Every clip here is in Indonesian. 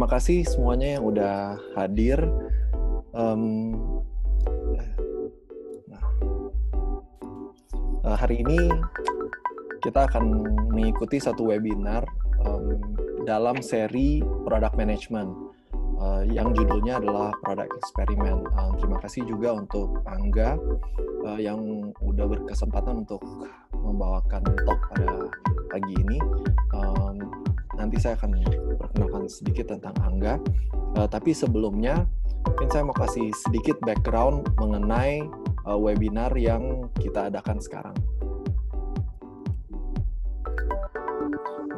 terima kasih semuanya yang udah hadir. Um, nah, eh, hari ini kita akan mengikuti satu webinar um, dalam seri product management uh, yang judulnya adalah product eksperimen. Uh, eh, terima kasih juga untuk Angga uh, yang udah berkesempatan untuk membawakan talk pada pagi ini. Um, nanti saya akan perkenalkan sedikit tentang Angga. Uh, tapi sebelumnya, mungkin saya mau kasih sedikit background mengenai uh, webinar yang kita adakan sekarang.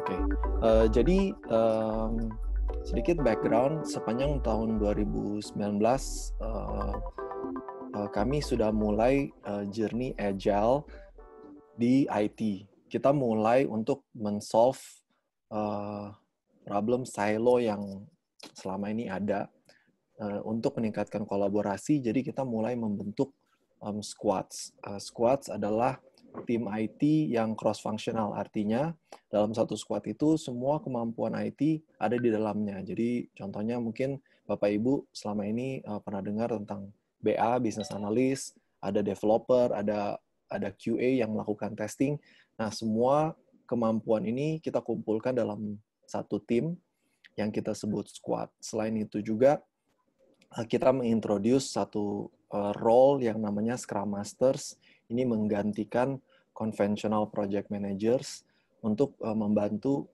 Oke, uh, jadi um, sedikit background sepanjang tahun 2019. Uh, uh, kami sudah mulai uh, journey agile di IT. Kita mulai untuk men-solve Eh, problem silo yang selama ini ada uh, untuk meningkatkan kolaborasi. Jadi kita mulai membentuk um, squads. Uh, squads adalah tim IT yang cross functional artinya dalam satu squad itu semua kemampuan IT ada di dalamnya. Jadi contohnya mungkin Bapak Ibu selama ini uh, pernah dengar tentang BA business analyst, ada developer, ada ada QA yang melakukan testing. Nah, semua kemampuan ini kita kumpulkan dalam satu tim yang kita sebut squad. Selain itu juga eh, kita mengintroduce satu eh, role yang namanya Scrum Masters. Ini menggantikan conventional project managers untuk eh, membantu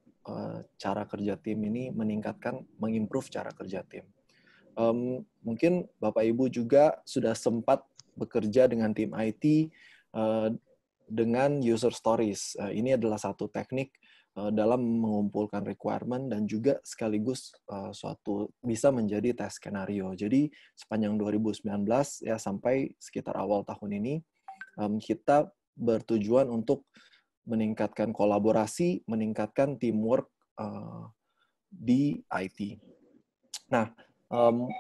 cara kerja tim ini meningkatkan, mengimprove cara kerja tim. Um, mungkin Bapak Ibu juga sudah sempat bekerja dengan tim IT uh, dengan user stories. Eh, ini adalah satu teknik eh, dalam mengumpulkan requirement dan juga sekaligus eh, suatu bisa menjadi tes skenario. Jadi sepanjang 2019 ya sampai sekitar awal tahun ini kita bertujuan untuk meningkatkan kolaborasi, meningkatkan teamwork di IT. Nah,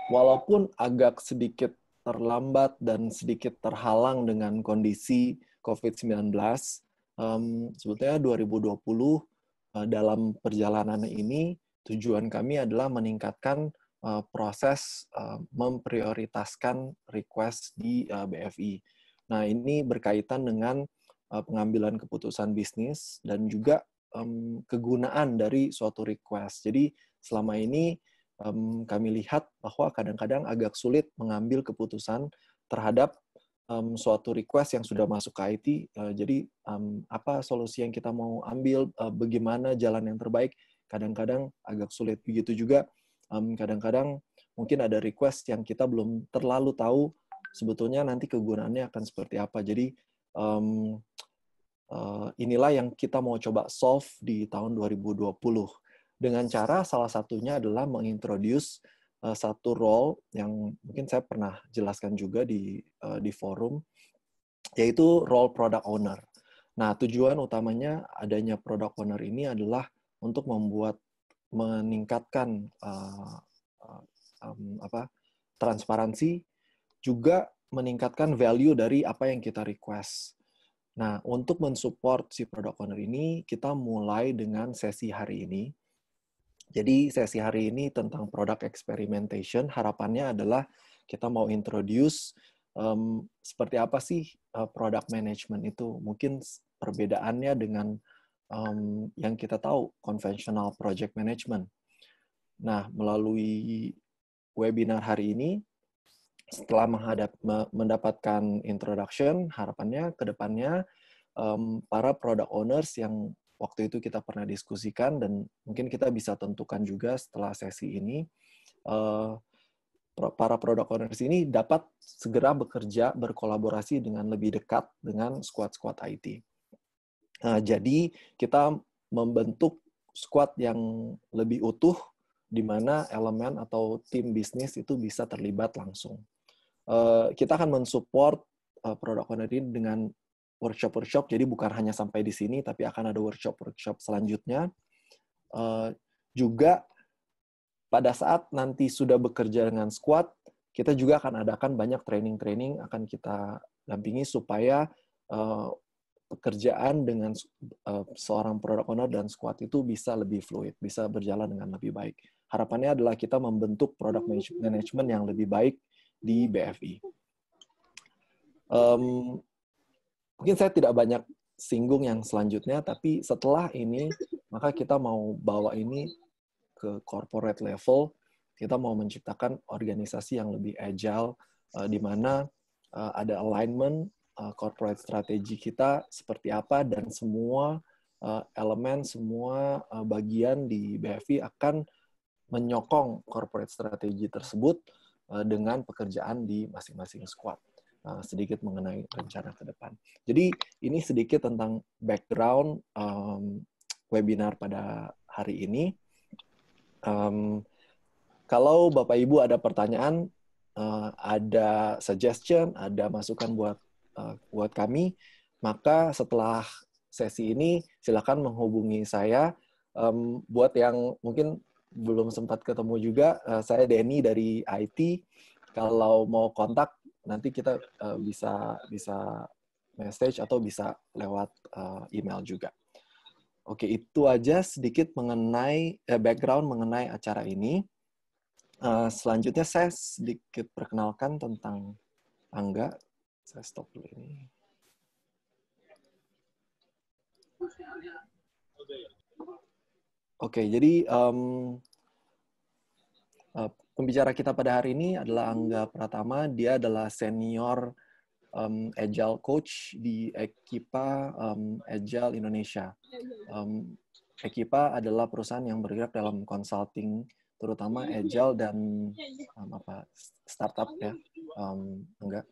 walaupun agak sedikit terlambat dan sedikit terhalang dengan kondisi COVID-19. Um, sebetulnya 2020 uh, eh, dalam perjalanan ini tujuan kami adalah meningkatkan uh, proses uh, memprioritaskan request di uh, BFI. Nah, ini berkaitan dengan uh, pengambilan keputusan bisnis dan juga um, kegunaan dari suatu request. Jadi, selama ini kami lihat bahwa kadang-kadang agak sulit mengambil keputusan terhadap um, suatu request yang sudah masuk ke IT. Uh, eh, jadi um, apa solusi yang kita mau ambil, uh, bagaimana jalan yang terbaik, kadang-kadang agak sulit begitu juga. kadang kadang-kadang mungkin ada request yang kita belum terlalu tahu sebetulnya nanti kegunaannya akan seperti apa. Jadi um, uh, inilah yang kita mau coba solve di tahun 2020 dengan cara salah satunya adalah mengintroduce Eh, satu role yang mungkin saya pernah jelaskan juga di eh, di forum yaitu role product owner. Nah, tujuan utamanya adanya product owner ini adalah untuk membuat meningkatkan uh, um, apa transparansi juga meningkatkan value dari apa yang kita request. Nah, untuk mensupport si product owner ini, kita mulai dengan sesi hari ini. Jadi sesi hari ini tentang product experimentation. Harapannya adalah kita mau introduce um, seperti apa sih uh, product management itu. Mungkin perbedaannya dengan um, yang kita tahu conventional project management. Nah, melalui webinar hari ini, setelah menghadap, mendapatkan introduction, harapannya kedepannya um, para product owners yang waktu itu kita pernah diskusikan dan mungkin kita bisa tentukan juga setelah sesi ini eh, para produk owners ini dapat segera bekerja berkolaborasi dengan lebih dekat dengan squad-squad IT. Nah, jadi kita membentuk squad yang lebih utuh di mana elemen atau tim bisnis itu bisa terlibat langsung. Eh, kita akan mensupport eh, produk owner ini dengan workshop-workshop. Jadi bukan hanya sampai di sini, tapi akan ada workshop-workshop selanjutnya. Uh, juga pada saat nanti sudah bekerja dengan squad, kita juga akan adakan banyak training-training akan kita dampingi supaya uh, pekerjaan dengan uh, seorang product owner dan squad itu bisa lebih fluid, bisa berjalan dengan lebih baik. Harapannya adalah kita membentuk product management yang lebih baik di BFI. Um, mungkin saya tidak banyak singgung yang selanjutnya, tapi setelah ini, maka kita mau bawa ini ke corporate level. Kita mau menciptakan organisasi yang lebih agile, uh, di mana uh, ada alignment uh, corporate strategi kita seperti apa, dan semua uh, elemen, semua uh, bagian di BFI akan menyokong corporate strategi tersebut uh, dengan pekerjaan di masing-masing squad. Uh, sedikit mengenai rencana ke depan. Jadi ini sedikit tentang background um, webinar pada hari ini. Um, kalau Bapak Ibu ada pertanyaan, uh, ada suggestion, ada masukan buat uh, buat kami, maka setelah sesi ini silakan menghubungi saya. Um, buat yang mungkin belum sempat ketemu juga, uh, saya Denny dari IT. Kalau mau kontak nanti kita uh, bisa bisa message atau bisa lewat uh, email juga. Oke, itu aja sedikit mengenai eh, background mengenai acara ini. Uh, selanjutnya saya sedikit perkenalkan tentang Angga. Saya stop dulu ini. Oke, okay, jadi um, uh, pembicara kita pada hari ini adalah Angga Pratama. Dia adalah senior um, agile coach di Ekipa um, Agile Indonesia. Um, Ekipa adalah perusahaan yang bergerak dalam consulting, terutama agile dan um, apa startup ya. Um, Angga,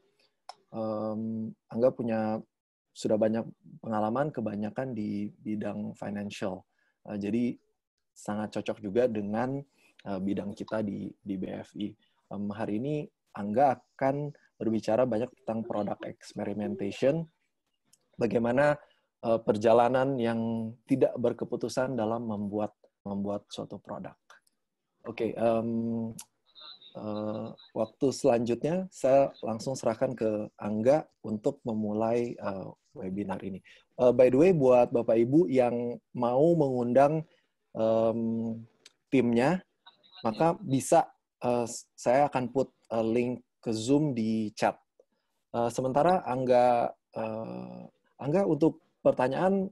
um, Angga punya sudah banyak pengalaman, kebanyakan di bidang financial. Uh, jadi sangat cocok juga dengan Eh, bidang kita di di BFI. Um, hari ini Angga akan berbicara banyak tentang product experimentation, bagaimana uh, perjalanan yang tidak berkeputusan dalam membuat membuat suatu produk. Oke, okay, um, uh, eh, waktu selanjutnya saya langsung serahkan ke Angga untuk memulai uh, webinar ini. Uh, by the way, buat Bapak Ibu yang mau mengundang um, timnya maka bisa uh, saya akan put uh, link ke Zoom di chat. Uh, sementara Angga uh, Angga untuk pertanyaan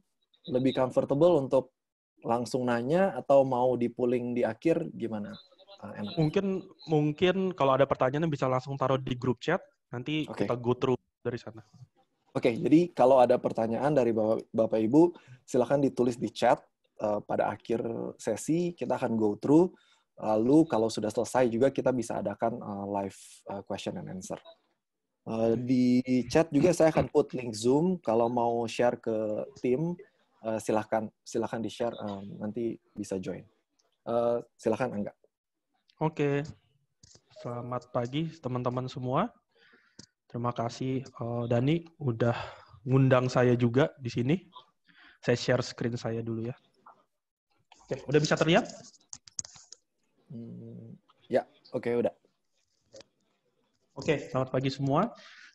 lebih comfortable untuk langsung nanya atau mau dipuling di akhir gimana? Uh, enak. Mungkin mungkin kalau ada pertanyaan bisa langsung taruh di grup chat nanti okay. kita go through dari sana. Oke, okay, jadi kalau ada pertanyaan dari Bapak, Bapak Ibu, silakan ditulis di chat uh, pada akhir sesi kita akan go through Lalu kalau sudah selesai juga kita bisa adakan eh, live eh, question and answer. Eh, di chat juga saya akan put link Zoom kalau mau share ke tim uh, silahkan silahkan di share nanti bisa join. Uh, silahkan Angga. Oke, selamat pagi teman-teman semua. Terima kasih Dani udah ngundang saya juga di sini. Saya share screen saya dulu ya. Oke, udah bisa terlihat? Hmm, ya, oke okay, udah. Oke, okay, selamat pagi semua.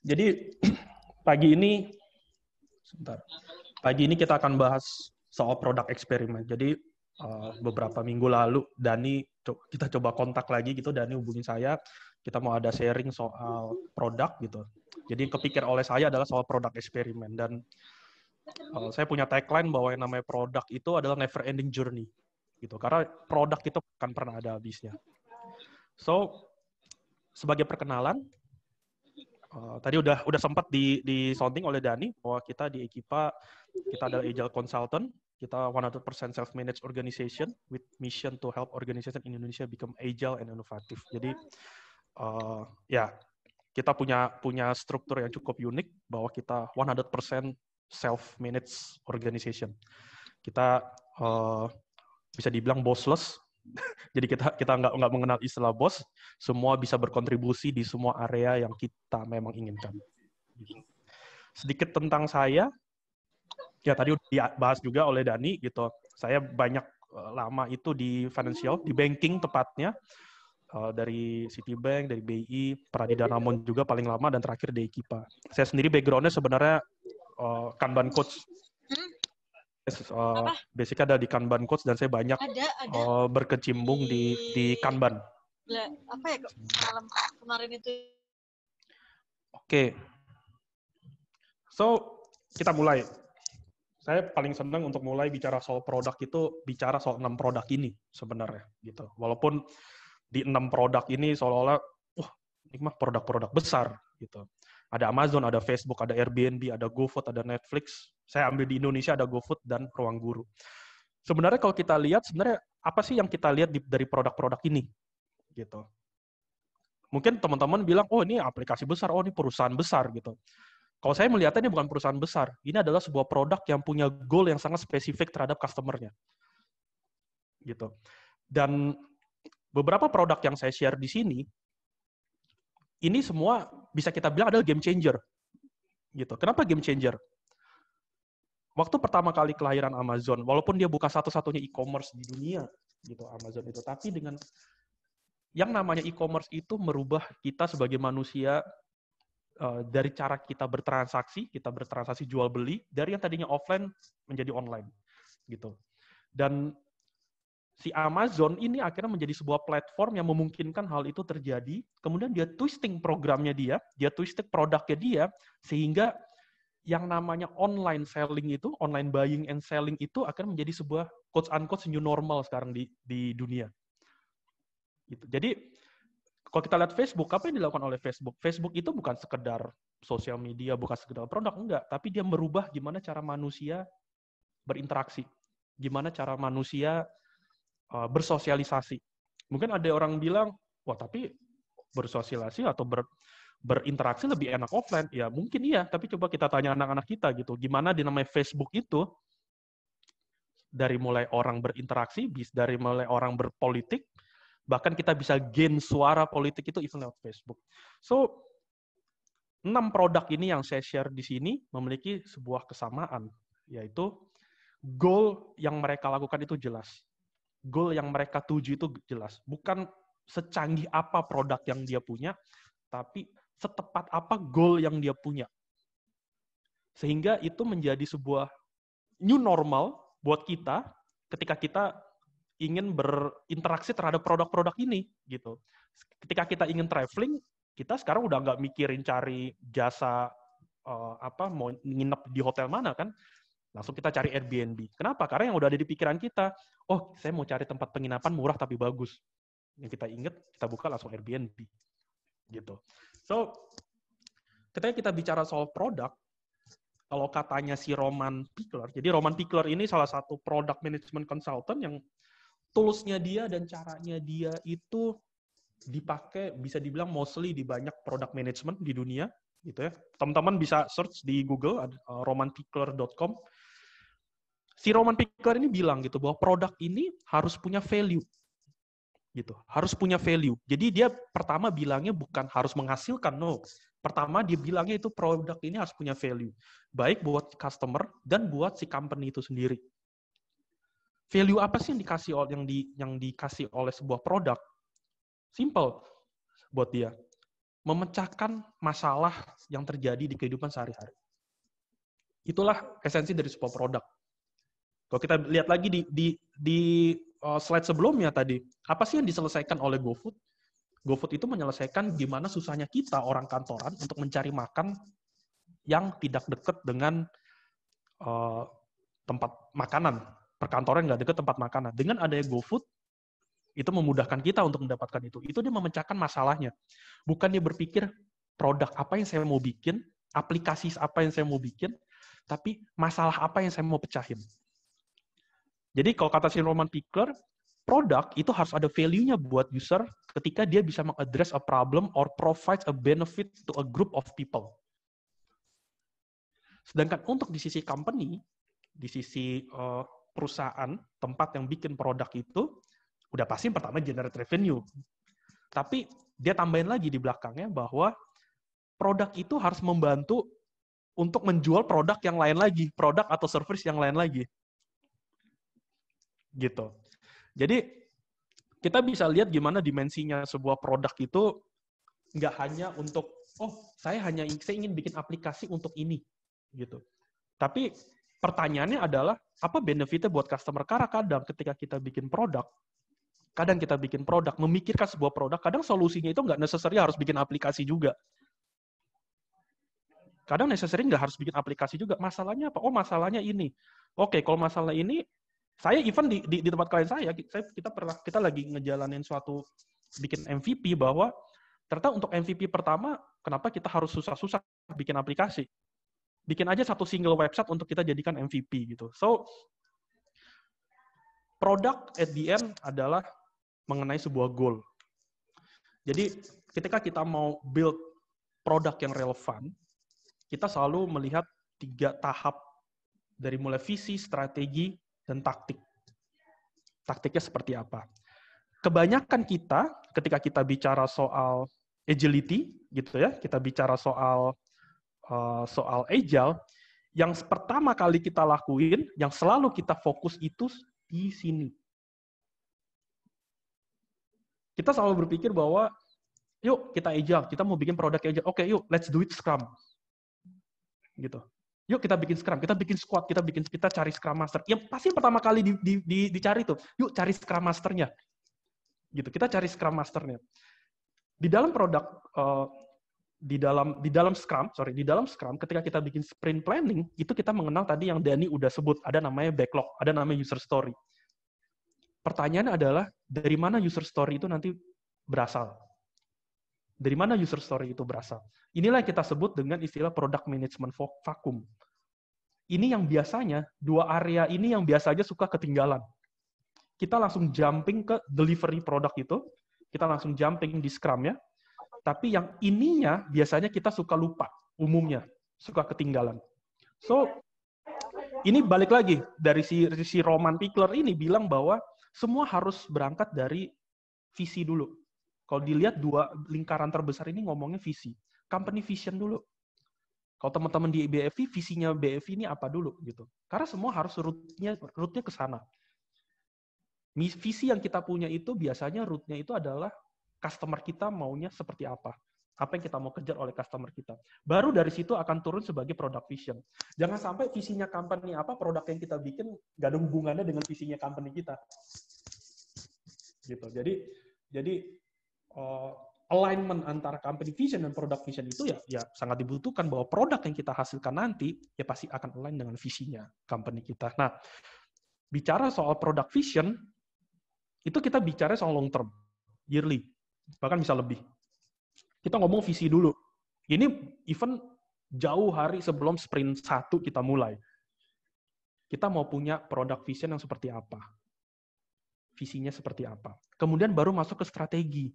Jadi pagi ini, sebentar. Pagi ini kita akan bahas soal produk eksperimen. Jadi eh, beberapa minggu lalu Dani kita coba kontak lagi gitu, Dani hubungi saya. Kita mau ada sharing soal produk gitu. Jadi yang kepikir oleh saya adalah soal produk eksperimen dan uh, saya punya tagline bahwa yang namanya produk itu adalah never ending journey gitu karena produk itu akan pernah ada habisnya. So sebagai perkenalan uh, tadi udah udah sempat di di sounding oleh Dani bahwa kita di Ekipa kita adalah agile consultant, kita 100% self managed organization with mission to help organization in Indonesia become agile and innovative. Jadi uh, ya kita punya punya struktur yang cukup unik bahwa kita 100% self managed organization. Kita uh, bisa dibilang bossless. Jadi kita kita nggak nggak mengenal istilah bos, semua bisa berkontribusi di semua area yang kita memang inginkan. Sedikit tentang saya, ya tadi udah dibahas juga oleh Dani gitu. Saya banyak eh, lama itu di financial, di banking tepatnya eh, dari Citibank, dari BI, pernah di Danamon juga paling lama dan terakhir di Ekipa. Saya sendiri backgroundnya sebenarnya eh, Kanban coach. Hmm uh, basic ada di Kanban coach dan saya banyak ada, ada. Uh, berkecimpung di di Kanban. apa ya malam kemarin itu? Oke. Okay. So, kita mulai. Saya paling senang untuk mulai bicara soal produk itu bicara soal enam produk ini sebenarnya gitu. Walaupun di enam produk ini seolah-olah wah, ini mah produk-produk besar gitu. Ada Amazon, ada Facebook, ada Airbnb, ada GoFood, ada Netflix. Saya ambil di Indonesia ada GoFood dan Ruang Guru. Sebenarnya kalau kita lihat, sebenarnya apa sih yang kita lihat dari produk-produk ini? Gitu. Mungkin teman-teman bilang, oh ini aplikasi besar, oh ini perusahaan besar gitu. Kalau saya melihatnya ini bukan perusahaan besar. Ini adalah sebuah produk yang punya goal yang sangat spesifik terhadap customernya. Gitu. Dan beberapa produk yang saya share di sini, ini semua bisa kita bilang adalah game changer. Gitu. Kenapa game changer? Waktu pertama kali kelahiran Amazon, walaupun dia buka satu-satunya e-commerce di dunia, gitu Amazon itu, tapi dengan yang namanya e-commerce itu merubah kita sebagai manusia eh, dari cara kita bertransaksi, kita bertransaksi jual beli dari yang tadinya offline menjadi online, gitu. Dan si Amazon ini akhirnya menjadi sebuah platform yang memungkinkan hal itu terjadi. Kemudian dia twisting programnya dia, dia twisting produknya dia, sehingga yang namanya online selling itu, online buying and selling itu akan menjadi sebuah quotes unquote new normal sekarang di di dunia. Gitu. Jadi kalau kita lihat Facebook, apa yang dilakukan oleh Facebook? Facebook itu bukan sekedar sosial media, bukan sekedar produk, enggak. Tapi dia merubah gimana cara manusia berinteraksi. Gimana cara manusia uh, bersosialisasi. Mungkin ada orang bilang, wah tapi bersosialisasi atau ber, berinteraksi lebih enak offline. Ya mungkin iya, tapi coba kita tanya anak-anak kita gitu, gimana dinamai Facebook itu dari mulai orang berinteraksi, bis dari mulai orang berpolitik, bahkan kita bisa gain suara politik itu even lewat Facebook. So, enam produk ini yang saya share di sini memiliki sebuah kesamaan, yaitu goal yang mereka lakukan itu jelas goal yang mereka tuju itu jelas. Bukan secanggih apa produk yang dia punya, tapi setepat apa goal yang dia punya. Sehingga itu menjadi sebuah new normal buat kita ketika kita ingin berinteraksi terhadap produk-produk ini gitu. Ketika kita ingin traveling, kita sekarang udah nggak mikirin cari jasa uh, apa mau nginep di hotel mana kan, langsung kita cari Airbnb. Kenapa? Karena yang udah ada di pikiran kita, oh saya mau cari tempat penginapan murah tapi bagus. Yang kita inget, kita buka langsung Airbnb. Gitu. So, ketika kita bicara soal produk, kalau katanya si Roman Pickler, jadi Roman Pickler ini salah satu produk management consultant yang tulusnya dia dan caranya dia itu dipakai bisa dibilang mostly di banyak produk management di dunia gitu ya. Teman-teman bisa search di Google eh, romanpickler.com si Roman Pickard ini bilang gitu bahwa produk ini harus punya value gitu harus punya value jadi dia pertama bilangnya bukan harus menghasilkan no pertama dia bilangnya itu produk ini harus punya value baik buat customer dan buat si company itu sendiri value apa sih yang dikasih yang di yang dikasih oleh sebuah produk simple buat dia memecahkan masalah yang terjadi di kehidupan sehari-hari itulah esensi dari sebuah produk kalau kita lihat lagi di di di eh, slide sebelumnya tadi, apa sih yang diselesaikan oleh GoFood? GoFood itu menyelesaikan gimana susahnya kita orang kantoran untuk mencari makan yang tidak dekat dengan uh, tempat makanan. Perkantoran nggak dekat tempat makanan. Dengan adanya GoFood, itu memudahkan kita untuk mendapatkan itu. Itu dia memecahkan masalahnya. Bukan dia berpikir produk apa yang saya mau bikin, aplikasi apa yang saya mau bikin, tapi masalah apa yang saya mau pecahin. Jadi kalau kata si Norman Pickler, produk itu harus ada value-nya buat user ketika dia bisa mengaddress a problem or provide a benefit to a group of people. Sedangkan untuk di sisi company, di sisi uh, perusahaan, tempat yang bikin produk itu, udah pasti pertama generate revenue. Tapi dia tambahin lagi di belakangnya bahwa produk itu harus membantu untuk menjual produk yang lain lagi, produk atau service yang lain lagi gitu. Jadi kita bisa lihat gimana dimensinya sebuah produk itu nggak hanya untuk oh saya hanya saya ingin bikin aplikasi untuk ini gitu. Tapi pertanyaannya adalah apa benefitnya buat customer karena kadang ketika kita bikin produk kadang kita bikin produk memikirkan sebuah produk kadang solusinya itu nggak necessary harus bikin aplikasi juga kadang necessary nggak harus bikin aplikasi juga masalahnya apa oh masalahnya ini oke kalau masalah ini saya even di, di, di tempat klien saya, saya kita pernah kita lagi ngejalanin suatu bikin MVP bahwa ternyata untuk MVP pertama kenapa kita harus susah-susah bikin aplikasi? Bikin aja satu single website untuk kita jadikan MVP gitu. So produk at the end adalah mengenai sebuah goal. Jadi ketika kita mau build produk yang relevan, kita selalu melihat tiga tahap dari mulai visi, strategi, dan taktik. Taktiknya seperti apa? Kebanyakan kita ketika kita bicara soal agility gitu ya, kita bicara soal eh, soal agile, yang pertama kali kita lakuin, yang selalu kita fokus itu di sini. Kita selalu berpikir bahwa yuk kita agile, kita mau bikin produk agile. Oke, okay, yuk let's do it scrum. Gitu. Yuk kita bikin scrum, kita bikin squad, kita bikin kita cari scrum master. Ya, yang pasti pertama kali di, di, di, dicari itu, yuk cari scrum masternya. Gitu, kita cari scrum masternya. Di dalam produk uh, di dalam di dalam scrum, sorry, di dalam scrum ketika kita bikin sprint planning itu kita mengenal tadi yang Dani udah sebut ada namanya backlog, ada namanya user story. Pertanyaannya adalah dari mana user story itu nanti berasal? Dari mana user story itu berasal? Inilah yang kita sebut dengan istilah product management vacuum. Ini yang biasanya, dua area ini yang biasanya suka ketinggalan. Kita langsung jumping ke delivery product itu, kita langsung jumping di Scrum ya, tapi yang ininya biasanya kita suka lupa, umumnya suka ketinggalan. So, ini balik lagi dari si, si Roman Pickler ini bilang bahwa semua harus berangkat dari visi dulu. Kalau dilihat dua lingkaran terbesar ini ngomongnya visi. Company vision dulu. Kalau teman-teman di BFI, visinya BFI ini apa dulu gitu. Karena semua harus rootnya rootnya ke sana. Visi yang kita punya itu biasanya rootnya itu adalah customer kita maunya seperti apa apa yang kita mau kejar oleh customer kita. Baru dari situ akan turun sebagai product vision. Jangan sampai visinya company apa, produk yang kita bikin gak ada hubungannya dengan visinya company kita. Gitu. Jadi jadi uh, alignment antara company vision dan product vision itu ya ya sangat dibutuhkan bahwa produk yang kita hasilkan nanti ya pasti akan align dengan visinya company kita. Nah, bicara soal product vision itu kita bicara soal long term, yearly, bahkan bisa lebih. Kita ngomong visi dulu. Ini even jauh hari sebelum sprint satu kita mulai. Kita mau punya product vision yang seperti apa? Visinya seperti apa? Kemudian baru masuk ke strategi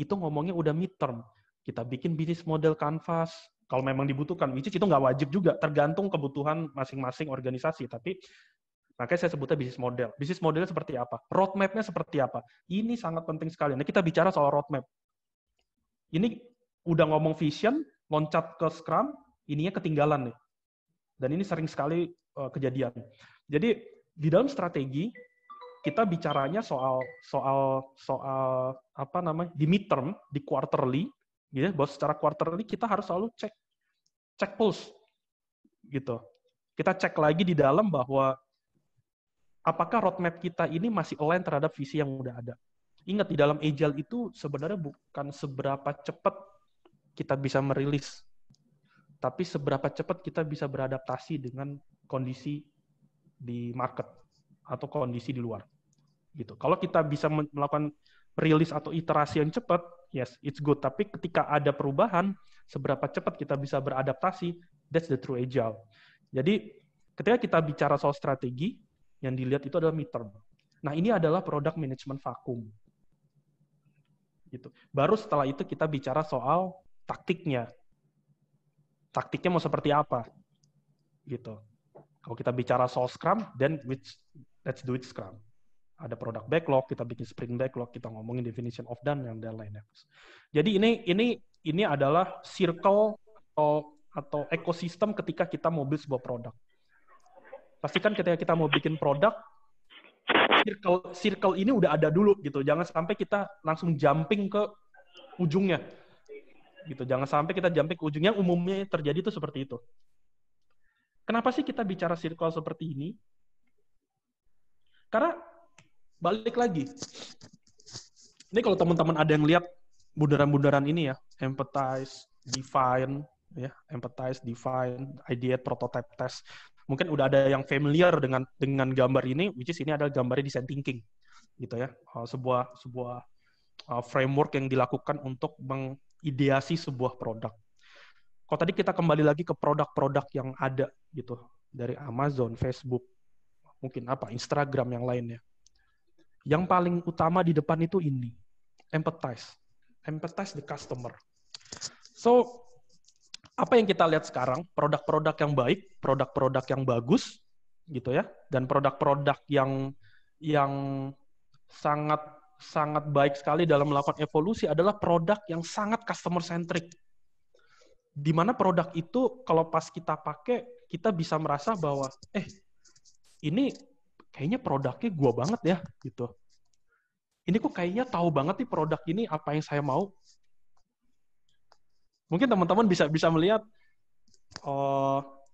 itu ngomongnya udah midterm. Kita bikin bisnis model kanvas, kalau memang dibutuhkan, which is itu nggak wajib juga, tergantung kebutuhan masing-masing organisasi. Tapi makanya saya sebutnya bisnis model. Bisnis modelnya seperti apa? Roadmapnya seperti apa? Ini sangat penting sekali. Nah, kita bicara soal roadmap. Ini udah ngomong vision, loncat ke Scrum, ininya ketinggalan nih. Dan ini sering sekali uh, kejadian. Jadi di dalam strategi kita bicaranya soal soal soal apa namanya di midterm, di quarterly, gitu. Ya. Bahwa secara quarterly kita harus selalu cek cek pulse, gitu. Kita cek lagi di dalam bahwa apakah roadmap kita ini masih align terhadap visi yang udah ada. Ingat di dalam agile itu sebenarnya bukan seberapa cepat kita bisa merilis, tapi seberapa cepat kita bisa beradaptasi dengan kondisi di market atau kondisi di luar gitu. Kalau kita bisa melakukan rilis atau iterasi yang cepat, yes, it's good. Tapi ketika ada perubahan, seberapa cepat kita bisa beradaptasi, that's the true agile. Jadi ketika kita bicara soal strategi, yang dilihat itu adalah midterm. Nah ini adalah produk management vakum. Gitu. Baru setelah itu kita bicara soal taktiknya. Taktiknya mau seperti apa? Gitu. Kalau kita bicara soal Scrum, then which, let's do it Scrum ada produk backlog, kita bikin sprint backlog, kita ngomongin definition of done yang dan lainnya. Jadi ini ini ini adalah circle atau atau ekosistem ketika kita mau build sebuah produk. Pastikan ketika kita mau bikin produk circle circle ini udah ada dulu gitu. Jangan sampai kita langsung jumping ke ujungnya. Gitu. Jangan sampai kita jumping ke ujungnya umumnya terjadi itu seperti itu. Kenapa sih kita bicara circle seperti ini? Karena balik lagi. Ini kalau teman-teman ada yang lihat bundaran-bundaran ini ya, empathize, define, ya, empathize, define, ideate, prototype test. Mungkin udah ada yang familiar dengan dengan gambar ini, which is ini adalah gambarnya design thinking, gitu ya, eh, sebuah sebuah eh, framework yang dilakukan untuk mengideasi sebuah produk. Kalau tadi kita kembali lagi ke produk-produk yang ada gitu dari Amazon, Facebook, mungkin apa Instagram yang lainnya. Yang paling utama di depan itu ini, empathize. Empathize the customer. So, apa yang kita lihat sekarang, produk-produk yang baik, produk-produk yang bagus, gitu ya, dan produk-produk yang yang sangat sangat baik sekali dalam melakukan evolusi adalah produk yang sangat customer centric. Di mana produk itu kalau pas kita pakai kita bisa merasa bahwa eh ini kayaknya produknya gua banget ya gitu ini kok kayaknya tahu banget nih produk ini apa yang saya mau mungkin teman-teman bisa bisa melihat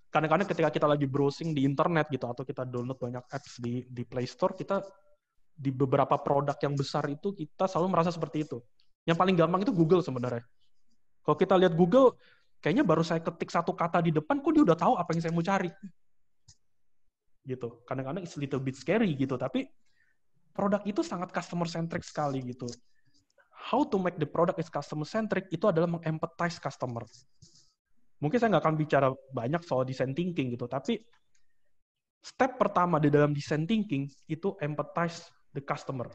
karena eh, kadang uh, ketika kita lagi browsing di internet gitu atau kita download banyak apps di di Play Store kita di beberapa produk yang besar itu kita selalu merasa seperti itu yang paling gampang itu Google sebenarnya kalau kita lihat Google kayaknya baru saya ketik satu kata di depan kok dia udah tahu apa yang saya mau cari gitu. Kadang-kadang it's a little bit scary gitu, tapi produk itu sangat customer centric sekali gitu. How to make the product is customer centric itu adalah mengempathize customer. Mungkin saya nggak akan bicara banyak soal design thinking gitu, tapi step pertama di dalam design thinking itu empathize the customer.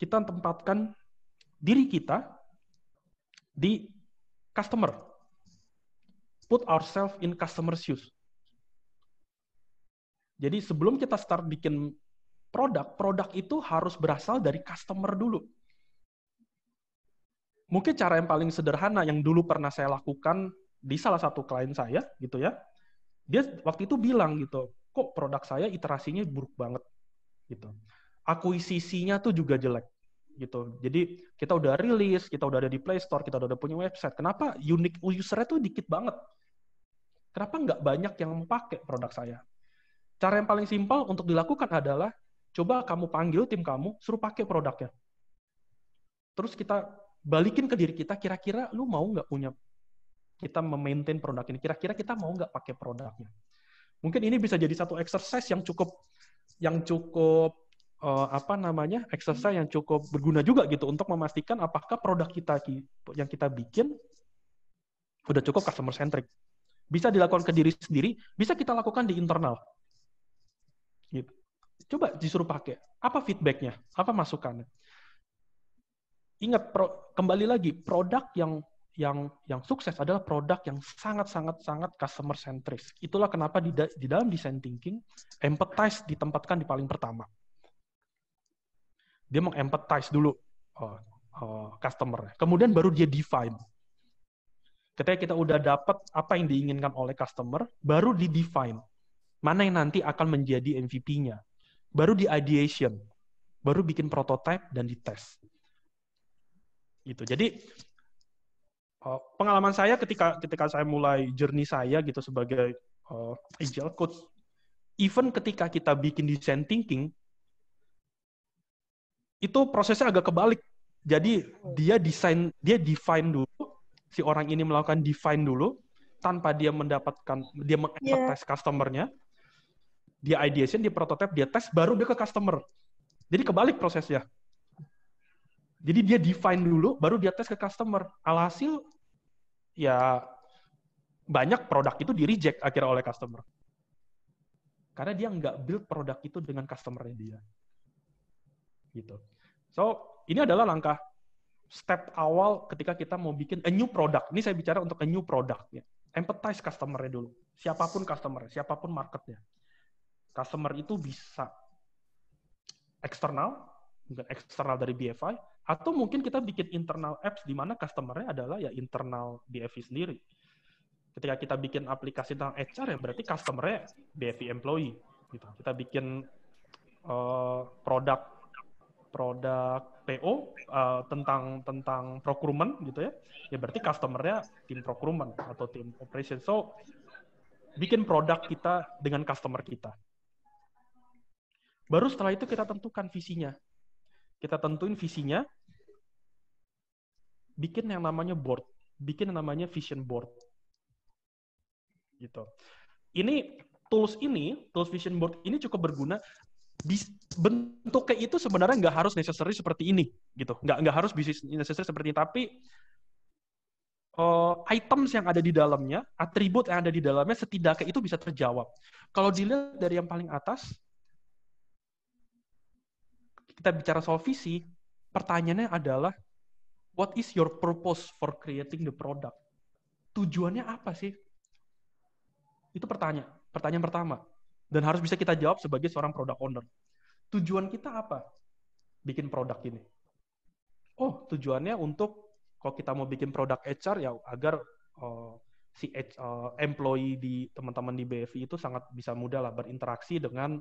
Kita tempatkan diri kita di customer. Put ourselves in customer's shoes. Jadi sebelum kita start bikin produk, produk itu harus berasal dari customer dulu. Mungkin cara yang paling sederhana yang dulu pernah saya lakukan di salah satu klien saya gitu ya. Dia waktu itu bilang gitu, kok produk saya iterasinya buruk banget gitu. Akuisisinya tuh juga jelek gitu. Jadi kita udah rilis, kita udah ada di Play Store, kita udah punya website. Kenapa unique usernya tuh dikit banget? Kenapa nggak banyak yang pakai produk saya? Cara yang paling simpel untuk dilakukan adalah coba kamu panggil tim kamu, suruh pakai produknya. Terus kita balikin ke diri kita, kira-kira lu mau nggak punya kita memaintain produk ini? Kira-kira kita mau nggak pakai produknya? Mungkin ini bisa jadi satu exercise yang cukup yang cukup uh, apa namanya exercise yang cukup berguna juga gitu untuk memastikan apakah produk kita yang kita bikin udah cukup customer centric. Bisa dilakukan ke diri sendiri, bisa kita lakukan di internal. Gitu. Coba disuruh pakai. Apa feedbacknya? Apa masukannya? Ingat, pro, kembali lagi, produk yang yang yang sukses adalah produk yang sangat sangat sangat customer centric Itulah kenapa di, di dalam design thinking empathize ditempatkan di paling pertama. Dia mengempathize dulu uh, oh, uh, oh, customer, kemudian baru dia define. Ketika kita udah dapat apa yang diinginkan oleh customer, baru di define mana yang nanti akan menjadi MVP-nya. Baru di ideation, baru bikin prototype dan di tes. Gitu. Jadi eh, pengalaman saya ketika ketika saya mulai journey saya gitu sebagai uh, agile coach, even ketika kita bikin design thinking, itu prosesnya agak kebalik. Jadi dia desain, dia define dulu, si orang ini melakukan define dulu, tanpa dia mendapatkan, dia mengekspektasi iya. yeah. customernya, dia ideation, dia prototype, dia tes, baru dia ke customer. Jadi kebalik prosesnya. Jadi dia define dulu, baru dia tes ke customer. Alhasil, ya banyak produk itu di reject akhirnya oleh customer. Karena dia nggak build produk itu dengan customernya dia. Gitu. So, ini adalah langkah step awal ketika kita mau bikin a new product. Ini saya bicara untuk a new product. Ya. Empathize customer-nya dulu. Siapapun customer, siapapun marketnya customer itu bisa eksternal, mungkin eksternal dari BFI, atau mungkin kita bikin internal apps di mana customer-nya adalah ya internal BFI sendiri. Ketika kita bikin aplikasi tentang HR ya berarti customer-nya BFI employee. Gitu. Kita bikin uh, produk produk PO uh, eh, tentang tentang procurement gitu ya, ya berarti customer-nya tim procurement atau tim operation. So bikin produk kita dengan customer kita. Baru setelah itu kita tentukan visinya. Kita tentuin visinya, bikin yang namanya board, bikin yang namanya vision board. Gitu. Ini tools ini, tools vision board ini cukup berguna. Bentuknya itu sebenarnya nggak harus necessary seperti ini, gitu. Nggak nggak harus bisnis necessary seperti ini, tapi uh, items yang ada di dalamnya, atribut yang ada di dalamnya setidaknya itu bisa terjawab. Kalau dilihat dari yang paling atas, kita bicara soal visi, pertanyaannya adalah what is your purpose for creating the product? Tujuannya apa sih? Itu pertanyaan, pertanyaan pertama. Dan harus bisa kita jawab sebagai seorang product owner. Tujuan kita apa? Bikin produk ini. Oh, tujuannya untuk kalau kita mau bikin produk HR ya agar uh, si uh, employee di teman-teman di BFI itu sangat bisa mudah lah berinteraksi dengan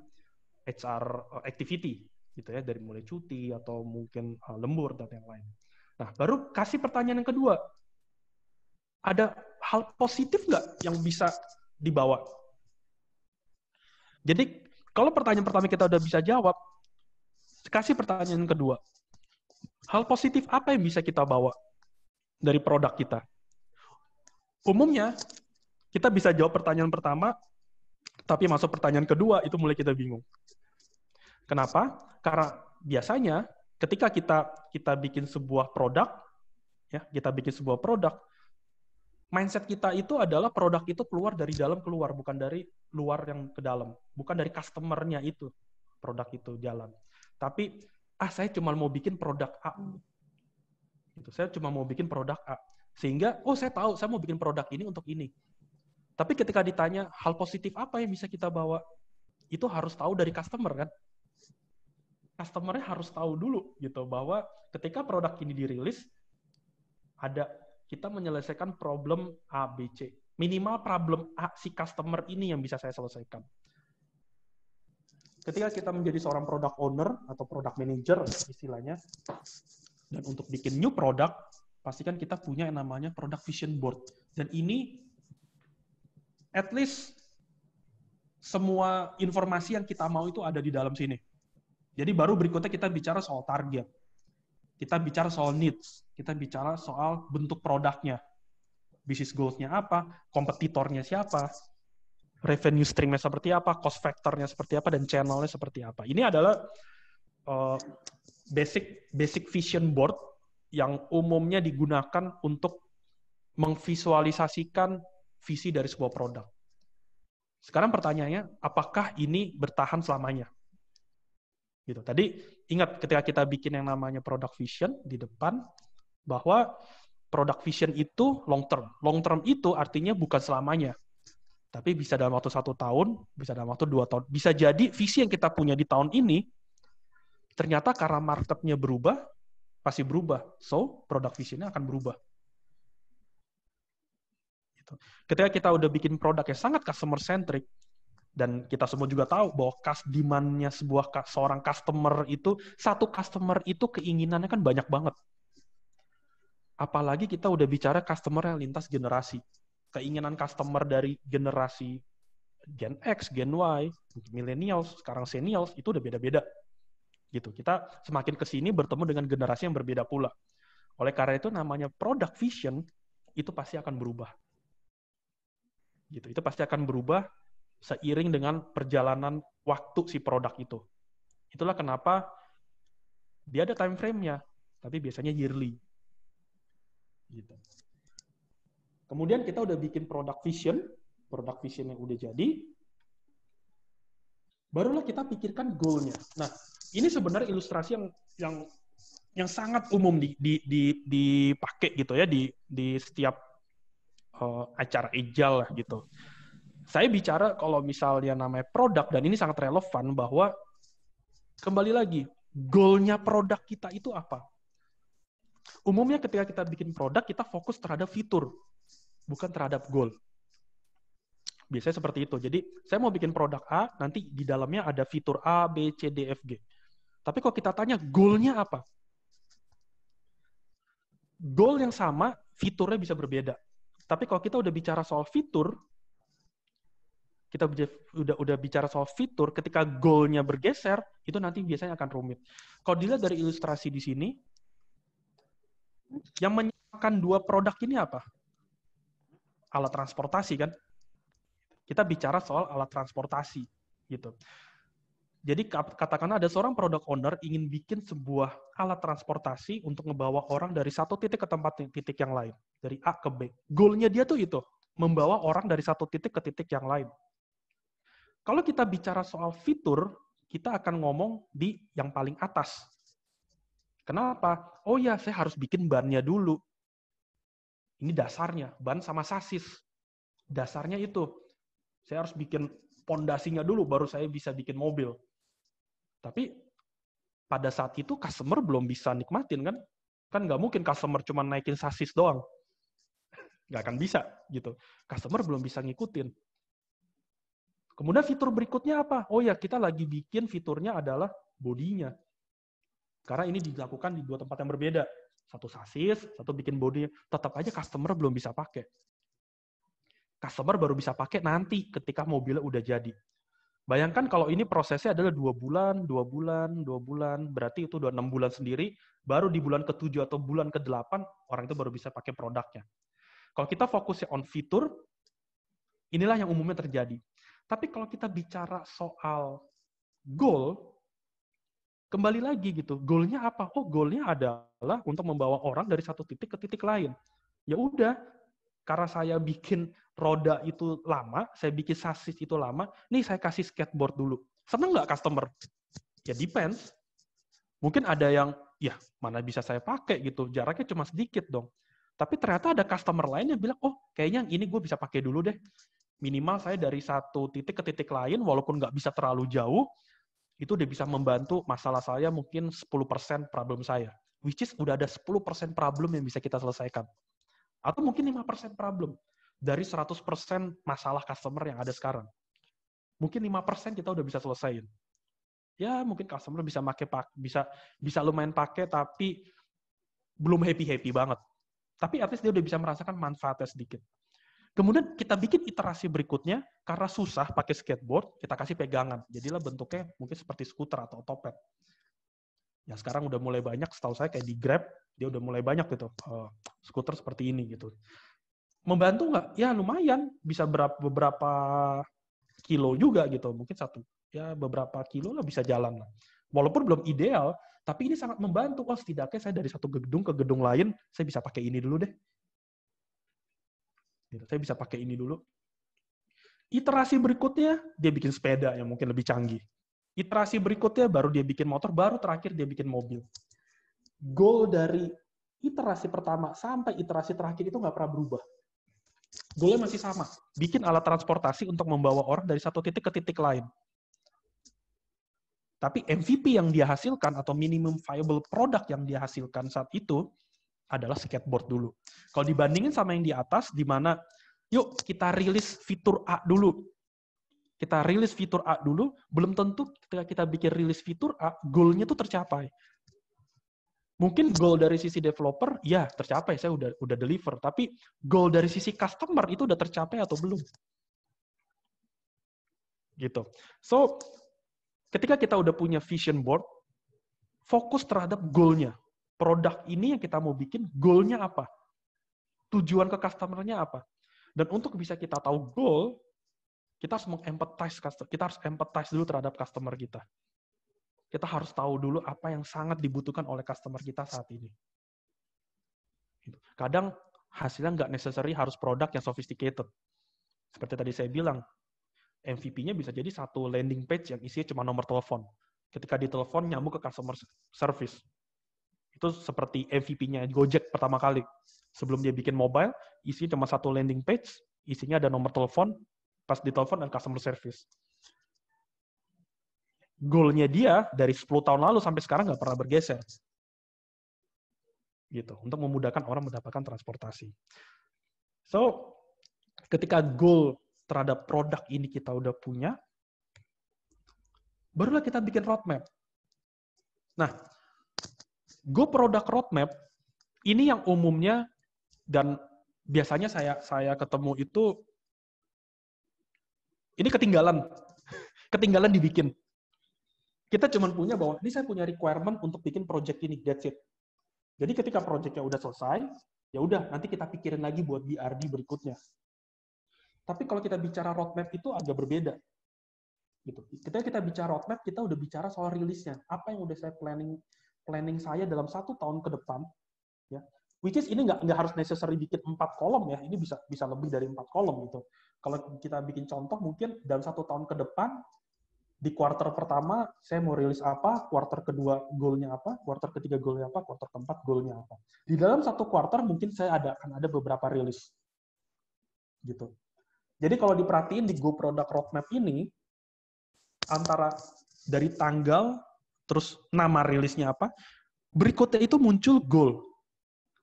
HR eh, activity gitu ya dari mulai cuti atau mungkin uh, lembur dan yang lain. Nah, baru kasih pertanyaan yang kedua. Ada hal positif nggak yang bisa dibawa? Jadi, kalau pertanyaan pertama kita udah bisa jawab, kasih pertanyaan yang kedua. Hal positif apa yang bisa kita bawa dari produk kita? Umumnya, kita bisa jawab pertanyaan pertama, tapi masuk pertanyaan kedua, itu mulai kita bingung. Kenapa? karena biasanya ketika kita kita bikin sebuah produk ya kita bikin sebuah produk mindset kita itu adalah produk itu keluar dari dalam keluar bukan dari luar yang ke dalam bukan dari customernya itu produk itu jalan tapi ah saya cuma mau bikin produk A gitu saya cuma mau bikin produk A sehingga oh saya tahu saya mau bikin produk ini untuk ini tapi ketika ditanya hal positif apa yang bisa kita bawa itu harus tahu dari customer kan customernya harus tahu dulu gitu bahwa ketika produk ini dirilis ada kita menyelesaikan problem A, B, C. Minimal problem A si customer ini yang bisa saya selesaikan. Ketika kita menjadi seorang product owner atau product manager istilahnya, dan untuk bikin new product, pastikan kita punya yang namanya product vision board. Dan ini at least semua informasi yang kita mau itu ada di dalam sini jadi baru berikutnya kita bicara soal target. Kita bicara soal needs, kita bicara soal bentuk produknya. Bisnis goals-nya apa, kompetitornya siapa, revenue stream-nya seperti apa, cost factor-nya seperti apa, dan channel-nya seperti apa. Ini adalah uh, basic basic vision board yang umumnya digunakan untuk mengvisualisasikan visi dari sebuah produk. Sekarang pertanyaannya, apakah ini bertahan selamanya? Gitu. Tadi ingat ketika kita bikin yang namanya product vision di depan bahwa product vision itu long term. Long term itu artinya bukan selamanya. Tapi bisa dalam waktu satu tahun, bisa dalam waktu dua tahun. Bisa jadi visi yang kita punya di tahun ini, ternyata karena marketnya berubah, pasti berubah. So, product visionnya akan berubah. Gitu. Ketika kita udah bikin produk yang sangat customer centric, dan kita semua juga tahu bahwa kas demand sebuah seorang customer itu satu customer itu keinginannya kan banyak banget. Apalagi kita udah bicara customer yang lintas generasi. Keinginan customer dari generasi Gen X, Gen Y, millennials, sekarang seniors itu udah beda-beda. Gitu. Kita semakin ke sini bertemu dengan generasi yang berbeda pula. Oleh karena itu namanya product vision itu pasti akan berubah. Gitu. Itu pasti akan berubah seiring dengan perjalanan waktu si produk itu. Itulah kenapa dia ada time frame-nya, tapi biasanya yearly. Gitu. Kemudian kita udah bikin produk vision, produk vision yang udah jadi, barulah kita pikirkan goal-nya. Nah, ini sebenarnya ilustrasi yang yang yang sangat umum di, di, di, dipakai gitu ya di di setiap uh, acara ejal lah gitu saya bicara kalau misalnya namanya produk dan ini sangat relevan bahwa kembali lagi goalnya produk kita itu apa? Umumnya ketika kita bikin produk kita fokus terhadap fitur bukan terhadap goal. Biasanya seperti itu. Jadi saya mau bikin produk A, nanti di dalamnya ada fitur A, B, C, D, F, G. Tapi kalau kita tanya goalnya apa? Goal yang sama, fiturnya bisa berbeda. Tapi kalau kita udah bicara soal fitur, kita udah udah bicara soal fitur, ketika goalnya bergeser, itu nanti biasanya akan rumit. Kalau dilihat dari ilustrasi di sini, yang menyamakan dua produk ini apa? Alat transportasi kan? Kita bicara soal alat transportasi gitu. Jadi katakanlah ada seorang product owner ingin bikin sebuah alat transportasi untuk ngebawa orang dari satu titik ke tempat titik yang lain, dari A ke B. Goalnya dia tuh itu, membawa orang dari satu titik ke titik yang lain. Kalau kita bicara soal fitur, kita akan ngomong di yang paling atas. Kenapa? Oh ya, saya harus bikin bannya dulu. Ini dasarnya, ban sama sasis. Dasarnya itu. Saya harus bikin pondasinya dulu, baru saya bisa bikin mobil. Tapi pada saat itu customer belum bisa nikmatin kan? Kan nggak mungkin customer cuma naikin sasis doang. Nggak akan bisa gitu. Customer belum bisa ngikutin. Kemudian fitur berikutnya apa? Oh ya, kita lagi bikin fiturnya adalah bodinya. Karena ini dilakukan di dua tempat yang berbeda. Satu sasis, satu bikin bodinya. Tetap aja customer belum bisa pakai. Customer baru bisa pakai nanti ketika mobilnya udah jadi. Bayangkan kalau ini prosesnya adalah dua bulan, dua bulan, dua bulan, berarti itu udah enam bulan sendiri, baru di bulan ke-7 atau bulan ke-8, orang itu baru bisa pakai produknya. Kalau kita fokusnya on fitur, inilah yang umumnya terjadi. Tapi kalau kita bicara soal goal, kembali lagi gitu, goalnya apa? Oh, goalnya adalah untuk membawa orang dari satu titik ke titik lain. Ya udah, karena saya bikin roda itu lama, saya bikin sasis itu lama, nih saya kasih skateboard dulu. Seneng nggak customer? Ya depends. Mungkin ada yang, ya mana bisa saya pakai gitu, jaraknya cuma sedikit dong. Tapi ternyata ada customer lain yang bilang, oh kayaknya ini gue bisa pakai dulu deh minimal saya dari satu titik ke titik lain, walaupun nggak bisa terlalu jauh, itu dia bisa membantu masalah saya mungkin 10% problem saya. Which is udah ada 10% problem yang bisa kita selesaikan. Atau mungkin 5% problem dari 100% masalah customer yang ada sekarang. Mungkin 5% kita udah bisa selesaiin. Ya, mungkin customer bisa pakai bisa bisa lumayan pakai tapi belum happy-happy banget. Tapi at least dia udah bisa merasakan manfaatnya sedikit. Kemudian kita bikin iterasi berikutnya, karena susah pakai skateboard, kita kasih pegangan. Jadilah bentuknya mungkin seperti skuter atau otopet. Ya sekarang udah mulai banyak, setahu saya kayak di Grab, dia udah mulai banyak gitu, uh, skuter seperti ini gitu. Membantu nggak? Ya lumayan, bisa berapa, beberapa kilo juga gitu, mungkin satu. Ya beberapa kilo lah bisa jalan lah. Walaupun belum ideal, tapi ini sangat membantu. Oh setidaknya saya dari satu gedung ke gedung lain, saya bisa pakai ini dulu deh Gitu. Saya bisa pakai ini dulu. Iterasi berikutnya, dia bikin sepeda yang mungkin lebih canggih. Iterasi berikutnya, baru dia bikin motor, baru terakhir dia bikin mobil. Goal dari iterasi pertama sampai iterasi terakhir itu nggak pernah berubah. Goalnya masih sama. Bikin alat transportasi untuk membawa orang dari satu titik ke titik lain. Tapi MVP yang dia hasilkan atau minimum viable product yang dia hasilkan saat itu adalah skateboard dulu. Kalau dibandingin sama yang di atas, di mana yuk kita rilis fitur A dulu. Kita rilis fitur A dulu, belum tentu ketika kita bikin rilis fitur A, goalnya tuh tercapai. Mungkin goal dari sisi developer, ya tercapai, saya udah udah deliver. Tapi goal dari sisi customer itu udah tercapai atau belum? Gitu. So, ketika kita udah punya vision board, fokus terhadap goalnya produk ini yang kita mau bikin, goalnya apa? Tujuan ke customer-nya apa? Dan untuk bisa kita tahu goal, kita harus mengempathize kita harus empathize dulu terhadap customer kita. Kita harus tahu dulu apa yang sangat dibutuhkan oleh customer kita saat ini. Gitu. Kadang hasilnya nggak necessary harus produk yang sophisticated. Seperti tadi saya bilang, MVP-nya bisa jadi satu landing page yang isinya cuma nomor telepon. Ketika ditelepon nyambung ke customer service itu seperti MVP-nya Gojek pertama kali. Sebelum dia bikin mobile, isinya cuma satu landing page, isinya ada nomor telepon, pas ditelepon dan customer service. Goalnya dia dari 10 tahun lalu sampai sekarang nggak pernah bergeser. Gitu, untuk memudahkan orang mendapatkan transportasi. So, ketika goal terhadap produk ini kita udah punya, barulah kita bikin roadmap. Nah, Go product roadmap ini yang umumnya dan biasanya saya saya ketemu itu ini ketinggalan. ketinggalan dibikin. Kita cuma punya bahwa ini saya punya requirement untuk bikin project ini, that's it. Jadi ketika projectnya udah selesai, ya udah nanti kita pikirin lagi buat BRD berikutnya. Tapi kalau kita bicara roadmap itu agak berbeda gitu. Ketika kita bicara roadmap, kita udah bicara soal rilisnya. Apa yang udah saya planning, planning saya dalam satu tahun ke depan, ya, which is ini nggak nggak harus necessary bikin empat kolom ya, ini bisa bisa lebih dari empat kolom gitu. Kalau kita bikin contoh mungkin dalam satu tahun ke depan di quarter pertama saya mau rilis apa, quarter kedua goalnya apa, quarter ketiga goalnya apa, quarter keempat goalnya apa. Di dalam satu quarter mungkin saya ada akan ada beberapa rilis gitu. Jadi kalau diperhatiin di Go Product Roadmap ini antara dari tanggal terus nama rilisnya apa. Berikutnya itu muncul goal.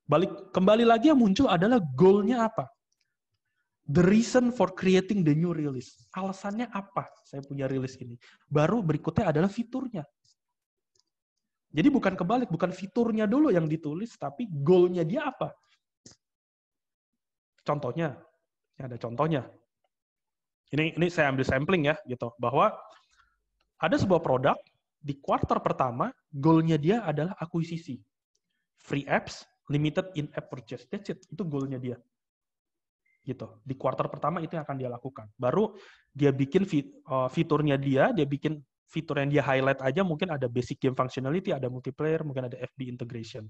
Balik kembali lagi yang muncul adalah goalnya apa. The reason for creating the new release. Alasannya apa saya punya rilis ini. Baru berikutnya adalah fiturnya. Jadi bukan kebalik, bukan fiturnya dulu yang ditulis, tapi goalnya dia apa. Contohnya, ini ada contohnya. Ini ini saya ambil sampling ya, gitu. Bahwa ada sebuah produk di kuarter pertama goalnya dia adalah akuisisi. Free apps, limited in-app purchase. That's it. Itu goalnya dia. Gitu. Di kuarter pertama itu yang akan dia lakukan. Baru dia bikin eh, fiturnya dia, dia bikin fitur yang dia highlight aja mungkin ada basic game functionality, ada multiplayer, mungkin ada FB integration.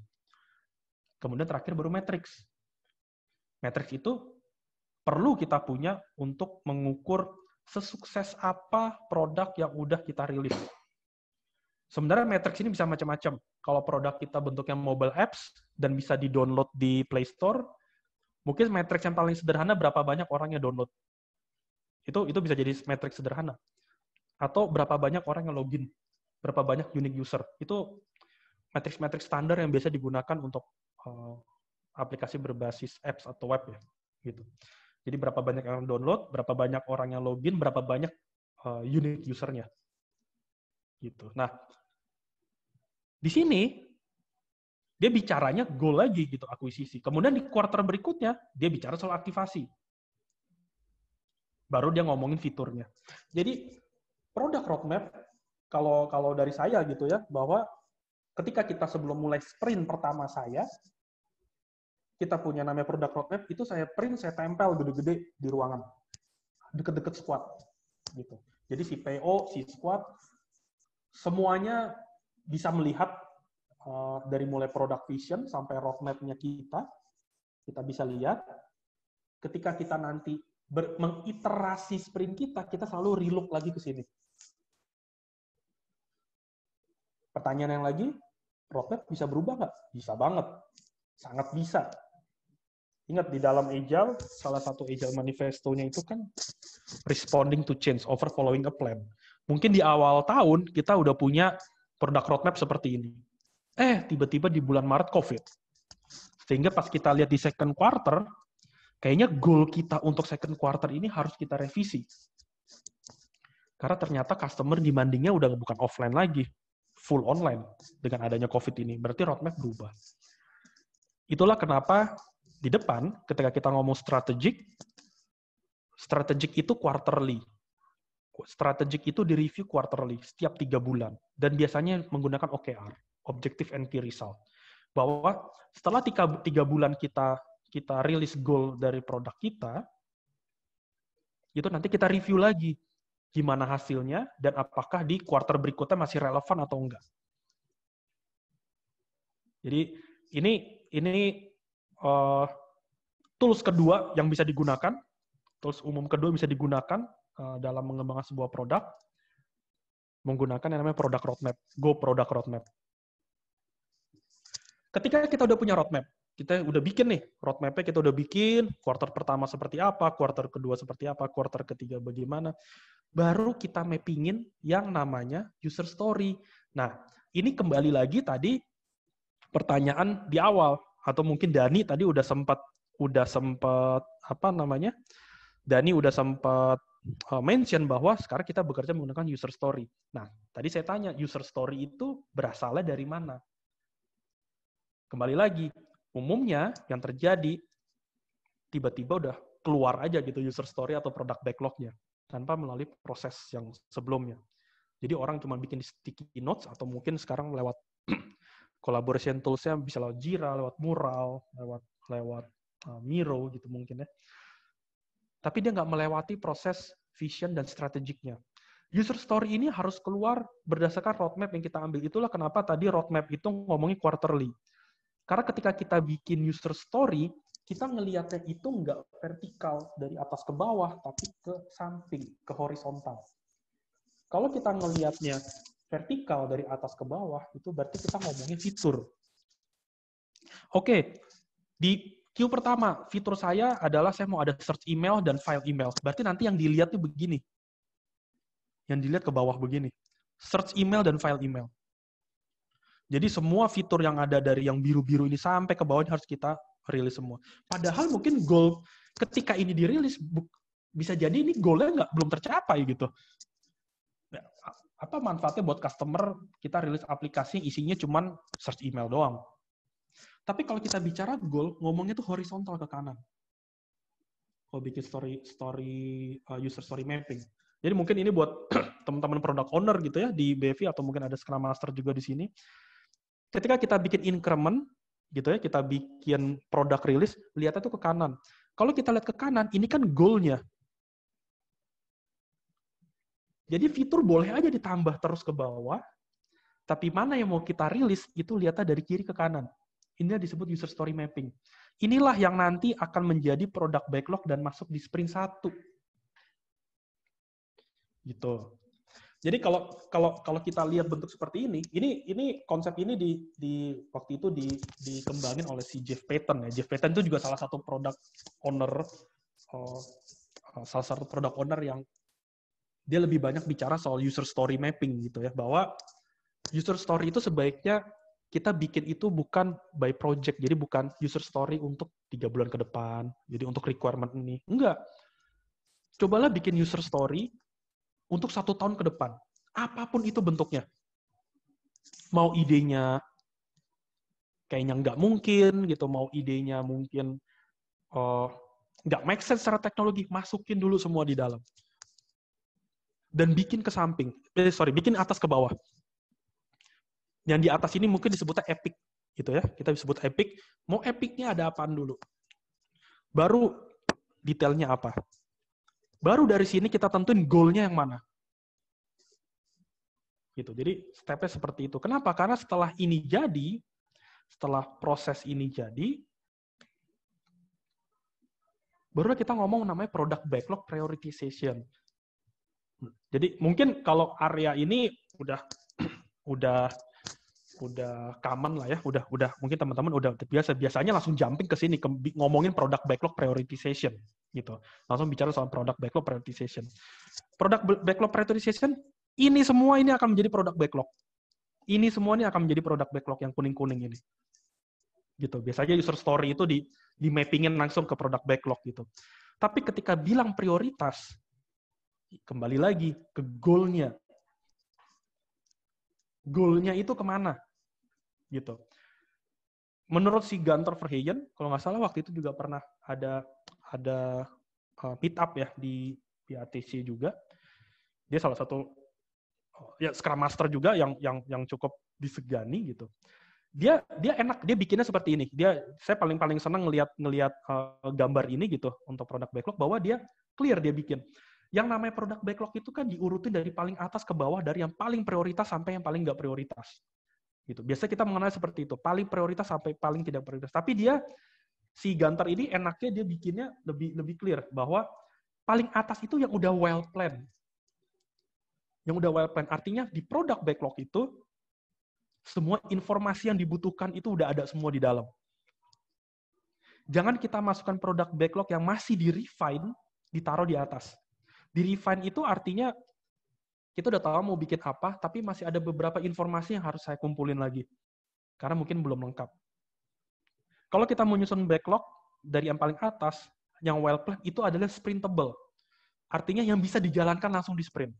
Kemudian terakhir baru matrix. Matrix itu perlu kita punya untuk mengukur sesukses apa produk yang udah kita rilis. Sebenarnya Matrix ini bisa macam-macam. Kalau produk kita bentuknya mobile apps dan bisa di-download di Play Store, mungkin Matrix yang paling sederhana berapa banyak orang yang download. Itu itu bisa jadi Matrix sederhana. Atau berapa banyak orang yang login, berapa banyak unique user. Itu matrix-matrix standar yang biasa digunakan untuk uh, aplikasi berbasis apps atau web ya gitu. Jadi berapa banyak yang download, berapa banyak orang yang login, berapa banyak uh, unique usernya gitu. Nah, di sini dia bicaranya goal lagi gitu akuisisi. Kemudian di quarter berikutnya dia bicara soal aktivasi. Baru dia ngomongin fiturnya. Jadi produk roadmap kalau kalau dari saya gitu ya bahwa ketika kita sebelum mulai sprint pertama saya kita punya namanya produk roadmap itu saya print saya tempel gede-gede di ruangan deket-deket squad gitu. Jadi si PO, si squad, semuanya bisa melihat uh, dari mulai product vision sampai roadmap-nya kita, kita bisa lihat. Ketika kita nanti mengiterasi sprint kita, kita selalu relook lagi ke sini. Pertanyaan yang lagi, roadmap bisa berubah nggak? Bisa banget. Sangat bisa. Ingat, di dalam Agile, salah satu Agile manifestonya itu kan responding to change over following a plan mungkin di awal tahun kita udah punya produk roadmap seperti ini. Eh, tiba-tiba di bulan Maret COVID. Sehingga pas kita lihat di second quarter, kayaknya goal kita untuk second quarter ini harus kita revisi. Karena ternyata customer demandingnya udah bukan offline lagi, full online dengan adanya COVID ini. Berarti roadmap berubah. Itulah kenapa di depan ketika kita ngomong strategik, strategik itu quarterly strategik itu direview quarterly setiap tiga bulan dan biasanya menggunakan OKR (Objective and Key Result) bahwa setelah tiga, tiga bulan kita kita rilis goal dari produk kita itu nanti kita review lagi gimana hasilnya dan apakah di quarter berikutnya masih relevan atau enggak. Jadi ini ini uh, tools kedua yang bisa digunakan, tools umum kedua bisa digunakan Eh, dalam mengembangkan sebuah produk menggunakan yang namanya product roadmap, go product roadmap. Ketika kita udah punya roadmap, kita udah bikin nih roadmapnya kita udah bikin quarter pertama seperti apa quarter kedua seperti apa quarter ketiga bagaimana baru kita mappingin yang namanya user story nah ini kembali lagi tadi pertanyaan di awal atau mungkin Dani tadi udah sempat udah sempat apa namanya Dani udah sempat Uh, mention bahwa sekarang kita bekerja menggunakan user story. Nah, tadi saya tanya, user story itu berasalnya dari mana? Kembali lagi, umumnya yang terjadi tiba-tiba udah keluar aja gitu user story atau produk backlognya tanpa melalui proses yang sebelumnya. Jadi orang cuma bikin sticky notes atau mungkin sekarang lewat collaboration tools-nya bisa lewat Jira, lewat Mural, lewat lewat uh, Miro gitu mungkin ya tapi dia nggak melewati proses vision dan strategiknya. User story ini harus keluar berdasarkan roadmap yang kita ambil. Itulah kenapa tadi roadmap itu ngomongin quarterly. Karena ketika kita bikin user story, kita ngelihatnya itu nggak vertikal dari atas ke bawah, tapi ke samping, ke horizontal. Kalau kita ngelihatnya vertikal dari atas ke bawah, itu berarti kita ngomongin fitur. Oke, di Q pertama, fitur saya adalah saya mau ada search email dan file email. Berarti nanti yang dilihat tuh begini. Yang dilihat ke bawah begini. Search email dan file email. Jadi semua fitur yang ada dari yang biru-biru ini sampai ke bawah ini harus kita rilis semua. Padahal mungkin goal ketika ini dirilis bisa jadi ini goalnya nggak belum tercapai gitu. Ya, apa manfaatnya buat customer kita rilis aplikasi isinya cuman search email doang? Tapi kalau kita bicara goal, ngomongnya tuh horizontal ke kanan. Kalau bikin story story uh, user story mapping. Jadi mungkin ini buat teman-teman product owner gitu ya di BV atau mungkin ada Scrum Master juga di sini. Ketika kita bikin increment gitu ya, kita bikin produk rilis, lihatnya tuh ke kanan. Kalau kita lihat ke kanan, ini kan goalnya. Jadi fitur boleh aja ditambah terus ke bawah, tapi mana yang mau kita rilis itu lihatnya dari kiri ke kanan. Ini disebut user story mapping. Inilah yang nanti akan menjadi produk backlog dan masuk di sprint 1. Gitu. Jadi kalau kalau kalau kita lihat bentuk seperti ini, ini ini konsep ini di di waktu itu di dikembangin oleh si Jeff Patton ya. Jeff Patton itu juga salah satu produk owner uh, salah satu produk owner yang dia lebih banyak bicara soal user story mapping gitu ya bahwa user story itu sebaiknya kita bikin itu bukan by project, jadi bukan user story untuk tiga bulan ke depan, jadi untuk requirement ini. Enggak. Cobalah bikin user story untuk satu tahun ke depan. Apapun itu bentuknya. Mau idenya kayaknya nggak mungkin gitu, mau idenya mungkin uh, nggak make sense secara teknologi, masukin dulu semua di dalam. Dan bikin ke samping, eh, sorry, bikin atas ke bawah yang di atas ini mungkin disebutnya epic gitu ya. Kita disebut epic. Mau epicnya ada apaan dulu? Baru detailnya apa? Baru dari sini kita tentuin goalnya yang mana. Gitu. Jadi stepnya seperti itu. Kenapa? Karena setelah ini jadi, setelah proses ini jadi, baru kita ngomong namanya product backlog prioritization. Jadi mungkin kalau area ini udah udah udah common lah ya, udah udah mungkin teman-teman udah biasa biasanya langsung jumping ke sini ke, ngomongin product backlog prioritization gitu. Langsung bicara soal product backlog prioritization. Product backlog prioritization ini semua ini akan menjadi product backlog. Ini semua ini akan menjadi product backlog yang kuning-kuning ini. Gitu. Biasanya user story itu di di mappingin langsung ke product backlog gitu. Tapi ketika bilang prioritas kembali lagi ke goalnya, goalnya itu kemana? gitu. Menurut si Gunter Verheyen, kalau nggak salah waktu itu juga pernah ada ada uh, up ya di PATC juga. Dia salah satu oh, ya Scrum Master juga yang yang yang cukup disegani gitu. Dia dia enak, dia bikinnya seperti ini. Dia saya paling paling senang ngelihat ngelihat uh, gambar ini gitu untuk produk backlog bahwa dia clear dia bikin. Yang namanya produk backlog itu kan diurutin dari paling atas ke bawah dari yang paling prioritas sampai yang paling nggak prioritas. Gitu. Biasa kita mengenal seperti itu, paling prioritas sampai paling tidak prioritas. Tapi dia si Gantar ini enaknya dia bikinnya lebih lebih clear bahwa paling atas itu yang udah well plan. Yang udah well plan artinya di product backlog itu semua informasi yang dibutuhkan itu udah ada semua di dalam. Jangan kita masukkan produk backlog yang masih di refine ditaruh di atas. Di refine itu artinya kita udah tahu mau bikin apa, tapi masih ada beberapa informasi yang harus saya kumpulin lagi. Karena mungkin belum lengkap. Kalau kita mau nyusun backlog dari yang paling atas, yang well planned itu adalah sprintable. Artinya yang bisa dijalankan langsung di sprint.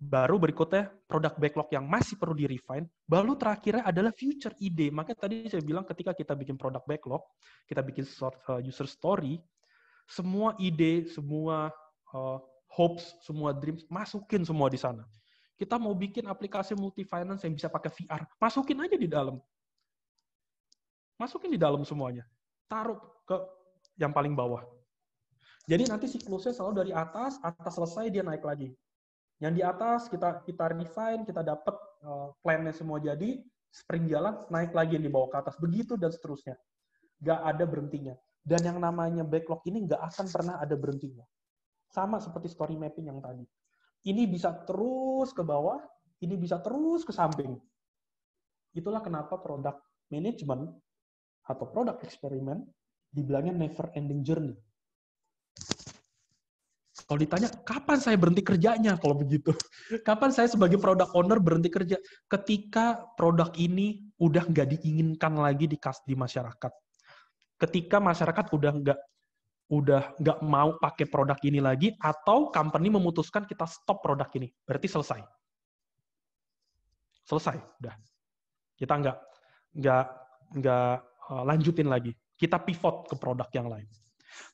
Baru berikutnya produk backlog yang masih perlu di refine, baru terakhirnya adalah future ide. Makanya tadi saya bilang ketika kita bikin produk backlog, kita bikin eh, user story, semua ide, semua eh, hopes, semua dreams, masukin semua di sana. Kita mau bikin aplikasi multi finance yang bisa pakai VR, masukin aja di dalam. Masukin di dalam semuanya. Taruh ke yang paling bawah. Jadi nanti siklusnya selalu dari atas, atas selesai dia naik lagi. Yang di atas kita kita refine, kita dapat eh, plannya semua jadi, spring jalan naik lagi yang di bawah ke atas, begitu dan seterusnya. Gak ada berhentinya. Dan yang namanya backlog ini gak akan pernah ada berhentinya. Sama seperti story mapping yang tadi. Ini bisa terus ke bawah, ini bisa terus ke samping. Itulah kenapa produk management atau produk eksperimen dibilangnya never ending journey. Kalau ditanya, kapan saya berhenti kerjanya kalau begitu? Kapan saya sebagai product owner berhenti kerja? Ketika produk ini udah nggak diinginkan lagi di, kas, di masyarakat. Ketika masyarakat udah nggak udah nggak mau pakai produk ini lagi atau company memutuskan kita stop produk ini. Berarti selesai. Selesai, udah. Kita nggak nggak nggak eh, lanjutin lagi. Kita pivot ke produk yang lain.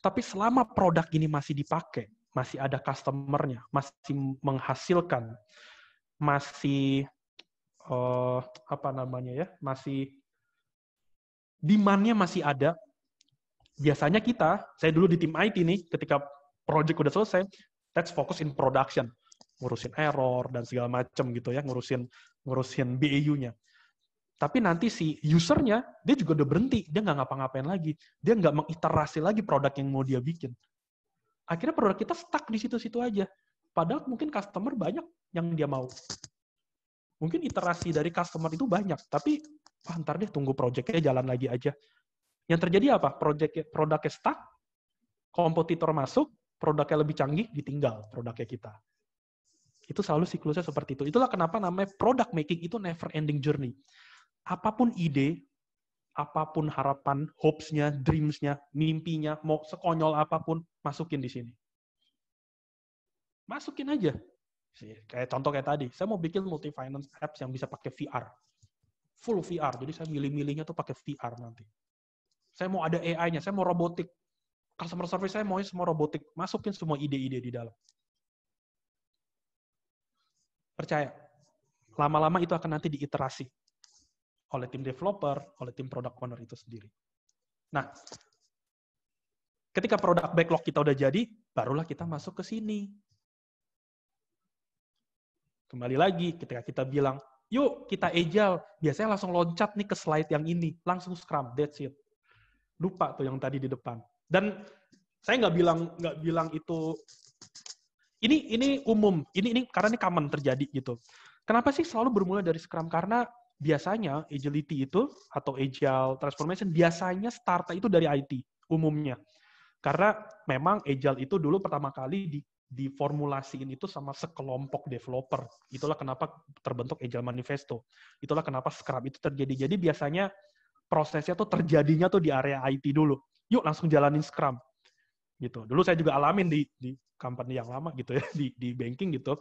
Tapi selama produk ini masih dipakai, masih ada customernya, masih menghasilkan, masih uh, apa namanya ya, masih demandnya masih ada, biasanya kita, saya dulu di tim IT nih, ketika project udah selesai, let's focus in production, ngurusin error dan segala macem gitu ya, ngurusin ngurusin BAU-nya. Tapi nanti si usernya dia juga udah berhenti, dia nggak ngapa-ngapain lagi, dia nggak mengiterasi lagi produk yang mau dia bikin. Akhirnya produk kita stuck di situ-situ aja. Padahal mungkin customer banyak yang dia mau. Mungkin iterasi dari customer itu banyak, tapi ah, ntar deh tunggu projectnya jalan lagi aja. Yang terjadi apa? Project, produknya stuck, kompetitor masuk, produknya lebih canggih, ditinggal produknya kita. Itu selalu siklusnya seperti itu. Itulah kenapa namanya product making itu never ending journey. Apapun ide, apapun harapan, hopes-nya, dreams-nya, mimpinya, mau sekonyol apapun, masukin di sini. Masukin aja. Kayak contoh kayak tadi, saya mau bikin multi finance apps yang bisa pakai VR. Full VR, jadi saya milih-milihnya tuh pakai VR nanti saya mau ada AI-nya, saya mau robotik. Customer service saya mau semua robotik. Masukin semua ide-ide di dalam. Percaya, lama-lama itu akan nanti diiterasi oleh tim developer, oleh tim product owner itu sendiri. Nah, ketika produk backlog kita udah jadi, barulah kita masuk ke sini. Kembali lagi, ketika kita bilang, yuk kita agile, biasanya langsung loncat nih ke slide yang ini, langsung scrum, that's it lupa tuh yang tadi di depan. Dan saya nggak bilang nggak bilang itu ini ini umum, ini ini karena ini common terjadi gitu. Kenapa sih selalu bermula dari Scrum? Karena biasanya agility itu atau agile transformation biasanya start itu dari IT umumnya. Karena memang agile itu dulu pertama kali di diformulasiin itu sama sekelompok developer. Itulah kenapa terbentuk Agile Manifesto. Itulah kenapa Scrum itu terjadi. Jadi biasanya prosesnya tuh terjadinya tuh di area IT dulu. Yuk langsung jalanin Scrum. Gitu. Dulu saya juga alamin di, di company yang lama gitu ya, di, di banking gitu.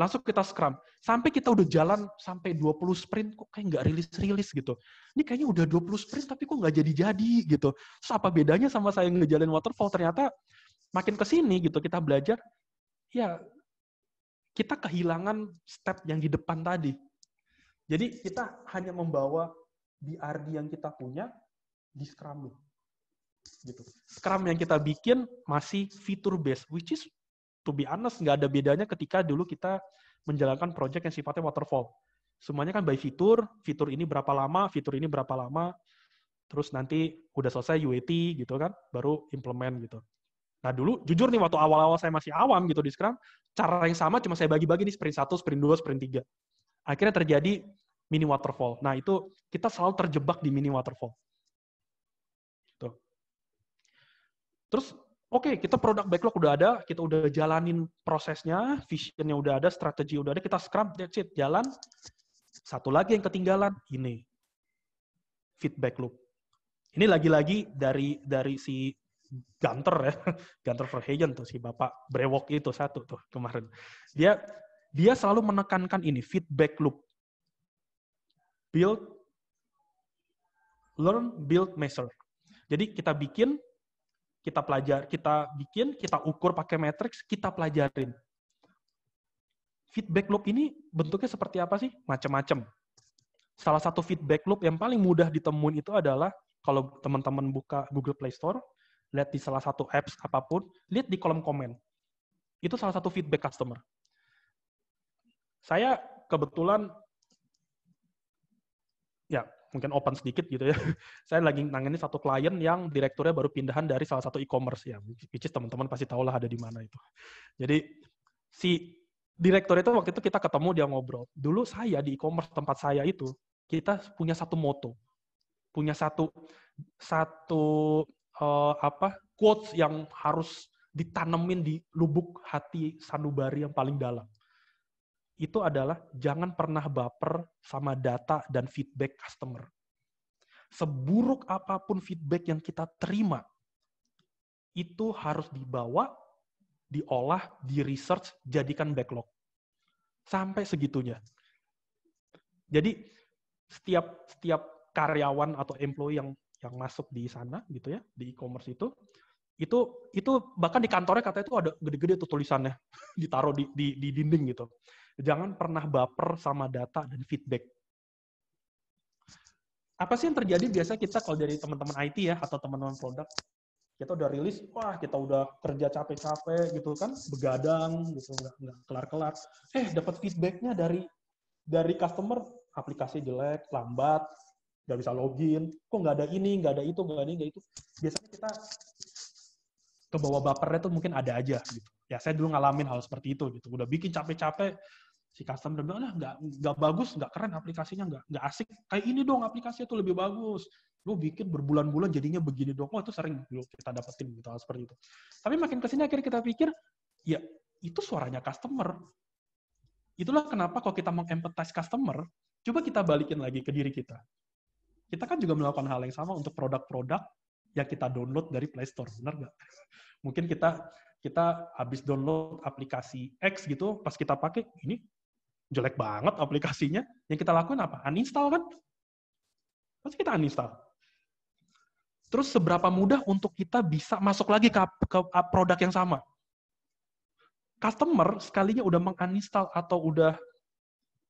Langsung kita Scrum. Sampai kita udah jalan sampai 20 sprint, kok kayak nggak rilis-rilis gitu. Ini kayaknya udah 20 sprint tapi kok nggak jadi-jadi gitu. Terus apa bedanya sama saya ngejalanin waterfall? Ternyata makin ke sini gitu, kita belajar, ya kita kehilangan step yang di depan tadi. Jadi kita hanya membawa BRD yang kita punya di Scrum. Gitu. Scrum yang kita bikin masih fitur based, which is to be honest nggak ada bedanya ketika dulu kita menjalankan project yang sifatnya waterfall. Semuanya kan by fitur, fitur ini berapa lama, fitur ini berapa lama, terus nanti udah selesai UAT gitu kan, baru implement gitu. Nah dulu, jujur nih waktu awal-awal saya masih awam gitu di Scrum, cara yang sama cuma saya bagi-bagi nih sprint 1, sprint 2, sprint 3. Akhirnya terjadi mini waterfall. Nah, itu kita selalu terjebak di mini waterfall. Gitu. Terus, oke, okay, kita produk backlog udah ada, kita udah jalanin prosesnya, visionnya udah ada, strategi udah ada, kita scrum, that's it, jalan. Satu lagi yang ketinggalan, ini. Feedback loop. Ini lagi-lagi dari dari si Gunter ya, Gunter Verhagen tuh si bapak brewok itu satu tuh kemarin. Dia dia selalu menekankan ini feedback loop build, learn, build, measure. Jadi kita bikin, kita pelajar, kita bikin, kita ukur pakai matrix, kita pelajarin. Feedback loop ini bentuknya seperti apa sih? Macam-macam. Salah satu feedback loop yang paling mudah ditemuin itu adalah kalau teman-teman buka Google Play Store, lihat di salah satu apps apapun, lihat di kolom komen. Itu salah satu feedback customer. Saya kebetulan mungkin open sedikit gitu ya. saya lagi nangani satu klien yang direkturnya baru pindahan dari salah satu e-commerce ya, which is teman-teman pasti tahu lah ada di mana itu. Jadi si direktur itu waktu itu kita ketemu dia ngobrol. Dulu saya di e-commerce tempat saya itu kita punya satu moto, punya satu satu uh, apa quotes yang harus ditanemin di lubuk hati sanubari yang paling dalam itu adalah jangan pernah baper sama data dan feedback customer. Seburuk apapun feedback yang kita terima, itu harus dibawa, diolah, di research, jadikan backlog. Sampai segitunya. Jadi setiap setiap karyawan atau employee yang yang masuk di sana gitu ya di e-commerce itu itu itu bahkan di kantornya katanya itu ada gede-gede tuh tulisannya ditaruh di, di di dinding gitu Jangan pernah baper sama data dan feedback. Apa sih yang terjadi biasa kita kalau dari teman-teman IT ya atau teman-teman produk? Kita udah rilis, wah kita udah kerja capek-capek gitu kan, begadang gitu, nggak, nggak kelar-kelar. Eh, dapat feedbacknya dari dari customer, aplikasi jelek, lambat, nggak bisa login, kok nggak ada ini, nggak ada itu, nggak ada ini, nggak itu. Biasanya kita ke bawah bapernya tuh mungkin ada aja gitu. Ya saya dulu ngalamin hal seperti itu gitu. Udah bikin capek-capek, si customer bilang lah nggak nggak bagus nggak keren aplikasinya nggak nggak asik kayak ini dong aplikasinya tuh lebih bagus lu bikin berbulan-bulan jadinya begini dong oh itu sering dulu kita dapetin gitu hal seperti itu tapi makin kesini akhirnya kita pikir ya itu suaranya customer itulah kenapa kalau kita mengempathize customer coba kita balikin lagi ke diri kita kita kan juga melakukan hal yang sama untuk produk-produk yang kita download dari Play Store, benar nggak? Mungkin kita kita habis download aplikasi X gitu, pas kita pakai ini jelek banget aplikasinya, yang kita lakukan apa? Uninstall kan? Pasti kita uninstall. Terus seberapa mudah untuk kita bisa masuk lagi ke, ke produk yang sama? Customer sekalinya udah menguninstall atau udah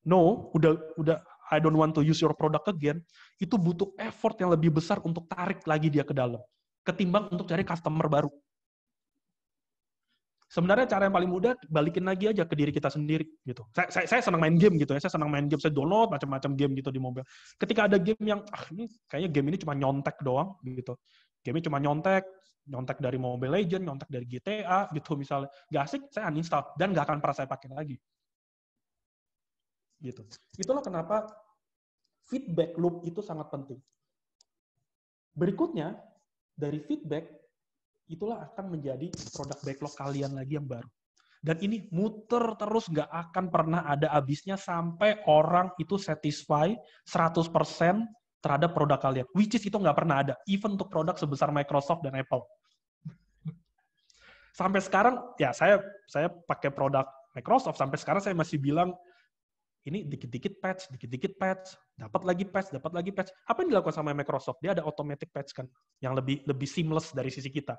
no, udah udah I don't want to use your product again, itu butuh effort yang lebih besar untuk tarik lagi dia ke dalam ketimbang untuk cari customer baru. Sebenarnya cara yang paling mudah balikin lagi aja ke diri kita sendiri gitu. Saya, saya, saya senang main game gitu ya, saya senang main game, saya download macam-macam game gitu di mobile. Ketika ada game yang ah ini kayaknya game ini cuma nyontek doang gitu. Game ini cuma nyontek, nyontek dari Mobile Legend, nyontek dari GTA gitu misalnya. Gak asik, saya uninstall dan gak akan pernah saya pakai lagi. Gitu. Itulah kenapa feedback loop itu sangat penting. Berikutnya, dari feedback itulah akan menjadi produk backlog kalian lagi yang baru. Dan ini muter terus nggak akan pernah ada habisnya sampai orang itu satisfy 100% terhadap produk kalian. Which is itu nggak pernah ada, even untuk produk sebesar Microsoft dan Apple. sampai sekarang, ya saya saya pakai produk Microsoft, sampai sekarang saya masih bilang ini dikit-dikit patch, dikit-dikit patch, dapat lagi patch, dapat lagi patch. Apa yang dilakukan sama Microsoft? Dia ada automatic patch kan, yang lebih lebih seamless dari sisi kita.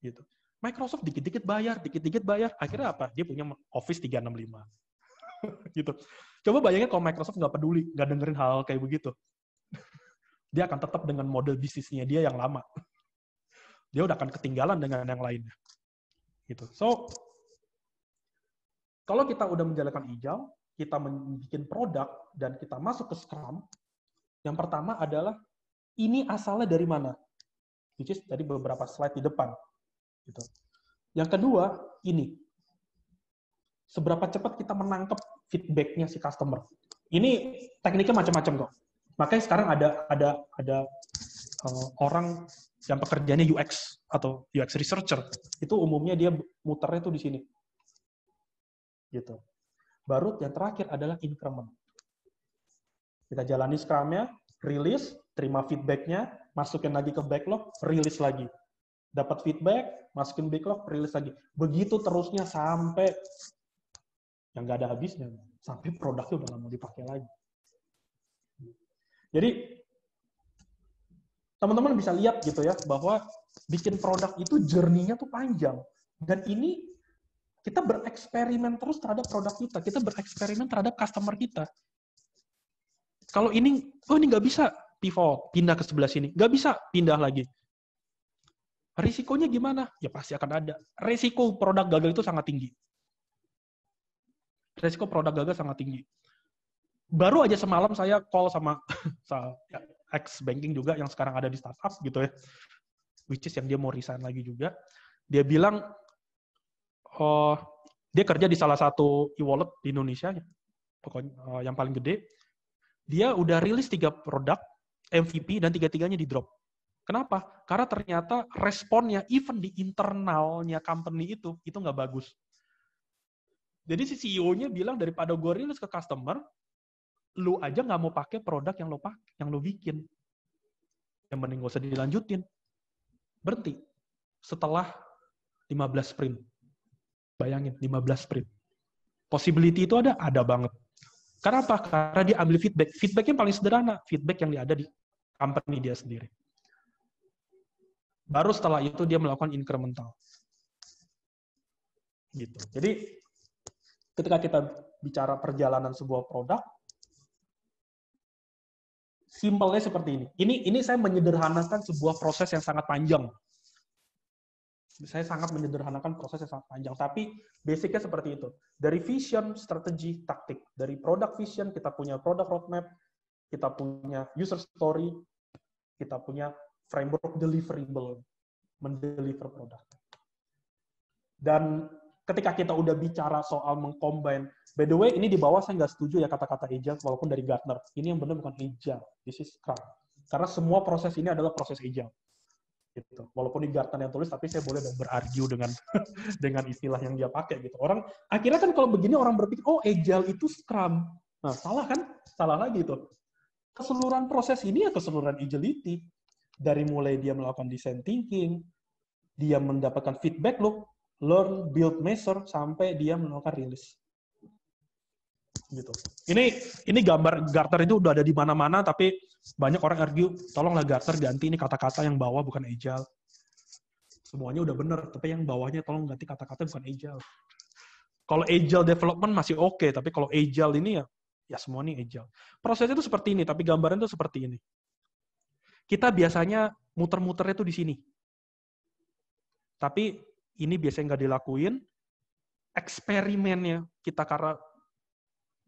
Gitu. Microsoft dikit-dikit bayar, dikit-dikit bayar. Akhirnya apa? Dia punya Office 365. gitu. Coba bayangin kalau Microsoft nggak peduli, nggak dengerin hal, hal kayak begitu. dia akan tetap dengan model bisnisnya dia yang lama. dia udah akan ketinggalan dengan yang lainnya. Gitu. So, kalau kita udah menjalankan hijau, kita bikin produk, dan kita masuk ke Scrum, yang pertama adalah ini asalnya dari mana? Which is tadi beberapa slide di depan. Gitu. Yang kedua, ini. Seberapa cepat kita menangkap feedbacknya si customer. Ini tekniknya macam-macam kok. Makanya sekarang ada ada ada uh, orang yang pekerjaannya UX atau UX researcher itu umumnya dia muternya tuh di sini gitu. Baru yang terakhir adalah increment. Kita jalani scrumnya, rilis, terima feedbacknya, masukin lagi ke backlog, rilis lagi. Dapat feedback, masukin backlog, rilis lagi. Begitu terusnya sampai yang nggak ada habisnya, sampai produknya udah nggak mau dipakai lagi. Jadi teman-teman bisa lihat gitu ya bahwa bikin produk itu jerninya tuh panjang dan ini kita bereksperimen terus terhadap produk kita, kita bereksperimen terhadap customer kita. Kalau ini, oh ini nggak bisa pivot, pindah ke sebelah sini. Nggak bisa, pindah lagi. Risikonya gimana? Ya pasti akan ada. Risiko produk gagal itu sangat tinggi. Risiko produk gagal sangat tinggi. Baru aja semalam saya call sama ya, ex banking juga yang sekarang ada di startup gitu ya which is yang dia mau resign lagi juga. Dia bilang uh, dia kerja di salah satu e-wallet di Indonesia, ya. pokoknya uh, yang paling gede. Dia udah rilis tiga produk MVP dan tiga-tiganya di drop. Kenapa? Karena ternyata responnya even di internalnya company itu itu nggak bagus. Jadi si CEO-nya bilang daripada gue rilis ke customer, lu aja nggak mau pakai produk yang lu pakai, yang lu bikin. Yang mending gak usah dilanjutin. Berhenti. Setelah 15 sprint. Bayangin 15 sprint. Possibility itu ada, ada banget. Karena apa? Karena dia ambil feedback. Feedback yang paling sederhana, feedback yang ada di company dia sendiri. Baru setelah itu dia melakukan incremental. Gitu. Jadi ketika kita bicara perjalanan sebuah produk, simpelnya seperti ini. Ini ini saya menyederhanakan sebuah proses yang sangat panjang saya sangat menyederhanakan proses yang sangat panjang, tapi basicnya seperti itu. Dari vision, strategi, taktik. Dari produk vision, kita punya produk roadmap, kita punya user story, kita punya framework deliverable, mendeliver produk. Dan ketika kita udah bicara soal mengcombine, by the way, ini di bawah saya nggak setuju ya kata-kata agile, walaupun dari Gartner. Ini yang benar bukan agile, this is Scrum. Karena semua proses ini adalah proses agile gitu. Walaupun di Gartner yang tulis, tapi saya boleh berargu dengan dengan istilah yang dia pakai gitu. Orang akhirnya kan kalau begini orang berpikir, oh agile itu scrum. Nah salah kan? Salah lagi itu. Keseluruhan proses ini ya keseluruhan agility. Dari mulai dia melakukan design thinking, dia mendapatkan feedback loop, learn, build, measure, sampai dia melakukan release gitu. Ini ini gambar Garter itu udah ada di mana-mana tapi banyak orang argue tolonglah Garter ganti ini kata-kata yang bawah bukan agile. Semuanya udah bener tapi yang bawahnya tolong ganti kata-kata bukan agile. Kalau agile development masih oke okay, tapi kalau agile ini ya ya semua ini agile. Prosesnya itu seperti ini tapi gambaran itu seperti ini. Kita biasanya muter-muternya itu di sini. Tapi ini biasanya nggak dilakuin, eksperimennya kita karena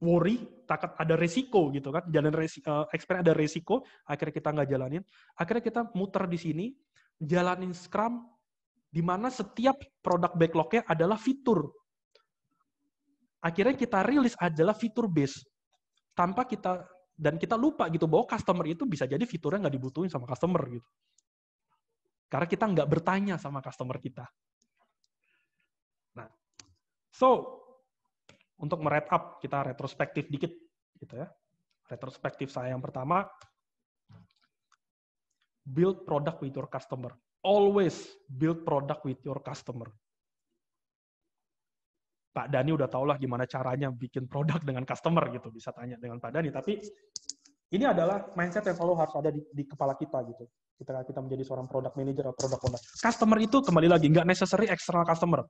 worry, takut ada resiko gitu kan, jalan resi, uh, eh, experience ada resiko, akhirnya kita nggak jalanin, akhirnya kita muter di sini, jalanin Scrum, di mana setiap produk backlognya adalah fitur. Akhirnya kita rilis adalah fitur base, tanpa kita dan kita lupa gitu bahwa customer itu bisa jadi fiturnya nggak dibutuhin sama customer gitu. Karena kita nggak bertanya sama customer kita. Nah, so untuk meret up kita retrospektif dikit gitu ya. Retrospektif saya yang pertama build product with your customer. Always build product with your customer. Pak Dani udah tau lah gimana caranya bikin produk dengan customer gitu, bisa tanya dengan Pak Dani. Tapi ini adalah mindset yang selalu harus ada di, di kepala kita gitu. Ketika kita menjadi seorang product manager atau product owner. Customer itu kembali lagi, nggak necessary external customer.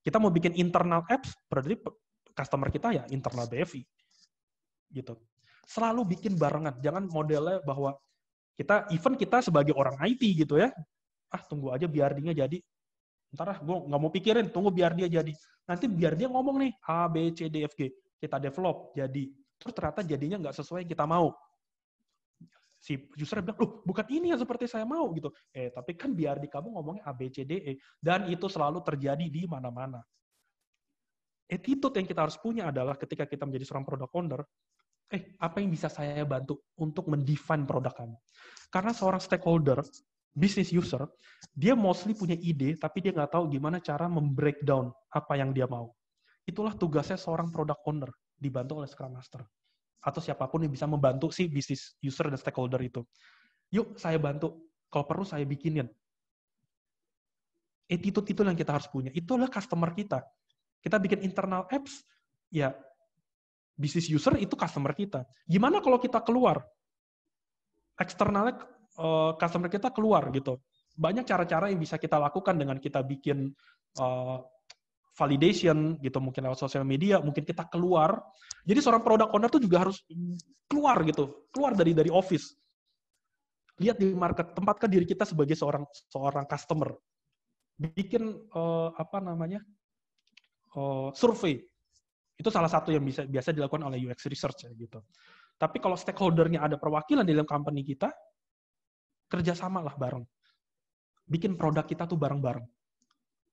Kita mau bikin internal apps, berarti customer kita ya internal BFI. Gitu. Selalu bikin barengan. Jangan modelnya bahwa kita even kita sebagai orang IT gitu ya. Ah, tunggu aja biar dia jadi. Ntar lah, gue nggak mau pikirin, tunggu biar dia jadi. Nanti biar dia ngomong nih, A, B, C, D, F, G. Kita develop, jadi. Terus ternyata jadinya nggak sesuai yang kita mau si user bilang, loh bukan ini yang seperti saya mau gitu. Eh tapi kan biar di kamu ngomongnya A B C D E dan itu selalu terjadi di mana-mana attitude yang kita harus punya adalah ketika kita menjadi seorang product owner, eh apa yang bisa saya bantu untuk mendefine produk kamu? Karena seorang stakeholder, business user, dia mostly punya ide, tapi dia nggak tahu gimana cara membreakdown apa yang dia mau. Itulah tugasnya seorang product owner, dibantu oleh Scrum Master. Atau siapapun yang bisa membantu si business user dan stakeholder itu. Yuk, saya bantu. Kalau perlu, saya bikinin. Attitude itu yang kita harus punya. Itulah customer kita kita bikin internal apps, ya bisnis user itu customer kita. Gimana kalau kita keluar? Eksternalnya uh, customer kita keluar gitu. Banyak cara-cara yang bisa kita lakukan dengan kita bikin uh, validation gitu mungkin lewat sosial media mungkin kita keluar jadi seorang product owner tuh juga harus keluar gitu keluar dari dari office lihat di market tempatkan diri kita sebagai seorang seorang customer bikin uh, apa namanya uh, survei. Itu salah satu yang bisa biasa dilakukan oleh UX research ya gitu. Tapi kalau stakeholdernya ada perwakilan di dalam company kita, kerjasama lah bareng. Bikin produk kita tuh bareng-bareng.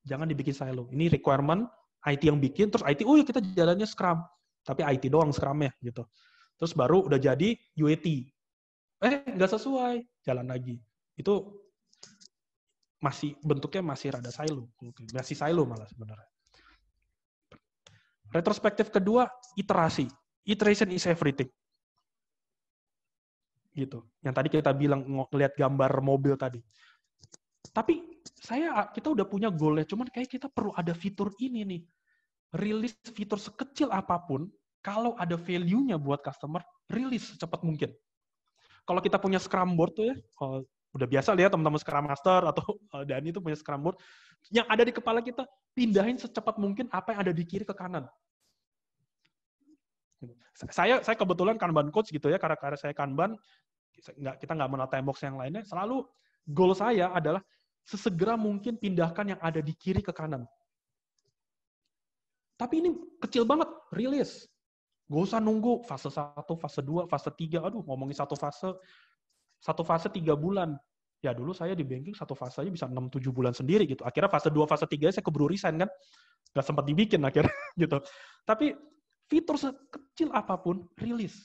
Jangan dibikin silo. Ini requirement IT yang bikin, terus IT, oh ya kita jalannya Scrum. Tapi IT doang Scrum-nya gitu. Terus baru udah jadi UAT. Eh, nggak sesuai. Jalan lagi. Itu masih bentuknya masih rada silo. Masih silo malah sebenarnya. Retrospektif kedua, iterasi. Iteration is everything. Gitu. Yang tadi kita bilang, ngeliat gambar mobil tadi. Tapi saya kita udah punya goalnya, cuman kayak kita perlu ada fitur ini nih. Rilis fitur sekecil apapun, kalau ada value-nya buat customer, rilis secepat mungkin. Kalau kita punya Scrum board tuh ya, udah biasa lihat teman-teman Scrum Master atau eh, Dani itu punya Scrum Board, yang ada di kepala kita, pindahin secepat mungkin apa yang ada di kiri ke kanan. Saya saya kebetulan Kanban coach gitu ya, karena karena saya Kanban, nggak kita nggak menata box yang lainnya, selalu goal saya adalah sesegera mungkin pindahkan yang ada di kiri ke kanan. Tapi ini kecil banget, rilis. Gak usah nunggu fase 1, fase 2, fase 3. Aduh, ngomongin satu fase, satu fase tiga bulan. Ya dulu saya di banking satu fase bisa 6-7 bulan sendiri gitu. Akhirnya fase 2, fase 3 saya keburu resign kan. Gak sempat dibikin akhirnya gitu. Tapi fitur sekecil apapun, rilis.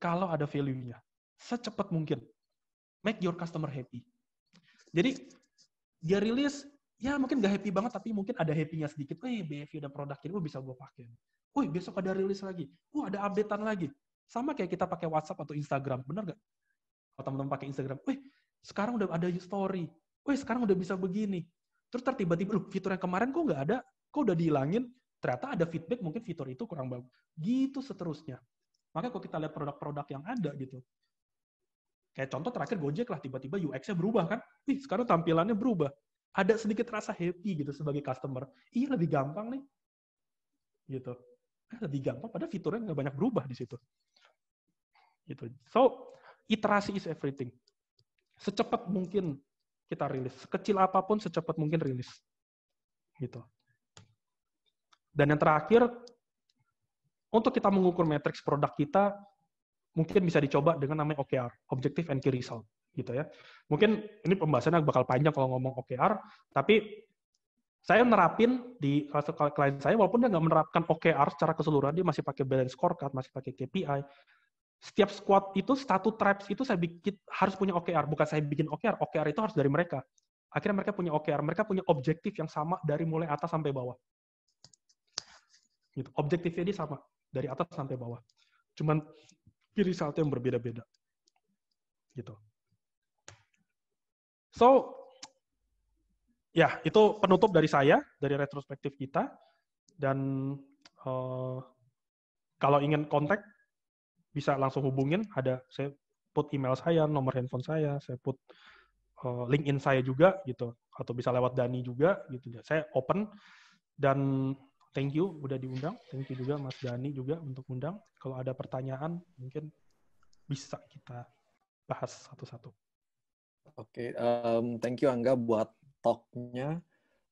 Kalau ada value-nya. Secepat mungkin. Make your customer happy. Jadi dia rilis, ya mungkin gak happy banget, tapi mungkin ada happy-nya sedikit. Eh, behavior dan produk ini bisa gue pakai. Wih, besok ada rilis lagi. Wah, ada updatean lagi. Sama kayak kita pakai WhatsApp atau Instagram, bener gak? Kalau teman-teman pakai Instagram, wih sekarang udah ada story, wih sekarang udah bisa begini. Terus tiba-tiba, loh fitur yang kemarin kok nggak ada, kok udah dihilangin, ternyata ada feedback mungkin fitur itu kurang bagus. Gitu seterusnya. Makanya kalau kita lihat produk-produk yang ada gitu, kayak contoh terakhir Gojek lah, tiba-tiba UX-nya berubah kan, wih sekarang tampilannya berubah. Ada sedikit rasa happy gitu sebagai customer. Iya lebih gampang nih. Gitu. Eh, lebih gampang, padahal fiturnya nggak banyak berubah di situ. Gitu. So, Iterasi is everything. Secepat mungkin kita rilis. Sekecil apapun, secepat mungkin rilis. Gitu. Dan yang terakhir, untuk kita mengukur matriks produk kita, mungkin bisa dicoba dengan namanya OKR, Objective and Key Result, gitu ya. Mungkin ini pembahasannya bakal panjang kalau ngomong OKR, tapi saya nerapin di klien saya, walaupun dia nggak menerapkan OKR secara keseluruhan, dia masih pakai balance scorecard, masih pakai KPI, setiap squad itu satu tribes itu saya bikin harus punya OKR, bukan saya bikin OKR. OKR itu harus dari mereka. Akhirnya mereka punya OKR, mereka punya objektif yang sama dari mulai atas sampai bawah. Gitu. Objektifnya ini sama dari atas sampai bawah. Cuman pilih satu yang berbeda-beda. Gitu. So, ya itu penutup dari saya dari retrospektif kita dan uh, kalau ingin kontak bisa langsung hubungin. Ada saya put email saya, nomor handphone saya, saya put uh, LinkedIn saya juga gitu, atau bisa lewat Dani juga gitu. Saya open dan thank you udah diundang, thank you juga Mas Dani juga untuk undang. Kalau ada pertanyaan mungkin bisa kita bahas satu-satu. Oke, okay, um, thank you Angga buat talknya.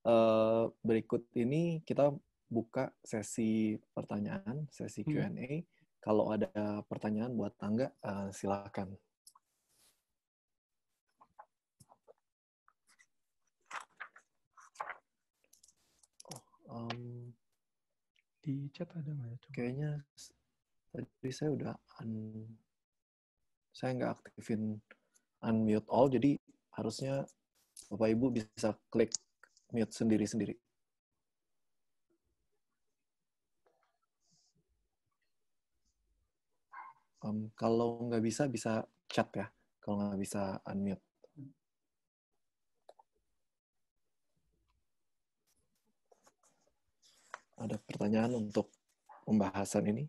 Uh, berikut ini kita buka sesi pertanyaan, sesi Q&A. Hmm kalau ada pertanyaan buat tangga, uh, silakan. Oh, um, di chat ada nggak ya? Kayaknya tadi saya udah un, saya nggak aktifin unmute all, jadi harusnya Bapak Ibu bisa klik mute sendiri-sendiri. Um, kalau nggak bisa, bisa chat ya. Kalau nggak bisa unmute. Ada pertanyaan untuk pembahasan ini?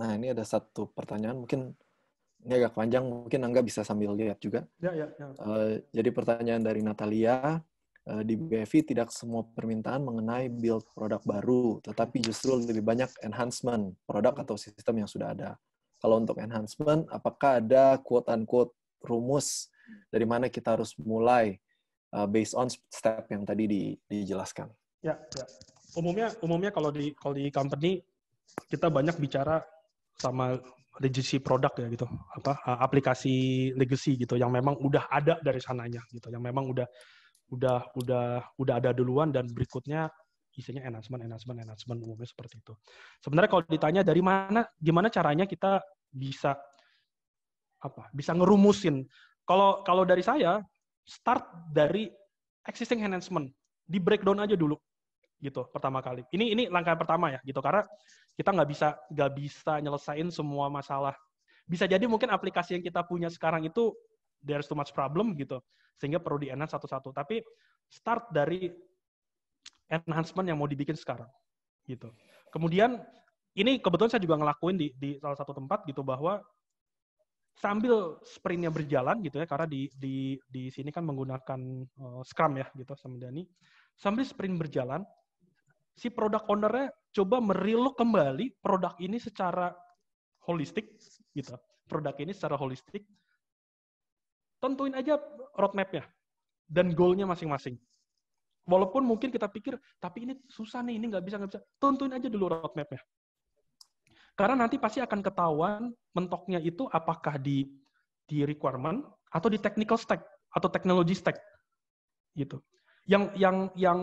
Nah, ini ada satu pertanyaan mungkin ini agak panjang, mungkin Angga bisa sambil lihat juga. Ya, ya, ya. Uh, jadi pertanyaan dari Natalia, uh, di BFI tidak semua permintaan mengenai build produk baru, tetapi justru lebih banyak enhancement produk atau sistem yang sudah ada. Kalau untuk enhancement, apakah ada quote-unquote rumus dari mana kita harus mulai uh, based on step yang tadi di, dijelaskan? Ya, ya. Umumnya, umumnya kalau di kalau di company kita banyak bicara sama legacy produk ya gitu apa aplikasi legacy gitu yang memang udah ada dari sananya gitu yang memang udah udah udah udah ada duluan dan berikutnya isinya enhancement enhancement enhancement umumnya seperti itu sebenarnya kalau ditanya dari mana gimana caranya kita bisa apa bisa ngerumusin kalau kalau dari saya start dari existing enhancement di breakdown aja dulu gitu pertama kali ini ini langkah pertama ya gitu karena kita nggak bisa nggak bisa nyelesain semua masalah. Bisa jadi mungkin aplikasi yang kita punya sekarang itu there's too much problem gitu, sehingga perlu di enhance satu-satu. Tapi start dari enhancement yang mau dibikin sekarang gitu. Kemudian ini kebetulan saya juga ngelakuin di, di salah satu tempat gitu bahwa sambil sprintnya berjalan gitu ya karena di di di sini kan menggunakan uh, scrum ya gitu sama Dani sambil sprint berjalan si produk ownernya coba merilok kembali produk ini secara holistik gitu. Produk ini secara holistik. Tentuin aja roadmapnya dan goalnya masing-masing. Walaupun mungkin kita pikir, tapi ini susah nih, ini nggak bisa, nggak bisa. Tentuin aja dulu roadmapnya Karena nanti pasti akan ketahuan mentoknya itu apakah di di requirement atau di technical stack atau technology stack gitu. Yang yang yang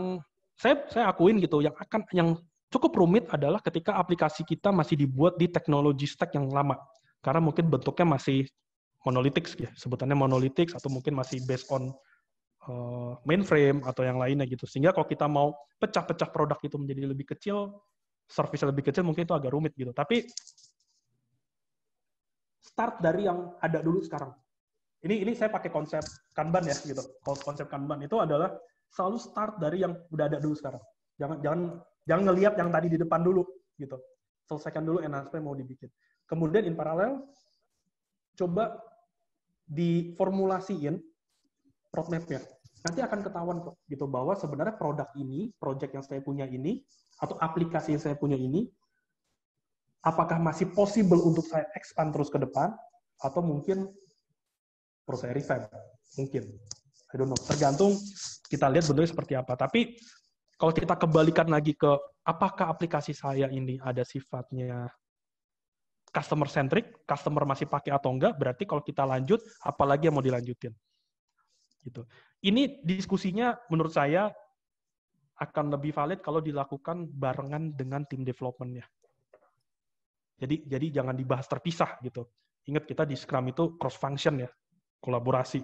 saya saya akuin gitu yang akan yang cukup rumit adalah ketika aplikasi kita masih dibuat di teknologi stack yang lama karena mungkin bentuknya masih monolitik ya sebutannya monolitik atau mungkin masih based on uh, mainframe atau yang lainnya gitu sehingga kalau kita mau pecah-pecah produk itu menjadi lebih kecil service lebih kecil mungkin itu agak rumit gitu tapi start dari yang ada dulu sekarang ini ini saya pakai konsep kanban ya gitu konsep kanban itu adalah selalu start dari yang udah ada dulu sekarang. Jangan jangan jangan ngelihat yang tadi di depan dulu gitu. Selesaikan dulu enhancement mau dibikin. Kemudian in paralel coba diformulasiin roadmap-nya. Nanti akan ketahuan kok gitu bahwa sebenarnya produk ini, project yang saya punya ini atau aplikasi yang saya punya ini apakah masih possible untuk saya expand terus ke depan atau mungkin perlu saya mungkin I don't know. Tergantung kita lihat bentuknya seperti apa. Tapi kalau kita kembalikan lagi ke apakah aplikasi saya ini ada sifatnya customer centric, customer masih pakai atau enggak, berarti kalau kita lanjut, apalagi yang mau dilanjutin. Gitu. Ini diskusinya menurut saya akan lebih valid kalau dilakukan barengan dengan tim developmentnya. Jadi jadi jangan dibahas terpisah gitu. Ingat kita di Scrum itu cross function ya, kolaborasi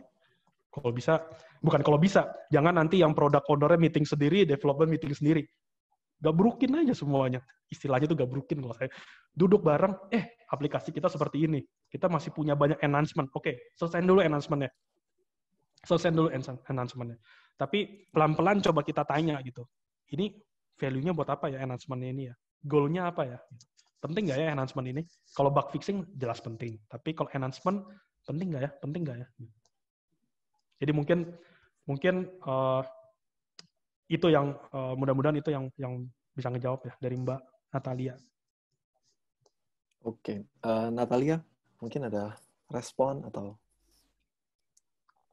kalau bisa, bukan kalau bisa, jangan nanti yang product owner meeting sendiri, development meeting sendiri. gak Gabrukin aja semuanya. Istilahnya tuh gabrukin kalau saya. Duduk bareng, eh aplikasi kita seperti ini. Kita masih punya banyak enhancement. Oke, okay, selesai dulu enhancement Selesai dulu enhancement Tapi pelan-pelan coba kita tanya gitu. Ini value-nya buat apa ya enhancement ini ya? Goal-nya apa ya? Penting nggak ya enhancement ini? Kalau bug fixing jelas penting. Tapi kalau enhancement penting nggak ya? Penting nggak ya? Jadi mungkin mungkin uh, itu yang uh, mudah-mudahan itu yang yang bisa ngejawab ya dari Mbak Natalia. Oke, okay. uh, eh, Natalia mungkin ada respon atau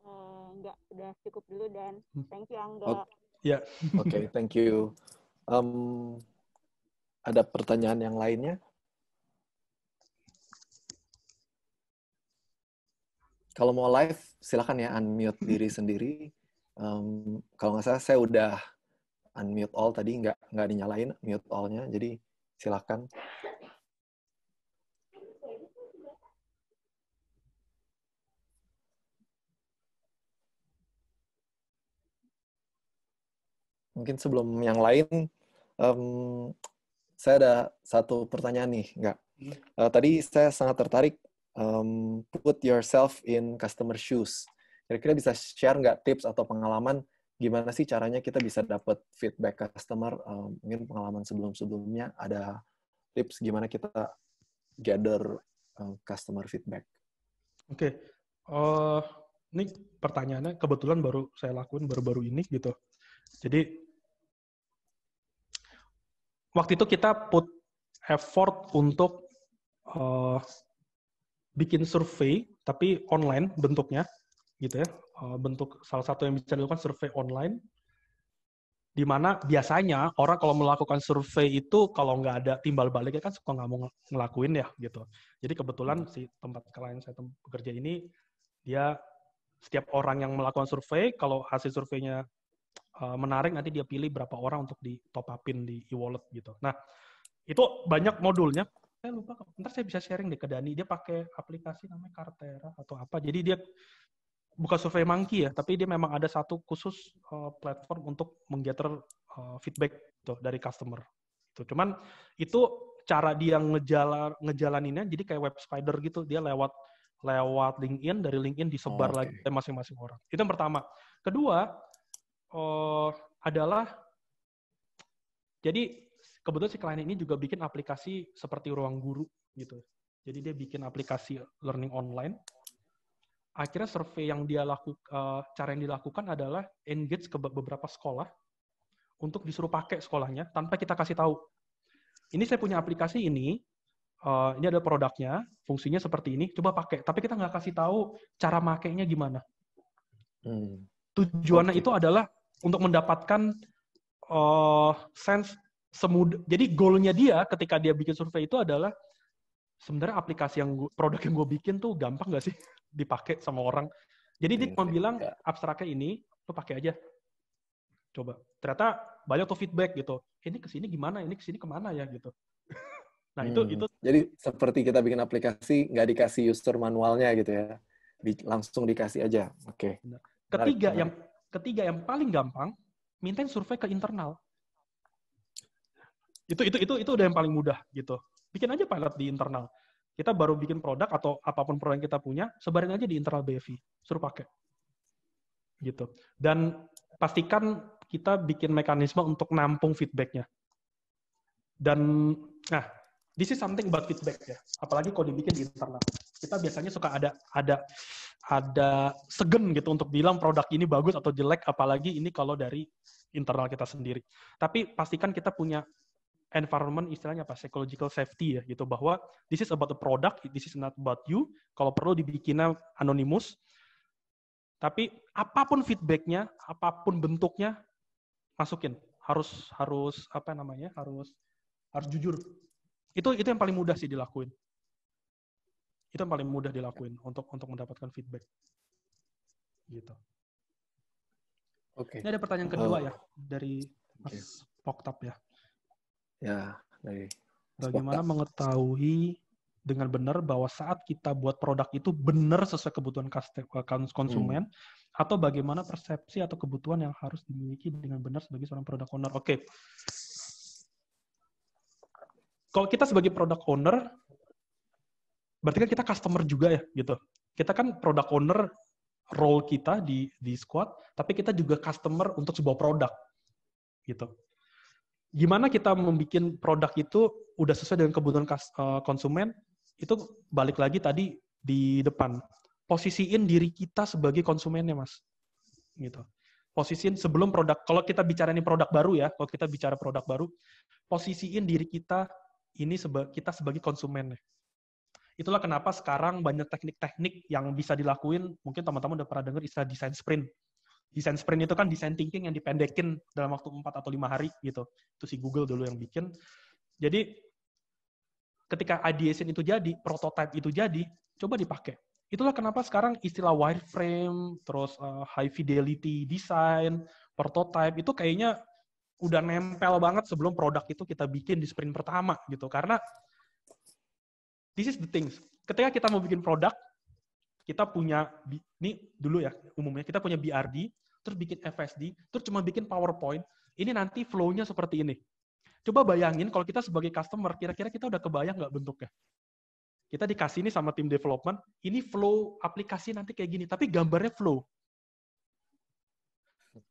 uh, enggak udah cukup dulu dan hmm. thank you Angga. Ya. Oke, okay, thank you. Um, ada pertanyaan yang lainnya? Kalau mau live silakan ya unmute hmm. diri sendiri. Um, kalau nggak salah saya udah unmute all tadi nggak nggak dinyalain mute allnya jadi silakan. Mungkin sebelum yang lain, um, saya ada satu pertanyaan nih, nggak? Uh, tadi saya sangat tertarik um, put yourself in customer shoes. Kira-kira bisa share nggak tips atau pengalaman gimana sih caranya kita bisa dapat feedback customer? Um, mungkin pengalaman sebelum-sebelumnya ada tips gimana kita gather um, customer feedback. Oke, okay. uh, eh, ini pertanyaannya kebetulan baru saya lakuin baru-baru ini gitu. Jadi waktu itu kita put effort untuk uh, bikin survei tapi online bentuknya gitu ya eh, bentuk salah satu yang bisa dilakukan survei online di mana biasanya orang kalau melakukan survei itu kalau nggak ada timbal baliknya kan suka nggak mau ngelakuin ya gitu jadi kebetulan hmm. si tempat klien saya bekerja ini dia setiap orang yang melakukan survei kalau hasil surveinya uh, menarik nanti dia pilih berapa orang untuk di top upin di e-wallet gitu nah itu banyak modulnya saya lupa ntar saya bisa sharing deh ke Dani dia pakai aplikasi namanya Cartera atau apa jadi dia bukan survei monkey ya tapi dia memang ada satu khusus uh, platform untuk menggather uh, feedback tuh dari customer itu cuman itu cara dia ngejala ngejalaninnya jadi kayak web spider gitu dia lewat lewat LinkedIn dari LinkedIn disebar oh, okay. lagi masing-masing orang itu yang pertama kedua uh, adalah jadi kebetulan si klien ini juga bikin aplikasi seperti ruang guru gitu. Jadi dia bikin aplikasi learning online. Akhirnya survei yang dia lakukan, eh, cara yang dilakukan adalah engage ke beberapa sekolah untuk disuruh pakai sekolahnya tanpa kita kasih tahu. Ini saya punya aplikasi ini, eh, ini ada produknya, fungsinya seperti ini, coba pakai. Tapi kita nggak kasih tahu cara makainya gimana. Hmm. Tujuannya itu adalah untuk mendapatkan eh, sense semudah jadi goalnya dia ketika dia bikin survei itu adalah sebenarnya aplikasi yang gua, produk yang gue bikin tuh gampang gak sih dipakai sama orang jadi dia hmm, cuma iya, bilang iya. abstraknya ini lo pakai aja coba ternyata banyak tuh feedback gitu ini kesini gimana ini kesini kemana ya gitu nah itu hmm. itu jadi seperti kita bikin aplikasi nggak dikasih user manualnya gitu ya Di, langsung dikasih aja oke okay. ketiga menarik, yang ketiga yang paling gampang mintain survei ke internal itu itu itu itu udah yang paling mudah gitu bikin aja pilot di internal kita baru bikin produk atau apapun produk yang kita punya sebarin aja di internal BFI suruh pakai gitu dan pastikan kita bikin mekanisme untuk nampung feedbacknya dan nah this is something about feedback ya apalagi kalau dibikin di internal kita biasanya suka ada ada ada segen gitu untuk bilang produk ini bagus atau jelek apalagi ini kalau dari internal kita sendiri. Tapi pastikan kita punya environment istilahnya apa psychological safety ya gitu bahwa this is about the product this is not about you kalau perlu dibikinnya anonymous, tapi apapun feedbacknya apapun bentuknya masukin harus harus apa namanya harus harus jujur itu itu yang paling mudah sih dilakuin itu yang paling mudah dilakuin untuk untuk mendapatkan feedback gitu oke okay. ini ada pertanyaan kedua oh. ya dari Mas okay. Poktap ya ya dari bagaimana mengetahui dengan benar bahwa saat kita buat produk itu benar sesuai kebutuhan eh, hmm. konsumen hmm. atau bagaimana persepsi atau kebutuhan yang harus dimiliki dengan benar sebagai seorang produk owner. Oke. Okay. Kalau kita sebagai produk owner berarti kan kita customer juga ya gitu. Kita kan produk owner role kita di di squad, tapi kita juga customer untuk sebuah produk gitu gimana kita membuat produk itu udah sesuai dengan kebutuhan eh, konsumen itu balik lagi tadi di depan posisiin diri kita sebagai konsumennya mas gitu posisiin sebelum produk kalau kita bicara ini produk baru ya kalau kita bicara produk baru posisiin diri kita ini seba, kita sebagai konsumennya itulah kenapa sekarang banyak teknik-teknik yang bisa dilakuin mungkin teman-teman udah pernah dengar istilah Design sprint desain sprint itu kan desain thinking yang dipendekin dalam waktu 4 atau 5 hari gitu. Itu si Google dulu yang bikin. Jadi ketika ideation itu jadi, prototype itu jadi, coba dipakai. Itulah kenapa sekarang istilah wireframe, terus uh, high fidelity design, prototype itu kayaknya udah nempel banget sebelum produk itu kita bikin di sprint pertama gitu. Karena this is the things. Ketika kita mau bikin produk, kita punya ini dulu ya umumnya kita punya BRD terus bikin FSD terus cuma bikin PowerPoint ini nanti flow-nya seperti ini coba bayangin kalau kita sebagai customer kira-kira kita udah kebayang nggak bentuknya kita dikasih ini sama tim development ini flow aplikasi nanti kayak gini tapi gambarnya flow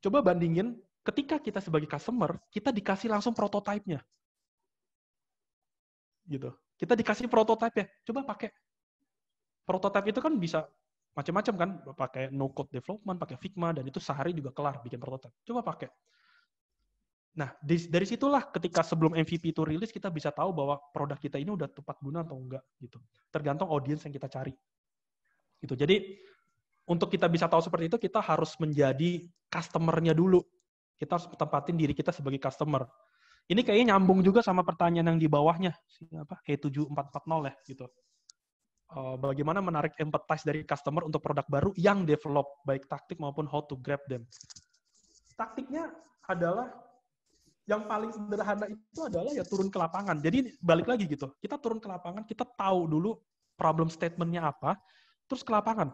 coba bandingin ketika kita sebagai customer kita dikasih langsung prototipenya gitu kita dikasih prototipe ya coba pakai Prototipe itu kan bisa macam-macam kan pakai no code development pakai Figma dan itu sehari juga kelar bikin prototipe. coba pakai nah dari situlah ketika sebelum MVP itu rilis kita bisa tahu bahwa produk kita ini udah tepat guna atau enggak gitu tergantung audiens yang kita cari gitu jadi untuk kita bisa tahu seperti itu kita harus menjadi customernya dulu kita harus tempatin diri kita sebagai customer ini kayaknya nyambung juga sama pertanyaan yang di bawahnya empat empat nol ya gitu Eh, bagaimana menarik empathize dari customer untuk produk baru yang develop baik taktik maupun how to grab them. Taktiknya adalah yang paling sederhana itu adalah ya turun ke lapangan. Jadi balik lagi gitu, kita turun ke lapangan, kita tahu dulu problem statementnya apa, terus ke lapangan.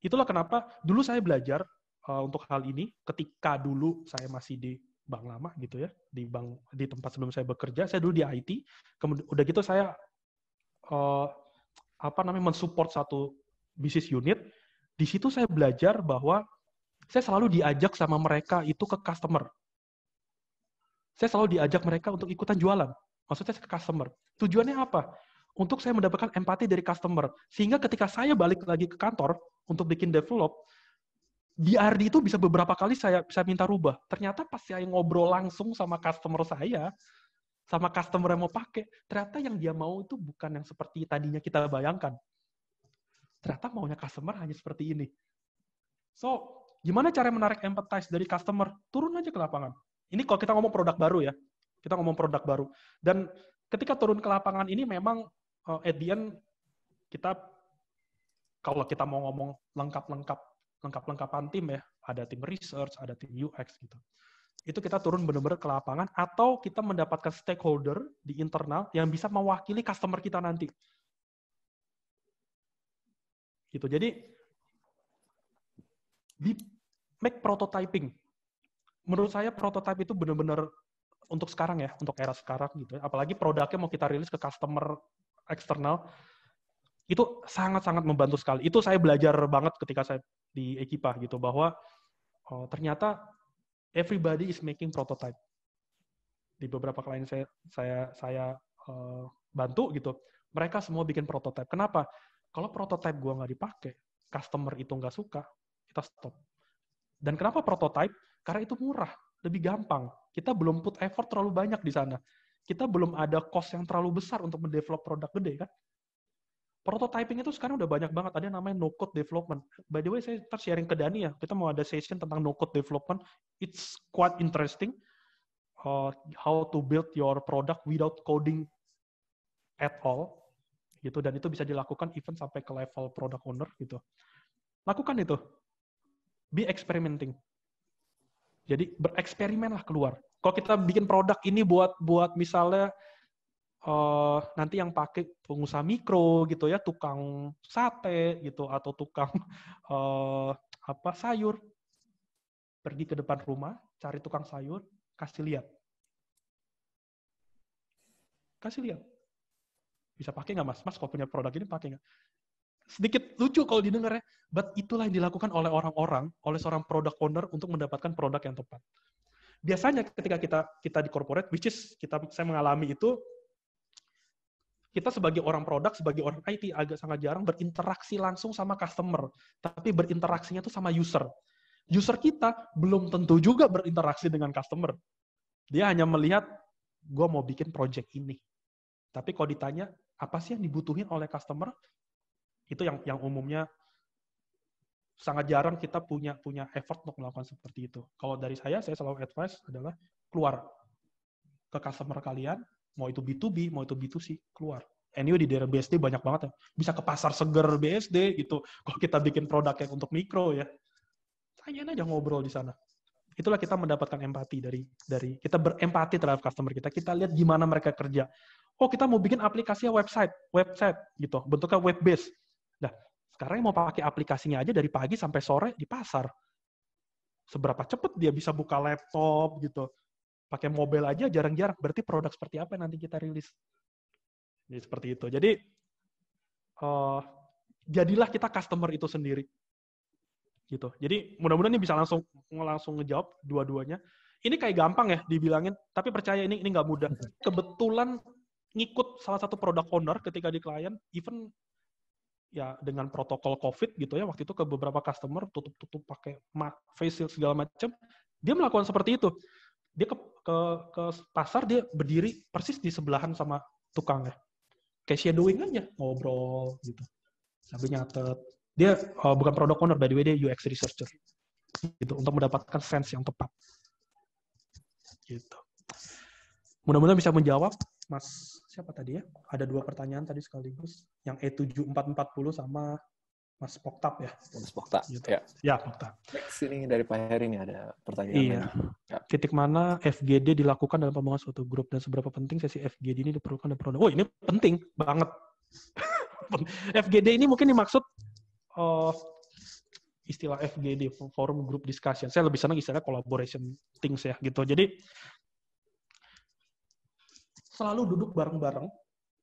Itulah kenapa dulu saya belajar uh, untuk hal ini ketika dulu saya masih di bank lama gitu ya, di bank di tempat sebelum saya bekerja, saya dulu di IT, kemudian udah gitu saya uh, apa namanya mensupport satu bisnis unit, di situ saya belajar bahwa saya selalu diajak sama mereka itu ke customer. Saya selalu diajak mereka untuk ikutan jualan. Maksudnya ke customer. Tujuannya apa? Untuk saya mendapatkan empati dari customer. Sehingga ketika saya balik lagi ke kantor untuk bikin develop, di RD itu bisa beberapa kali saya bisa minta rubah. Ternyata pas saya ngobrol langsung sama customer saya, sama customer yang mau pakai, ternyata yang dia mau itu bukan yang seperti tadinya kita bayangkan. Ternyata maunya customer hanya seperti ini. So, gimana cara menarik empathize dari customer? Turun aja ke lapangan. Ini kalau kita ngomong produk baru ya. Kita ngomong produk baru. Dan ketika turun ke lapangan ini memang uh, at the end kita kalau kita mau ngomong lengkap-lengkap lengkap-lengkapan tim ya, ada tim research, ada tim UX gitu itu kita turun benar-benar ke lapangan atau kita mendapatkan stakeholder di internal yang bisa mewakili customer kita nanti. Gitu. Jadi di make prototyping. Menurut saya prototype itu benar-benar untuk sekarang ya, untuk era sekarang gitu. Ya. Apalagi produknya mau kita rilis ke customer eksternal itu sangat-sangat membantu sekali. Itu saya belajar banget ketika saya di Ekipa gitu bahwa oh, ternyata everybody is making prototype. Di beberapa klien saya saya saya uh, bantu gitu, mereka semua bikin prototype. Kenapa? Kalau prototype gua nggak dipakai, customer itu nggak suka, kita stop. Dan kenapa prototype? Karena itu murah, lebih gampang. Kita belum put effort terlalu banyak di sana. Kita belum ada cost yang terlalu besar untuk mendevelop produk gede kan prototyping itu sekarang udah banyak banget. Ada yang namanya no code development. By the way, saya ntar sharing ke Dani ya. Kita mau ada session tentang no code development. It's quite interesting. Uh, how to build your product without coding at all gitu dan itu bisa dilakukan even sampai ke level product owner gitu lakukan itu be experimenting jadi bereksperimen lah keluar kalau kita bikin produk ini buat buat misalnya uh, nanti yang pakai pengusaha mikro gitu ya, tukang sate gitu atau tukang uh, apa sayur, pergi ke depan rumah, cari tukang sayur, kasih lihat. Kasih lihat. Bisa pakai nggak mas? Mas kalau punya produk ini pakai nggak? Sedikit lucu kalau didengarnya, but itulah yang dilakukan oleh orang-orang, oleh seorang produk owner untuk mendapatkan produk yang tepat biasanya ketika kita kita di corporate which is kita saya mengalami itu kita sebagai orang produk, sebagai orang IT agak sangat jarang berinteraksi langsung sama customer, tapi berinteraksinya tuh sama user. User kita belum tentu juga berinteraksi dengan customer. Dia hanya melihat, gue mau bikin project ini. Tapi kalau ditanya, apa sih yang dibutuhin oleh customer? Itu yang yang umumnya sangat jarang kita punya punya effort untuk melakukan seperti itu. Kalau dari saya, saya selalu advice adalah keluar ke customer kalian, Mau itu B2B, mau itu B2C, keluar. Anyway di daerah BSD banyak banget ya. Bisa ke pasar seger BSD gitu. Kalau kita bikin produk yang untuk mikro ya. Tanyain aja ngobrol di sana. Itulah kita mendapatkan empati dari dari kita berempati terhadap customer kita. Kita lihat gimana mereka kerja. Oh, kita mau bikin aplikasi website, website gitu. Bentuknya web based. Nah, sekarang mau pakai aplikasinya aja dari pagi sampai sore di pasar. Seberapa cepat dia bisa buka laptop gitu, pakai mobile aja jarang-jarang. Berarti produk seperti apa yang nanti kita rilis? Jadi seperti itu. Jadi uh, jadilah kita customer itu sendiri. Gitu. Jadi mudah-mudahan ini bisa langsung langsung ngejawab dua-duanya. Ini kayak gampang ya dibilangin, tapi percaya ini ini nggak mudah. Kebetulan ngikut salah satu produk owner ketika di klien, even ya dengan protokol COVID gitu ya waktu itu ke beberapa customer tutup-tutup pakai face shield segala macam dia melakukan seperti itu dia ke, ke ke pasar dia berdiri persis di sebelahan sama tukang ya kayak shadowing aja ngobrol gitu sambil nyatet dia uh, bukan produk owner by the way dia UX researcher gitu untuk mendapatkan sense yang tepat gitu mudah-mudahan bisa menjawab Mas siapa tadi ya ada dua pertanyaan tadi sekaligus yang E7440 sama Mas Poktab ya. Mas Poktab. Gitu. Ya. ya, Poktab. Next dari Pak Heri nih ada pertanyaan. Iya. Ya. Titik mana FGD dilakukan dalam pembangunan suatu grup dan seberapa penting sesi FGD ini diperlukan dan produk? Oh, ini penting banget. FGD ini mungkin dimaksud uh, istilah FGD forum group discussion. Saya lebih senang istilah collaboration things ya gitu. Jadi selalu duduk bareng-bareng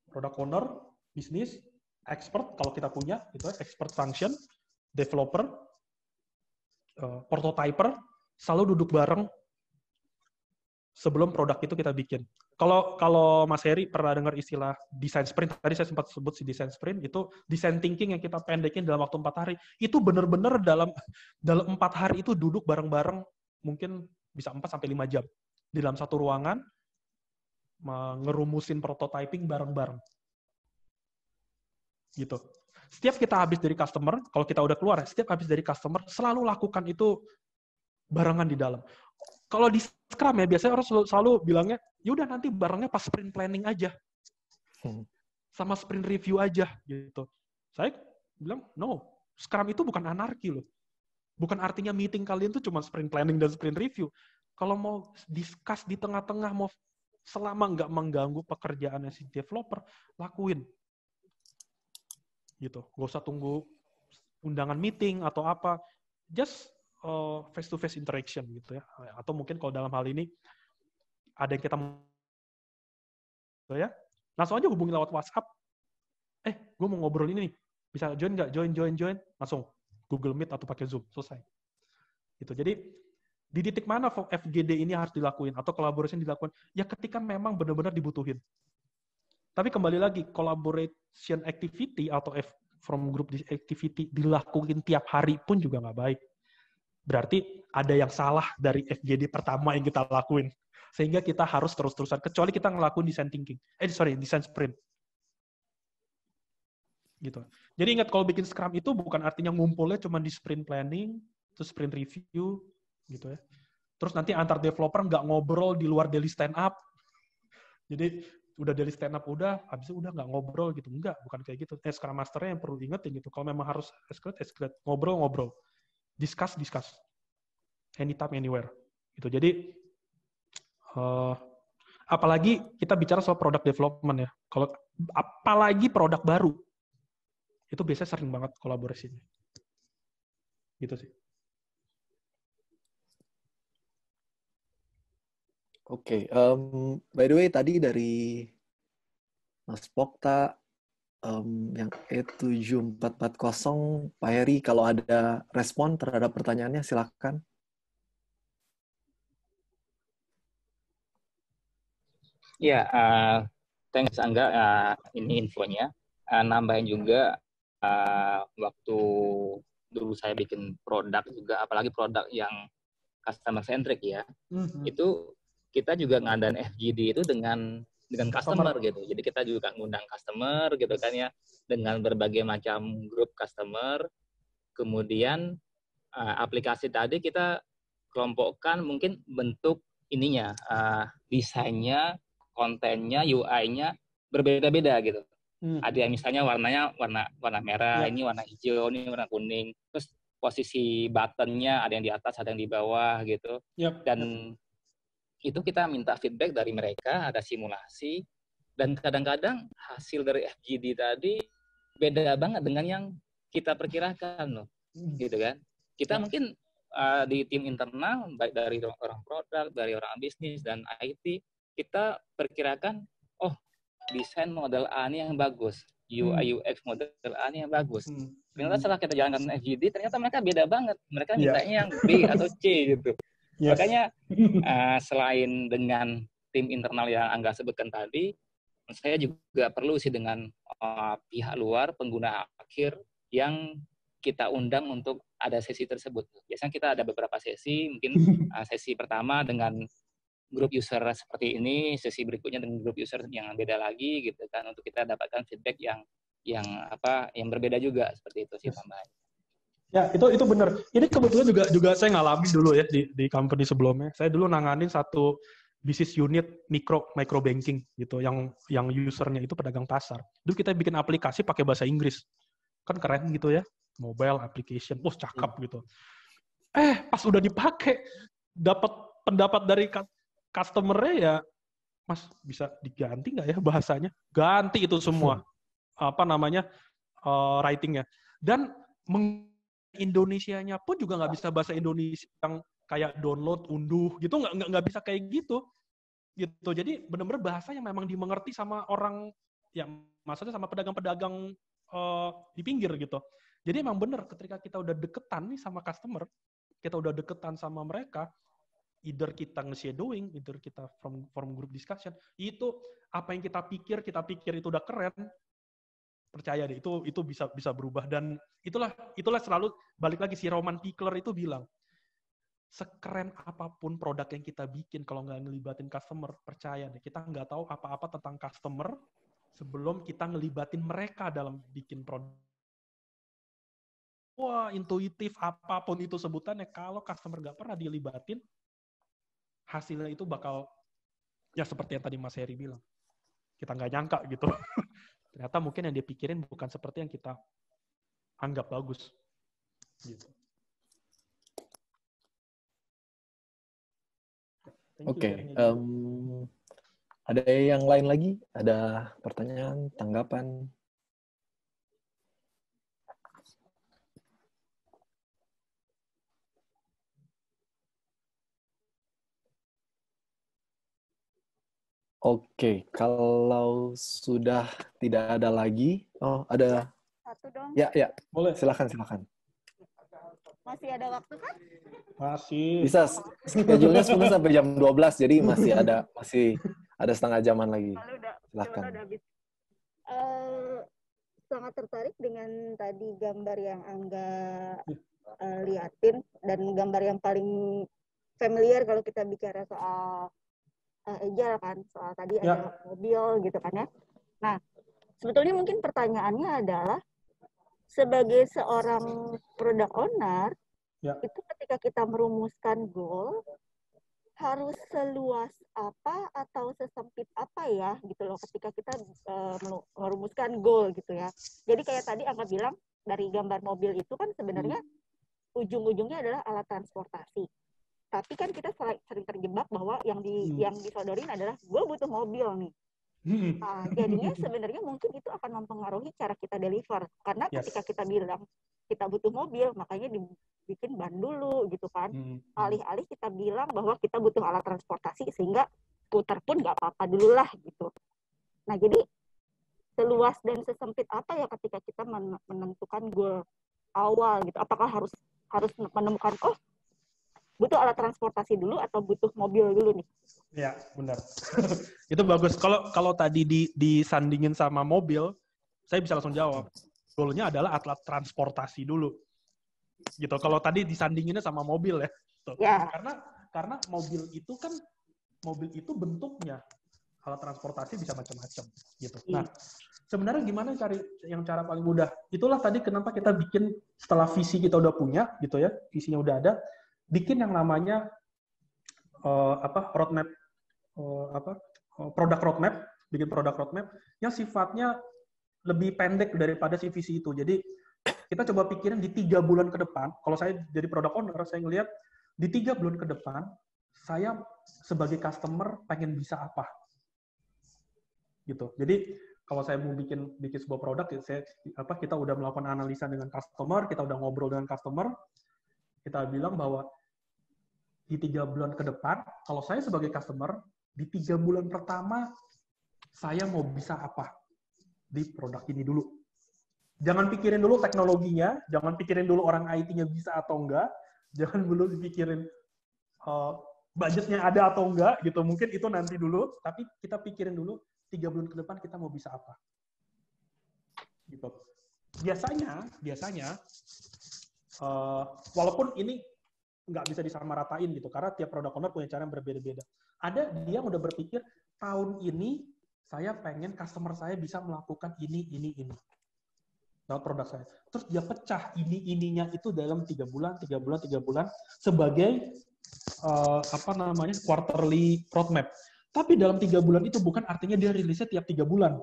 product owner, bisnis, expert kalau kita punya itu ya, expert function, developer, uh, prototyper selalu duduk bareng sebelum produk itu kita bikin. Kalau kalau Mas Heri pernah dengar istilah design sprint, tadi saya sempat sebut si design sprint itu design thinking yang kita pendekin dalam waktu empat hari. Itu benar-benar dalam dalam empat hari itu duduk bareng-bareng mungkin bisa 4 sampai lima jam di dalam satu ruangan mengerumusin prototyping bareng-bareng gitu. Setiap kita habis dari customer, kalau kita udah keluar, setiap habis dari customer, selalu lakukan itu barengan di dalam. Kalau di Scrum ya, biasanya orang selalu, selalu bilangnya, yaudah nanti barengnya pas sprint planning aja. Hmm. Sama sprint review aja, gitu. Saya bilang, no, Scrum itu bukan anarki loh. Bukan artinya meeting kalian tuh cuma sprint planning dan sprint review. Kalau mau discuss di tengah-tengah, mau selama nggak mengganggu pekerjaannya si developer, lakuin gitu. Gak usah tunggu undangan meeting atau apa, just face to face interaction gitu ya. Atau mungkin kalau dalam hal ini ada yang kita gitu ya, langsung aja hubungi lewat WhatsApp. Eh, gue mau ngobrol ini nih, bisa join nggak? Join, join, join, langsung Google Meet atau pakai Zoom, selesai. Gitu. Jadi di titik mana FGD ini harus dilakuin atau kolaborasi yang dilakukan? Ya ketika memang benar-benar dibutuhin. Tapi kembali lagi, collaboration activity atau F from group activity dilakuin tiap hari pun juga nggak baik. Berarti ada yang salah dari FGD pertama yang kita lakuin. Sehingga kita harus terus-terusan, kecuali kita ngelakuin design thinking. Eh, sorry, design sprint. Gitu. Jadi ingat kalau bikin Scrum itu bukan artinya ngumpulnya cuma di sprint planning, terus sprint review, gitu ya. Terus nanti antar developer nggak ngobrol di luar daily stand up. Jadi udah dari stand up udah habis udah nggak ngobrol gitu enggak bukan kayak gitu eh, sekarang masternya yang perlu diingetin gitu kalau memang harus escalate escalate ngobrol ngobrol discuss discuss anytime anywhere gitu jadi uh, apalagi kita bicara soal product development ya kalau apalagi produk baru itu biasanya sering banget kolaborasinya gitu sih Oke, okay, um, by the way tadi dari Mas Pokta um, yang E7440, Pak Heri kalau ada respon terhadap pertanyaannya silakan. Ya, uh, thanks Angga, uh, ini infonya. Uh, nambahin juga uh, waktu dulu saya bikin produk juga, apalagi produk yang customer centric ya, mm -hmm. itu kita juga ngadain FGD itu dengan dengan customer, customer gitu. Jadi kita juga ngundang customer gitu kan ya dengan berbagai macam grup customer. Kemudian uh, aplikasi tadi kita kelompokkan mungkin bentuk ininya, uh, desainnya, kontennya, UI-nya berbeda-beda gitu. Hmm. Ada yang misalnya warnanya warna warna merah, ya. ini warna hijau, ini warna kuning. Terus posisi buttonnya ada yang di atas, ada yang di bawah gitu. Yep. Ya, Dan ya itu kita minta feedback dari mereka, ada simulasi, dan kadang-kadang hasil dari FGD tadi beda banget dengan yang kita perkirakan loh, hmm. gitu kan. Kita ya. mungkin uh, di tim internal, baik dari orang produk, dari orang bisnis, dan IT, kita perkirakan, oh desain model A ini yang bagus, UI hmm. UX model A ini yang bagus. Hmm. Ternyata setelah kita jalankan FGD, ternyata mereka beda banget. Mereka ya. mintanya yang B atau C gitu. Yes. Makanya uh, selain dengan tim internal yang Angga sebutkan tadi, saya juga perlu sih dengan uh, pihak luar pengguna akhir yang kita undang untuk ada sesi tersebut. Biasanya kita ada beberapa sesi, mungkin uh, sesi pertama dengan grup user seperti ini, sesi berikutnya dengan grup user yang beda lagi gitu kan untuk kita dapatkan feedback yang yang apa yang berbeda juga seperti itu sih tambahannya. Ya, itu itu benar. Ini kebetulan juga juga saya ngalami dulu ya di di company sebelumnya. Saya dulu nanganin satu bisnis unit mikro micro banking gitu yang yang usernya itu pedagang pasar. Dulu kita bikin aplikasi pakai bahasa Inggris. Kan keren gitu ya. Mobile application. oh, cakep hmm. gitu. Eh, pas udah dipakai dapat pendapat dari customer ya Mas bisa diganti nggak ya bahasanya? Ganti itu semua apa namanya uh, writingnya dan Indonesianya pun juga nggak bisa bahasa Indonesia yang kayak download, unduh gitu nggak nggak nggak bisa kayak gitu gitu. Jadi benar-benar bahasa yang memang dimengerti sama orang ya maksudnya sama pedagang-pedagang uh, di pinggir gitu. Jadi emang benar ketika kita udah deketan nih sama customer, kita udah deketan sama mereka, either kita nge-shadowing, either kita from from group discussion, itu apa yang kita pikir, kita pikir itu udah keren, percaya deh itu itu bisa bisa berubah dan itulah itulah selalu balik lagi si Roman Pikler itu bilang sekeren apapun produk yang kita bikin kalau nggak ngelibatin customer percaya deh kita nggak tahu apa-apa tentang customer sebelum kita ngelibatin mereka dalam bikin produk wah intuitif apapun itu sebutannya kalau customer nggak pernah dilibatin hasilnya itu bakal ya seperti yang tadi Mas Heri bilang kita nggak nyangka gitu Ternyata mungkin yang dia pikirin bukan seperti yang kita anggap bagus. Gitu. Oke. Okay. Um, ada yang lain lagi? Ada pertanyaan, tanggapan? Oke, kalau sudah tidak ada lagi, oh ada. Satu dong. Ya, ya. Boleh. Silakan, silakan. Masih ada waktu kan? Masih. Bisa. Schedule-nya sebenarnya sampai jam 12, jadi masih ada masih ada setengah jaman lagi. Udah, silakan. Uh, sangat tertarik dengan tadi gambar yang Angga uh, liatin dan gambar yang paling familiar kalau kita bicara soal uh, kan soal tadi ya. ada mobil gitu kan ya. Nah sebetulnya mungkin pertanyaannya adalah sebagai seorang produk owner ya. itu ketika kita merumuskan goal harus seluas apa atau sesempit apa ya gitu loh ketika kita uh, merumuskan goal gitu ya. Jadi kayak tadi Angga bilang dari gambar mobil itu kan sebenarnya hmm. ujung-ujungnya adalah alat transportasi tapi kan kita sering terjebak bahwa yang di hmm. yang disodorin adalah gue butuh mobil nih hmm. nah, jadinya sebenarnya mungkin itu akan mempengaruhi cara kita deliver karena yes. ketika kita bilang kita butuh mobil makanya dibikin ban dulu gitu kan hmm. alih-alih kita bilang bahwa kita butuh alat transportasi sehingga puter pun nggak apa-apa dulu lah gitu nah jadi seluas dan sesempit apa ya ketika kita menentukan goal awal gitu apakah harus harus menemukan oh butuh alat transportasi dulu atau butuh mobil dulu nih? Iya, benar. itu bagus. Kalau kalau tadi di, disandingin sama mobil, saya bisa langsung jawab. Goalnya adalah alat transportasi dulu. Gitu. Kalau tadi disandinginnya sama mobil ya. Gitu. Ya. Karena karena mobil itu kan mobil itu bentuknya alat transportasi bisa macam-macam gitu. Iya. Nah, sebenarnya gimana cari yang cara paling mudah? Itulah tadi kenapa kita bikin setelah visi kita udah punya gitu ya, visinya udah ada, bikin yang namanya uh, apa roadmap uh, apa uh, produk roadmap bikin produk roadmap yang sifatnya lebih pendek daripada si visi itu jadi kita coba pikirin di tiga bulan ke depan kalau saya jadi produk owner saya ngelihat di tiga bulan ke depan saya sebagai customer pengen bisa apa gitu jadi kalau saya mau bikin bikin sebuah produk ya saya apa kita udah melakukan analisa dengan customer kita udah ngobrol dengan customer kita bilang bahwa di tiga bulan ke depan, kalau saya sebagai customer, di tiga bulan pertama, saya mau bisa apa di produk ini dulu. Jangan pikirin dulu teknologinya, jangan pikirin dulu orang IT-nya bisa atau enggak, jangan dulu dipikirin uh, budgetnya ada atau enggak, gitu. Mungkin itu nanti dulu, tapi kita pikirin dulu, tiga bulan ke depan kita mau bisa apa. Gitu. Biasanya, biasanya, uh, walaupun ini nggak bisa disamaratain gitu karena tiap produk owner punya cara yang berbeda-beda. Ada dia udah berpikir tahun ini saya pengen customer saya bisa melakukan ini ini ini lewat produk saya. Terus dia pecah ini ininya itu dalam tiga bulan tiga bulan tiga bulan sebagai uh, apa namanya quarterly roadmap. Tapi dalam tiga bulan itu bukan artinya dia rilisnya tiap tiga bulan.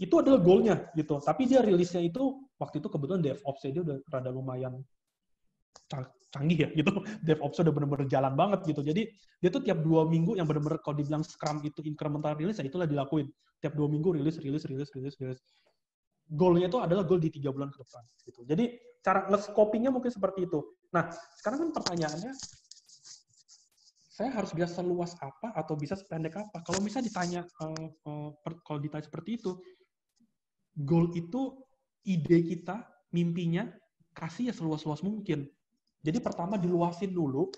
Itu adalah goalnya gitu. Tapi dia rilisnya itu waktu itu kebetulan DevOps dia udah rada lumayan canggih ya gitu. DevOps udah bener-bener jalan banget gitu. Jadi dia tuh tiap dua minggu yang bener-bener kalau dibilang Scrum itu incremental release, ya itulah dilakuin. Tiap dua minggu rilis, rilis, rilis, rilis, rilis. Goalnya itu adalah goal di tiga bulan ke depan. Gitu. Jadi cara nge-scopingnya mungkin seperti itu. Nah, sekarang kan pertanyaannya, saya harus bisa seluas apa atau bisa sependek apa? Kalau misalnya ditanya, uh, uh, per, kalau ditanya seperti itu, goal itu ide kita, mimpinya, kasih ya seluas-luas mungkin jadi pertama diluasin dulu,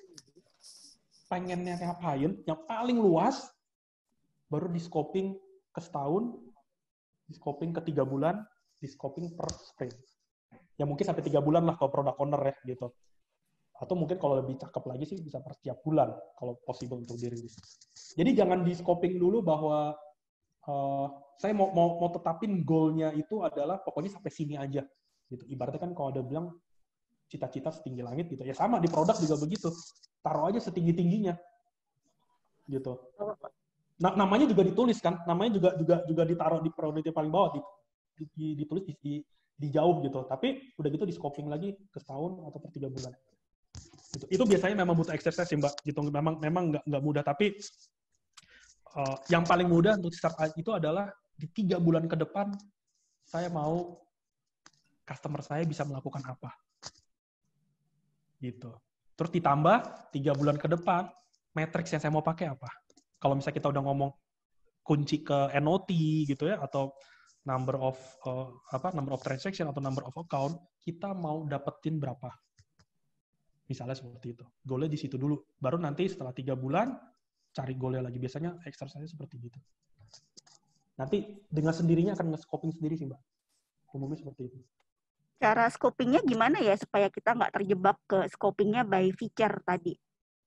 pengennya ngapain, yang paling luas, baru di scoping ke setahun, di scoping ke tiga bulan, di scoping per sprint. Ya mungkin sampai tiga bulan lah kalau product owner ya gitu. Atau mungkin kalau lebih cakep lagi sih bisa per setiap bulan kalau possible untuk dirilis. Jadi jangan di scoping dulu bahwa uh, saya mau, mau mau tetapin goalnya itu adalah pokoknya sampai sini aja gitu. Ibaratnya kan kalau ada bilang cita-cita setinggi langit gitu. Ya sama di produk juga begitu. Taruh aja setinggi-tingginya. Gitu. Na namanya juga ditulis kan, namanya juga juga juga ditaruh di priority paling bawah di, di, ditulis di, di, di jauh gitu. Tapi udah gitu di scoping lagi ke setahun atau per tiga bulan. Gitu. Itu biasanya memang butuh exercise sih, Mbak. Gitu memang memang nggak nggak mudah tapi uh, yang paling mudah untuk startup itu adalah di tiga bulan ke depan saya mau customer saya bisa melakukan apa Gitu. Terus ditambah tiga bulan ke depan, matriks yang saya mau pakai apa? Kalau misalnya kita udah ngomong kunci ke NOT gitu ya, atau number of uh, apa number of transaction atau number of account, kita mau dapetin berapa? Misalnya seperti itu. Goalnya di situ dulu. Baru nanti setelah tiga bulan, cari goalnya lagi. Biasanya exercise seperti gitu. Nanti dengan sendirinya akan nge-scoping sendiri sih, Mbak. Umumnya seperti itu cara scopingnya gimana ya supaya kita nggak terjebak ke scopingnya by feature tadi?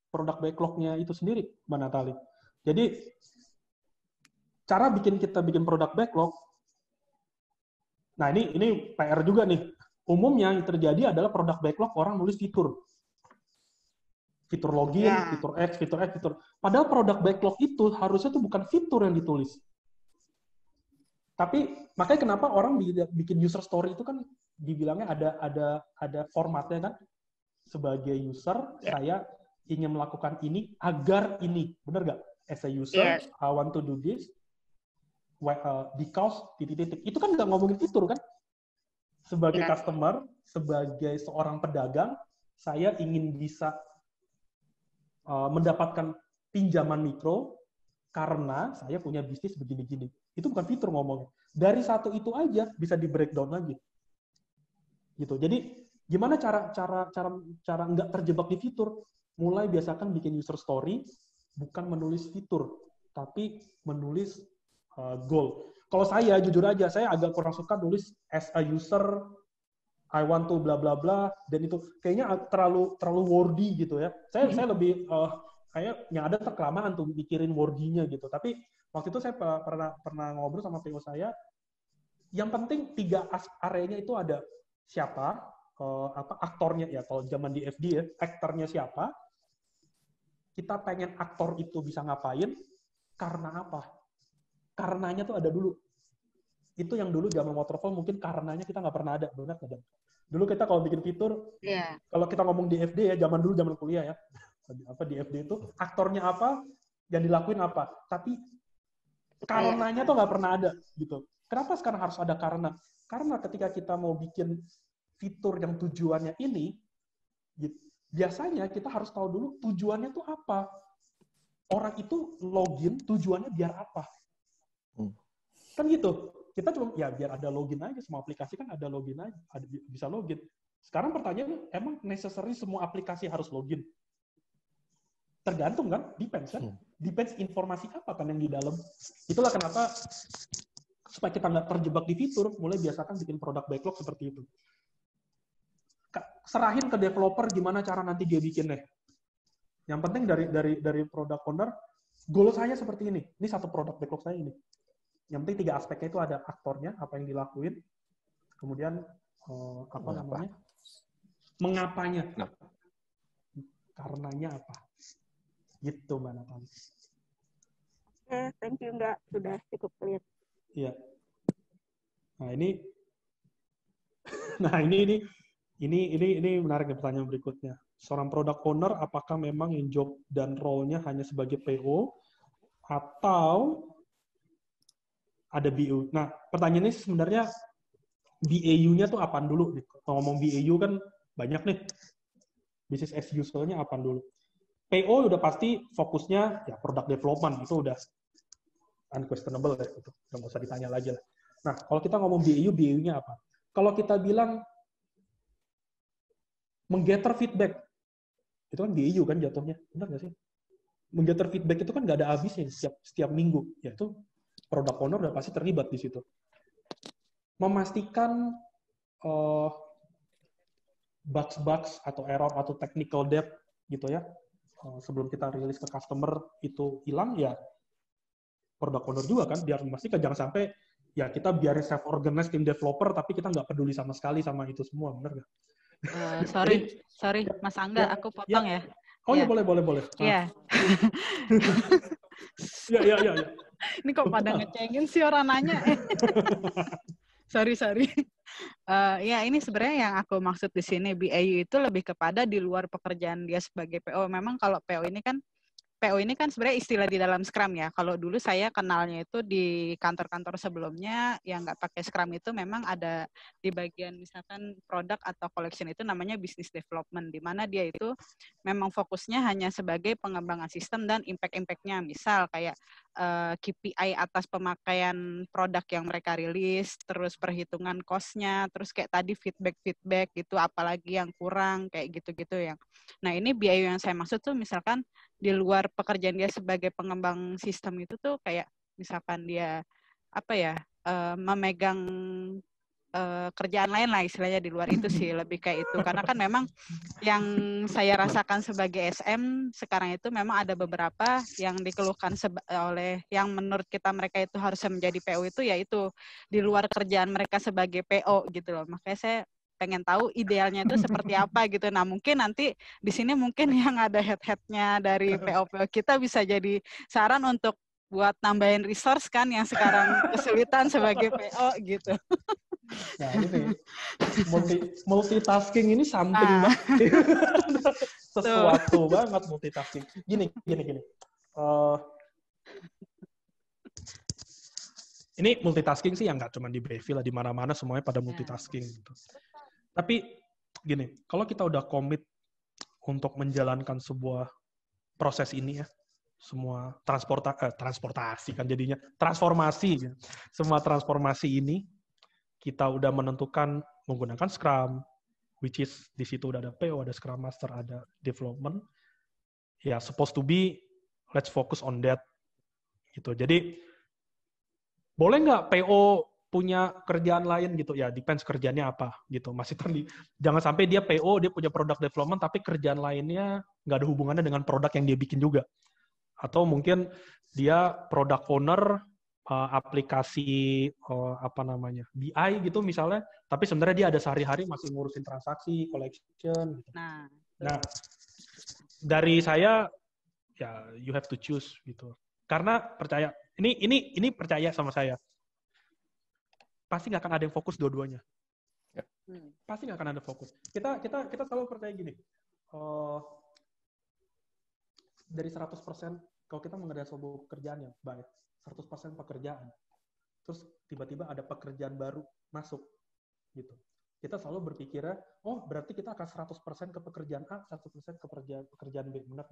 Produk backlognya itu sendiri, Mbak Natali. Jadi cara bikin kita bikin produk backlog, nah ini ini PR juga nih. Umumnya yang terjadi adalah produk backlog orang nulis fitur. Fitur login, yeah. fitur X, fitur X, fitur. Padahal produk backlog itu harusnya tuh bukan fitur yang ditulis. Tapi makanya kenapa orang bikin user story itu kan dibilangnya ada ada ada formatnya kan sebagai user yeah. saya ingin melakukan ini agar ini benar nggak as a user yeah. I want to do this why, uh, because titik-titik itu kan nggak ngomongin fitur kan sebagai yeah. customer sebagai seorang pedagang saya ingin bisa uh, mendapatkan pinjaman mikro karena saya punya bisnis begini-gini itu bukan fitur ngomongnya. Dari satu itu aja bisa di breakdown lagi. Gitu. Jadi gimana cara cara cara cara nggak terjebak di fitur? Mulai biasakan bikin user story, bukan menulis fitur, tapi menulis uh, goal. Kalau saya jujur aja, saya agak kurang suka nulis as a user I want to bla bla bla dan itu kayaknya terlalu terlalu wordy gitu ya. Saya mm -hmm. saya lebih uh, kayak yang ada terkelamaan tuh mikirin wordy gitu. Tapi Waktu itu saya pernah pernah ngobrol sama PO saya, yang penting tiga area areanya itu ada siapa, uh, apa aktornya ya kalau zaman di FD ya, aktornya siapa, kita pengen aktor itu bisa ngapain, karena apa? Karenanya tuh ada dulu. Itu yang dulu zaman waterfall mungkin karenanya kita nggak pernah ada, benar nggak? Dulu kita kalau bikin fitur, yeah. kalau kita ngomong di FD ya, zaman dulu zaman kuliah ya, apa di FD itu aktornya apa, yang dilakuin apa. Tapi karenanya tuh nggak pernah ada gitu. Kenapa sekarang harus ada karena? Karena ketika kita mau bikin fitur yang tujuannya ini, gitu, biasanya kita harus tahu dulu tujuannya tuh apa. Orang itu login tujuannya biar apa? Hmm. Kan gitu. Kita cuma ya biar ada login aja semua aplikasi kan ada login aja, ada, bisa login. Sekarang pertanyaan emang necessary semua aplikasi harus login? Tergantung kan, depends kan. Hmm depends informasi apa kan yang di dalam. Itulah kenapa supaya kita nggak terjebak di fitur, mulai biasakan bikin produk backlog seperti itu. Serahin ke developer gimana cara nanti dia bikin deh. Yang penting dari dari dari produk owner, goal saya seperti ini. Ini satu produk backlog saya ini. Yang penting tiga aspeknya itu ada aktornya, apa yang dilakuin, kemudian eh, apa namanya, mengapanya, karenanya apa Gitu Mbak Nathan. Oke, eh, okay, thank you Mbak. Sudah cukup clear. Iya. Nah ini, nah ini ini ini ini ini menarik nih pertanyaan berikutnya. Seorang product owner apakah memang yang job dan role-nya hanya sebagai PO atau ada BU? Nah pertanyaannya sebenarnya BAU-nya tuh apaan dulu? Kalau ngomong BAU kan banyak nih. Bisnis as usual-nya apaan dulu? PO udah pasti fokusnya ya produk development itu udah unquestionable ya itu nggak usah ditanya lagi lah. Nah kalau kita ngomong BU e BU-nya e apa? Kalau kita bilang menggather feedback itu kan BU e kan jatuhnya benar nggak sih? Menggather feedback itu kan nggak ada habisnya setiap setiap minggu ya itu product owner udah pasti terlibat di situ. Memastikan uh, bugs-bugs atau error atau technical debt gitu ya Eh, sebelum kita rilis ke customer itu hilang ya produk owner juga kan biar memastikan jangan sampai ya kita biarin self organize tim developer tapi kita nggak peduli sama sekali sama itu semua benar nggak? Uh, sorry sorry ya, Mas Angga ya, aku ya. potong ya. ya. Oh ya. ya boleh boleh boleh. Iya. Iya iya iya. Ini kok pada ngecengin sih orang nanya. sorry sorry. Uh, ya ini sebenarnya yang aku maksud di sini BAU itu lebih kepada di luar pekerjaan dia sebagai PO. Memang kalau PO ini kan PO ini kan sebenarnya istilah di dalam Scrum ya. Kalau dulu saya kenalnya itu di kantor-kantor sebelumnya yang nggak pakai Scrum itu memang ada di bagian misalkan produk atau collection itu namanya business development, di mana dia itu memang fokusnya hanya sebagai pengembangan sistem dan impact-impactnya. Misal kayak uh, eh, KPI atas pemakaian produk yang mereka rilis, terus perhitungan cost-nya, terus kayak tadi feedback-feedback gitu, apalagi yang kurang, kayak gitu-gitu yang. Nah ini biaya yang saya maksud tuh misalkan di luar pekerjaan dia sebagai pengembang sistem itu tuh kayak misalkan dia apa ya uh, memegang uh, kerjaan lain lah istilahnya di luar itu sih lebih kayak itu karena kan memang yang saya rasakan sebagai SM sekarang itu memang ada beberapa yang dikeluhkan oleh yang menurut kita mereka itu harusnya menjadi PO itu yaitu di luar kerjaan mereka sebagai PO gitu loh makanya saya pengen tahu idealnya itu seperti apa gitu. Nah mungkin nanti di sini mungkin yang ada head-headnya dari POPO kita bisa jadi saran untuk buat nambahin resource kan yang sekarang kesulitan sebagai PO gitu. Nah ini multi, multitasking ini something ah. banget. Sesuatu Tuh. banget multitasking. Gini, gini, gini. Uh, ini multitasking sih yang nggak cuma di lah, di mana-mana semuanya pada multitasking. Ya. Gitu. Tapi gini, kalau kita udah komit untuk menjalankan sebuah proses ini ya, semua transporta eh, transportasi kan jadinya transformasi semua transformasi ini kita udah menentukan menggunakan Scrum which is di situ udah ada PO ada Scrum Master ada development ya supposed to be let's focus on that gitu jadi boleh nggak PO punya kerjaan lain gitu ya depends kerjanya apa gitu masih terli jangan sampai dia PO dia punya product development tapi kerjaan lainnya nggak ada hubungannya dengan produk yang dia bikin juga atau mungkin dia product owner uh, aplikasi uh, apa namanya BI gitu misalnya tapi sebenarnya dia ada sehari-hari masih ngurusin transaksi collection gitu. nah nah dari saya ya you have to choose gitu karena percaya ini ini ini percaya sama saya pasti nggak akan ada yang fokus dua-duanya. Ya. Hmm. Pasti nggak akan ada fokus. Kita kita kita selalu percaya gini. Uh, dari 100% kalau kita mengerjakan sebuah pekerjaan yang baik, 100% pekerjaan. Terus tiba-tiba ada pekerjaan baru masuk gitu. Kita selalu berpikir oh berarti kita akan 100% ke pekerjaan A, 100% ke pekerjaan, pekerjaan B. Benar?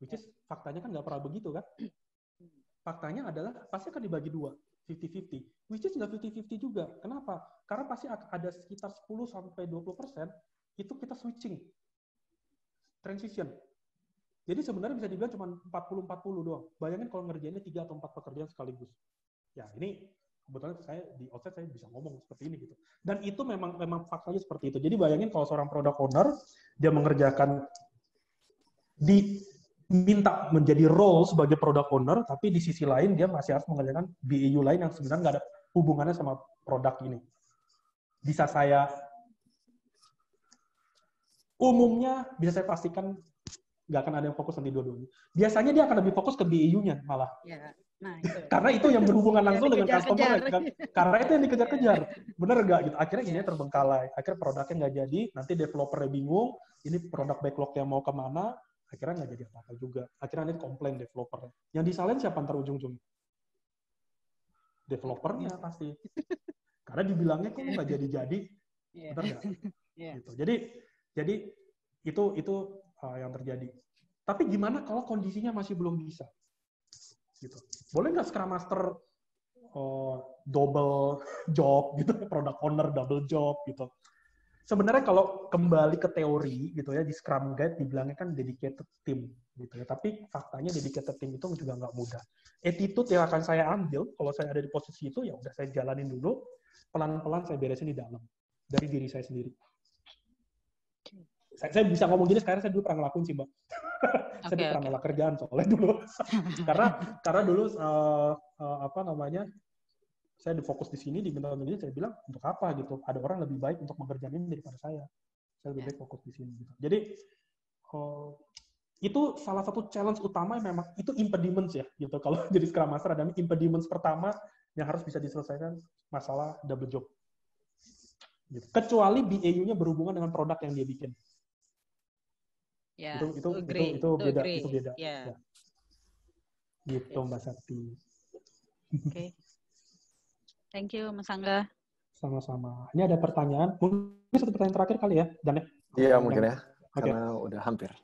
Which is faktanya kan nggak pernah begitu kan? Hmm. Faktanya adalah pasti akan dibagi dua. 50-50. Which is nggak 50-50 juga. Kenapa? Karena pasti ada sekitar 10 sampai 20 persen itu kita switching transition. Jadi sebenarnya bisa dibilang cuma 40-40 doang. Bayangin kalau ngerjainnya 3 atau 4 pekerjaan sekaligus. Ya, ini kebetulan saya di outset saya bisa ngomong seperti ini gitu. Dan itu memang memang faktanya seperti itu. Jadi bayangin kalau seorang product owner dia mengerjakan di minta menjadi role sebagai product owner, tapi di sisi lain dia masih harus mengerjakan BAU e lain yang sebenarnya nggak ada hubungannya sama produk ini. Bisa saya umumnya bisa saya pastikan nggak akan ada yang fokus nanti dua-duanya. Biasanya dia akan lebih fokus ke BAU-nya e malah. Ya, nah, itu. karena itu yang berhubungan langsung dengan customer. Ya Kejar. Karena itu yang dikejar-kejar. Bener gak Gitu. Akhirnya ini terbengkalai. Akhirnya produknya nggak jadi. Nanti developernya bingung. Ini produk backlognya mau kemana akhirnya nggak jadi apa-apa juga akhirnya nanti komplain developer. yang disalin siapa ntar ujung-ujung developernya iya. pasti karena dibilangnya kok nggak jadi-jadi yeah. Iya. nggak yeah. gitu jadi jadi itu itu uh, yang terjadi tapi gimana kalau kondisinya masih belum bisa gitu boleh nggak scrum master uh, double job gitu product owner double job gitu sebenarnya kalau kembali ke teori gitu ya di Scrum Guide dibilangnya kan dedicated team gitu ya. Tapi faktanya dedicated team itu juga nggak mudah. Attitude yang akan saya ambil kalau saya ada di posisi itu ya udah saya jalanin dulu, pelan-pelan saya beresin di dalam dari diri saya sendiri. Saya, saya bisa ngomong gini sekarang saya dulu pernah ngelakuin sih mbak. Okay, saya okay. pernah ngelakuin kerjaan soalnya dulu. karena karena dulu uh, uh, apa namanya saya fokus di sini di Bintang Media saya bilang untuk apa gitu ada orang lebih baik untuk mengerjakan ini daripada saya saya lebih ya. baik fokus di sini gitu jadi eh, itu salah satu challenge utama yang memang itu impediments ya gitu kalau jadi Scrum Master ada impediments pertama yang harus bisa diselesaikan masalah double job gitu. kecuali BAU-nya berhubungan dengan produk yang dia bikin yeah, itu itu agree, itu, itu beda agree. itu beda yeah. ya. gitu yes. Mbak Sakti oke okay. Thank you, Mas Angga. Sama-sama. Ini ada pertanyaan. Mungkin satu pertanyaan terakhir kali ya, Dan ya? Iya, mungkin ya. Okay. Karena udah hampir.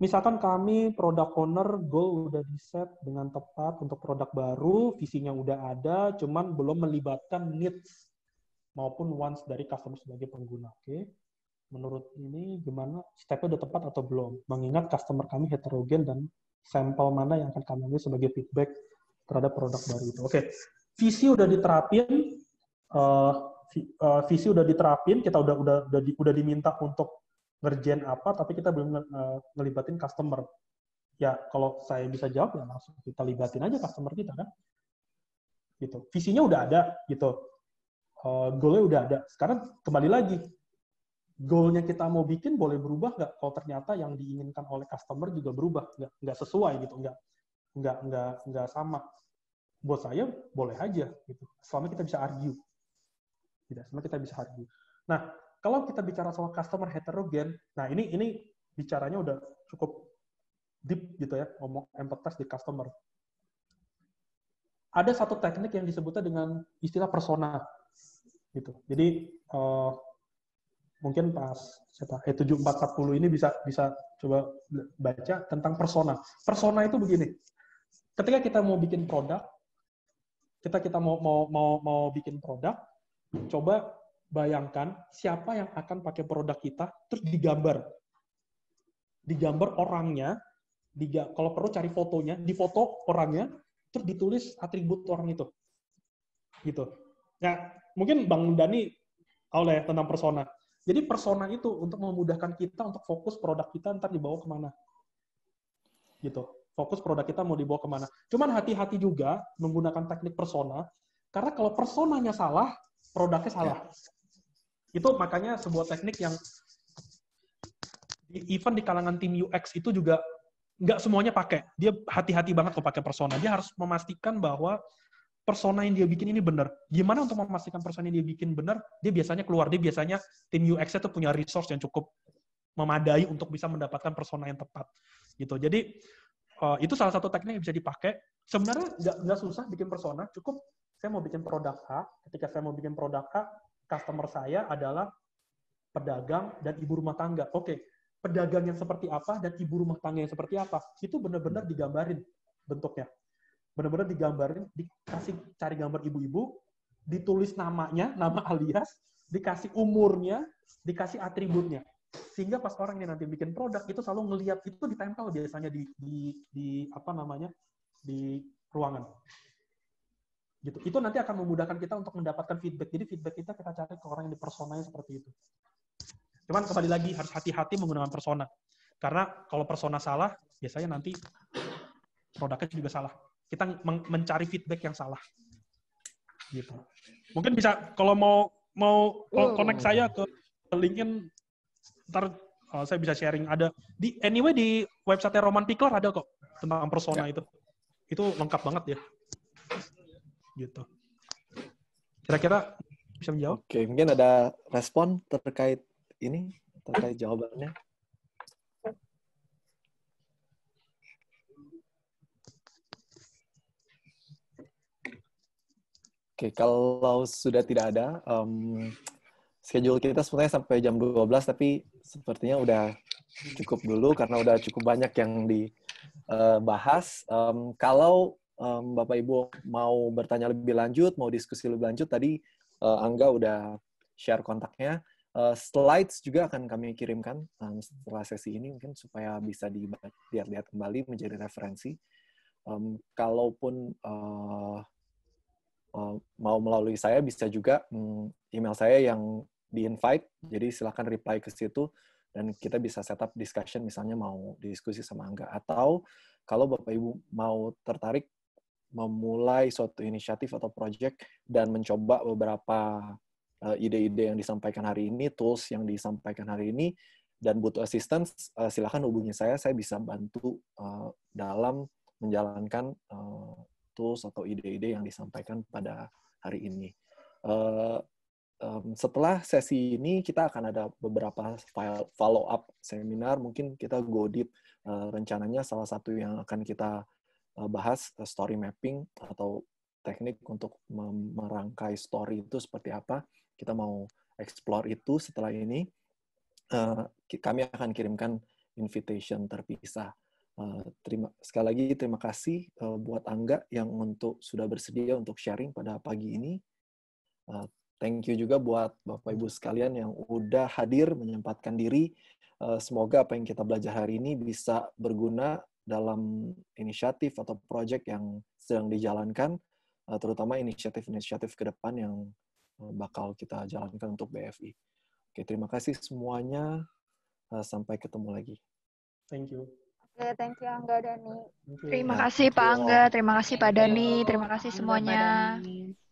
Misalkan kami produk owner, goal udah di-set dengan tepat untuk produk baru, visinya udah ada, cuman belum melibatkan needs maupun wants dari customer sebagai pengguna. Oke. Okay? Menurut ini gimana stepnya udah tepat atau belum? Mengingat customer kami heterogen dan sampel mana yang akan kami ambil sebagai feedback terhadap produk baru itu. Oke. Okay visi udah diterapin uh, visi udah diterapin kita udah udah udah, di, udah diminta untuk ngerjain apa tapi kita belum uh, ngelibatin customer ya kalau saya bisa jawab ya langsung kita libatin aja customer kita kan gitu visinya udah ada gitu uh, goalnya udah ada sekarang kembali lagi goalnya kita mau bikin boleh berubah nggak kalau ternyata yang diinginkan oleh customer juga berubah nggak nggak sesuai gitu nggak nggak nggak nggak sama buat saya boleh aja gitu selama kita bisa argue tidak selama kita bisa argue nah kalau kita bicara soal customer heterogen nah ini ini bicaranya udah cukup deep gitu ya ngomong empathize di customer ada satu teknik yang disebutnya dengan istilah persona gitu jadi uh, mungkin pas siapa e eh, 7440 ini bisa bisa coba baca tentang persona persona itu begini ketika kita mau bikin produk kita kita mau mau mau mau bikin produk, coba bayangkan siapa yang akan pakai produk kita, terus digambar, digambar orangnya, diga, kalau perlu cari fotonya, difoto orangnya, terus ditulis atribut orang itu, gitu. Ya mungkin Bang Dani oleh ya tentang persona. Jadi persona itu untuk memudahkan kita untuk fokus produk kita ntar dibawa kemana, gitu fokus produk kita mau dibawa kemana. Cuman hati-hati juga menggunakan teknik persona, karena kalau personanya salah, produknya salah. Ya. Itu makanya sebuah teknik yang even di kalangan tim UX itu juga nggak semuanya pakai. Dia hati-hati banget kalau pakai persona. Dia harus memastikan bahwa persona yang dia bikin ini benar. Gimana untuk memastikan persona yang dia bikin benar? Dia biasanya keluar, dia biasanya tim UX-nya tuh punya resource yang cukup memadai untuk bisa mendapatkan persona yang tepat. Gitu. Jadi Eh, itu salah satu teknik yang bisa dipakai. Sebenarnya nggak susah bikin persona, cukup saya mau bikin produk A. Ketika saya mau bikin produk A, customer saya adalah pedagang dan ibu rumah tangga. Oke, okay. pedagang yang seperti apa dan ibu rumah tangga yang seperti apa? Itu benar-benar digambarin bentuknya. Benar-benar digambarin, dikasih cari gambar ibu-ibu, ditulis namanya, nama alias, dikasih umurnya, dikasih atributnya sehingga pas orang ini nanti bikin produk itu selalu ngelihat itu ditempel biasanya di, di, di apa namanya di ruangan gitu itu nanti akan memudahkan kita untuk mendapatkan feedback jadi feedback kita kita cari ke orang yang di seperti itu cuman kembali lagi harus hati-hati menggunakan persona karena kalau persona salah biasanya nanti produknya juga salah kita mencari feedback yang salah gitu mungkin bisa kalau mau mau oh. connect saya ke linkin ntar uh, saya bisa sharing. Ada di anyway di website Roman Pickler ada kok tentang persona ya. itu. Itu lengkap banget ya. Gitu. Kira-kira bisa menjawab? Oke, mungkin ada respon terkait ini, terkait jawabannya. Oke, kalau sudah tidak ada, um, schedule kita sebenarnya sampai jam 12, tapi sepertinya udah cukup dulu karena udah cukup banyak yang dibahas. Eh, um, kalau um, Bapak Ibu mau bertanya lebih lanjut, mau diskusi lebih lanjut, tadi uh, Angga udah share kontaknya. Uh, slides juga akan kami kirimkan um, setelah sesi ini mungkin supaya bisa dilihat-lihat kembali menjadi referensi. Um, kalaupun uh, uh, mau melalui saya bisa juga um, email saya yang di invite jadi silahkan reply ke situ dan kita bisa setup discussion misalnya mau diskusi sama Angga atau kalau Bapak Ibu mau tertarik memulai suatu inisiatif atau project dan mencoba beberapa eh, ide-ide yang disampaikan hari ini, tools yang disampaikan hari ini, dan butuh assistance, eh, silahkan hubungi saya, saya bisa bantu eh, dalam menjalankan tools atau ide-ide yang disampaikan pada hari ini um, setelah sesi ini kita akan ada beberapa follow up seminar mungkin kita go deep uh, rencananya salah satu yang akan kita uh, bahas uh, story mapping atau teknik untuk merangkai story itu seperti apa kita mau explore itu setelah ini uh, kami akan kirimkan invitation terpisah Uh, terima sekali lagi terima kasih uh, buat Angga yang untuk sudah bersedia untuk sharing pada pagi ini. Uh, Thank you juga buat Bapak Ibu sekalian yang udah hadir menyempatkan diri. Eh, semoga apa yang kita belajar hari ini bisa berguna dalam inisiatif atau proyek yang sedang dijalankan, eh, terutama inisiatif-inisiatif ke depan yang eh, bakal kita jalankan untuk BFI. Oke, terima kasih semuanya. Sampai ketemu lagi. Thank you. Oke, okay, thank you Angga Dani. Terima kasih Pak Angga, terima kasih Pak Dani, terima kasih semuanya.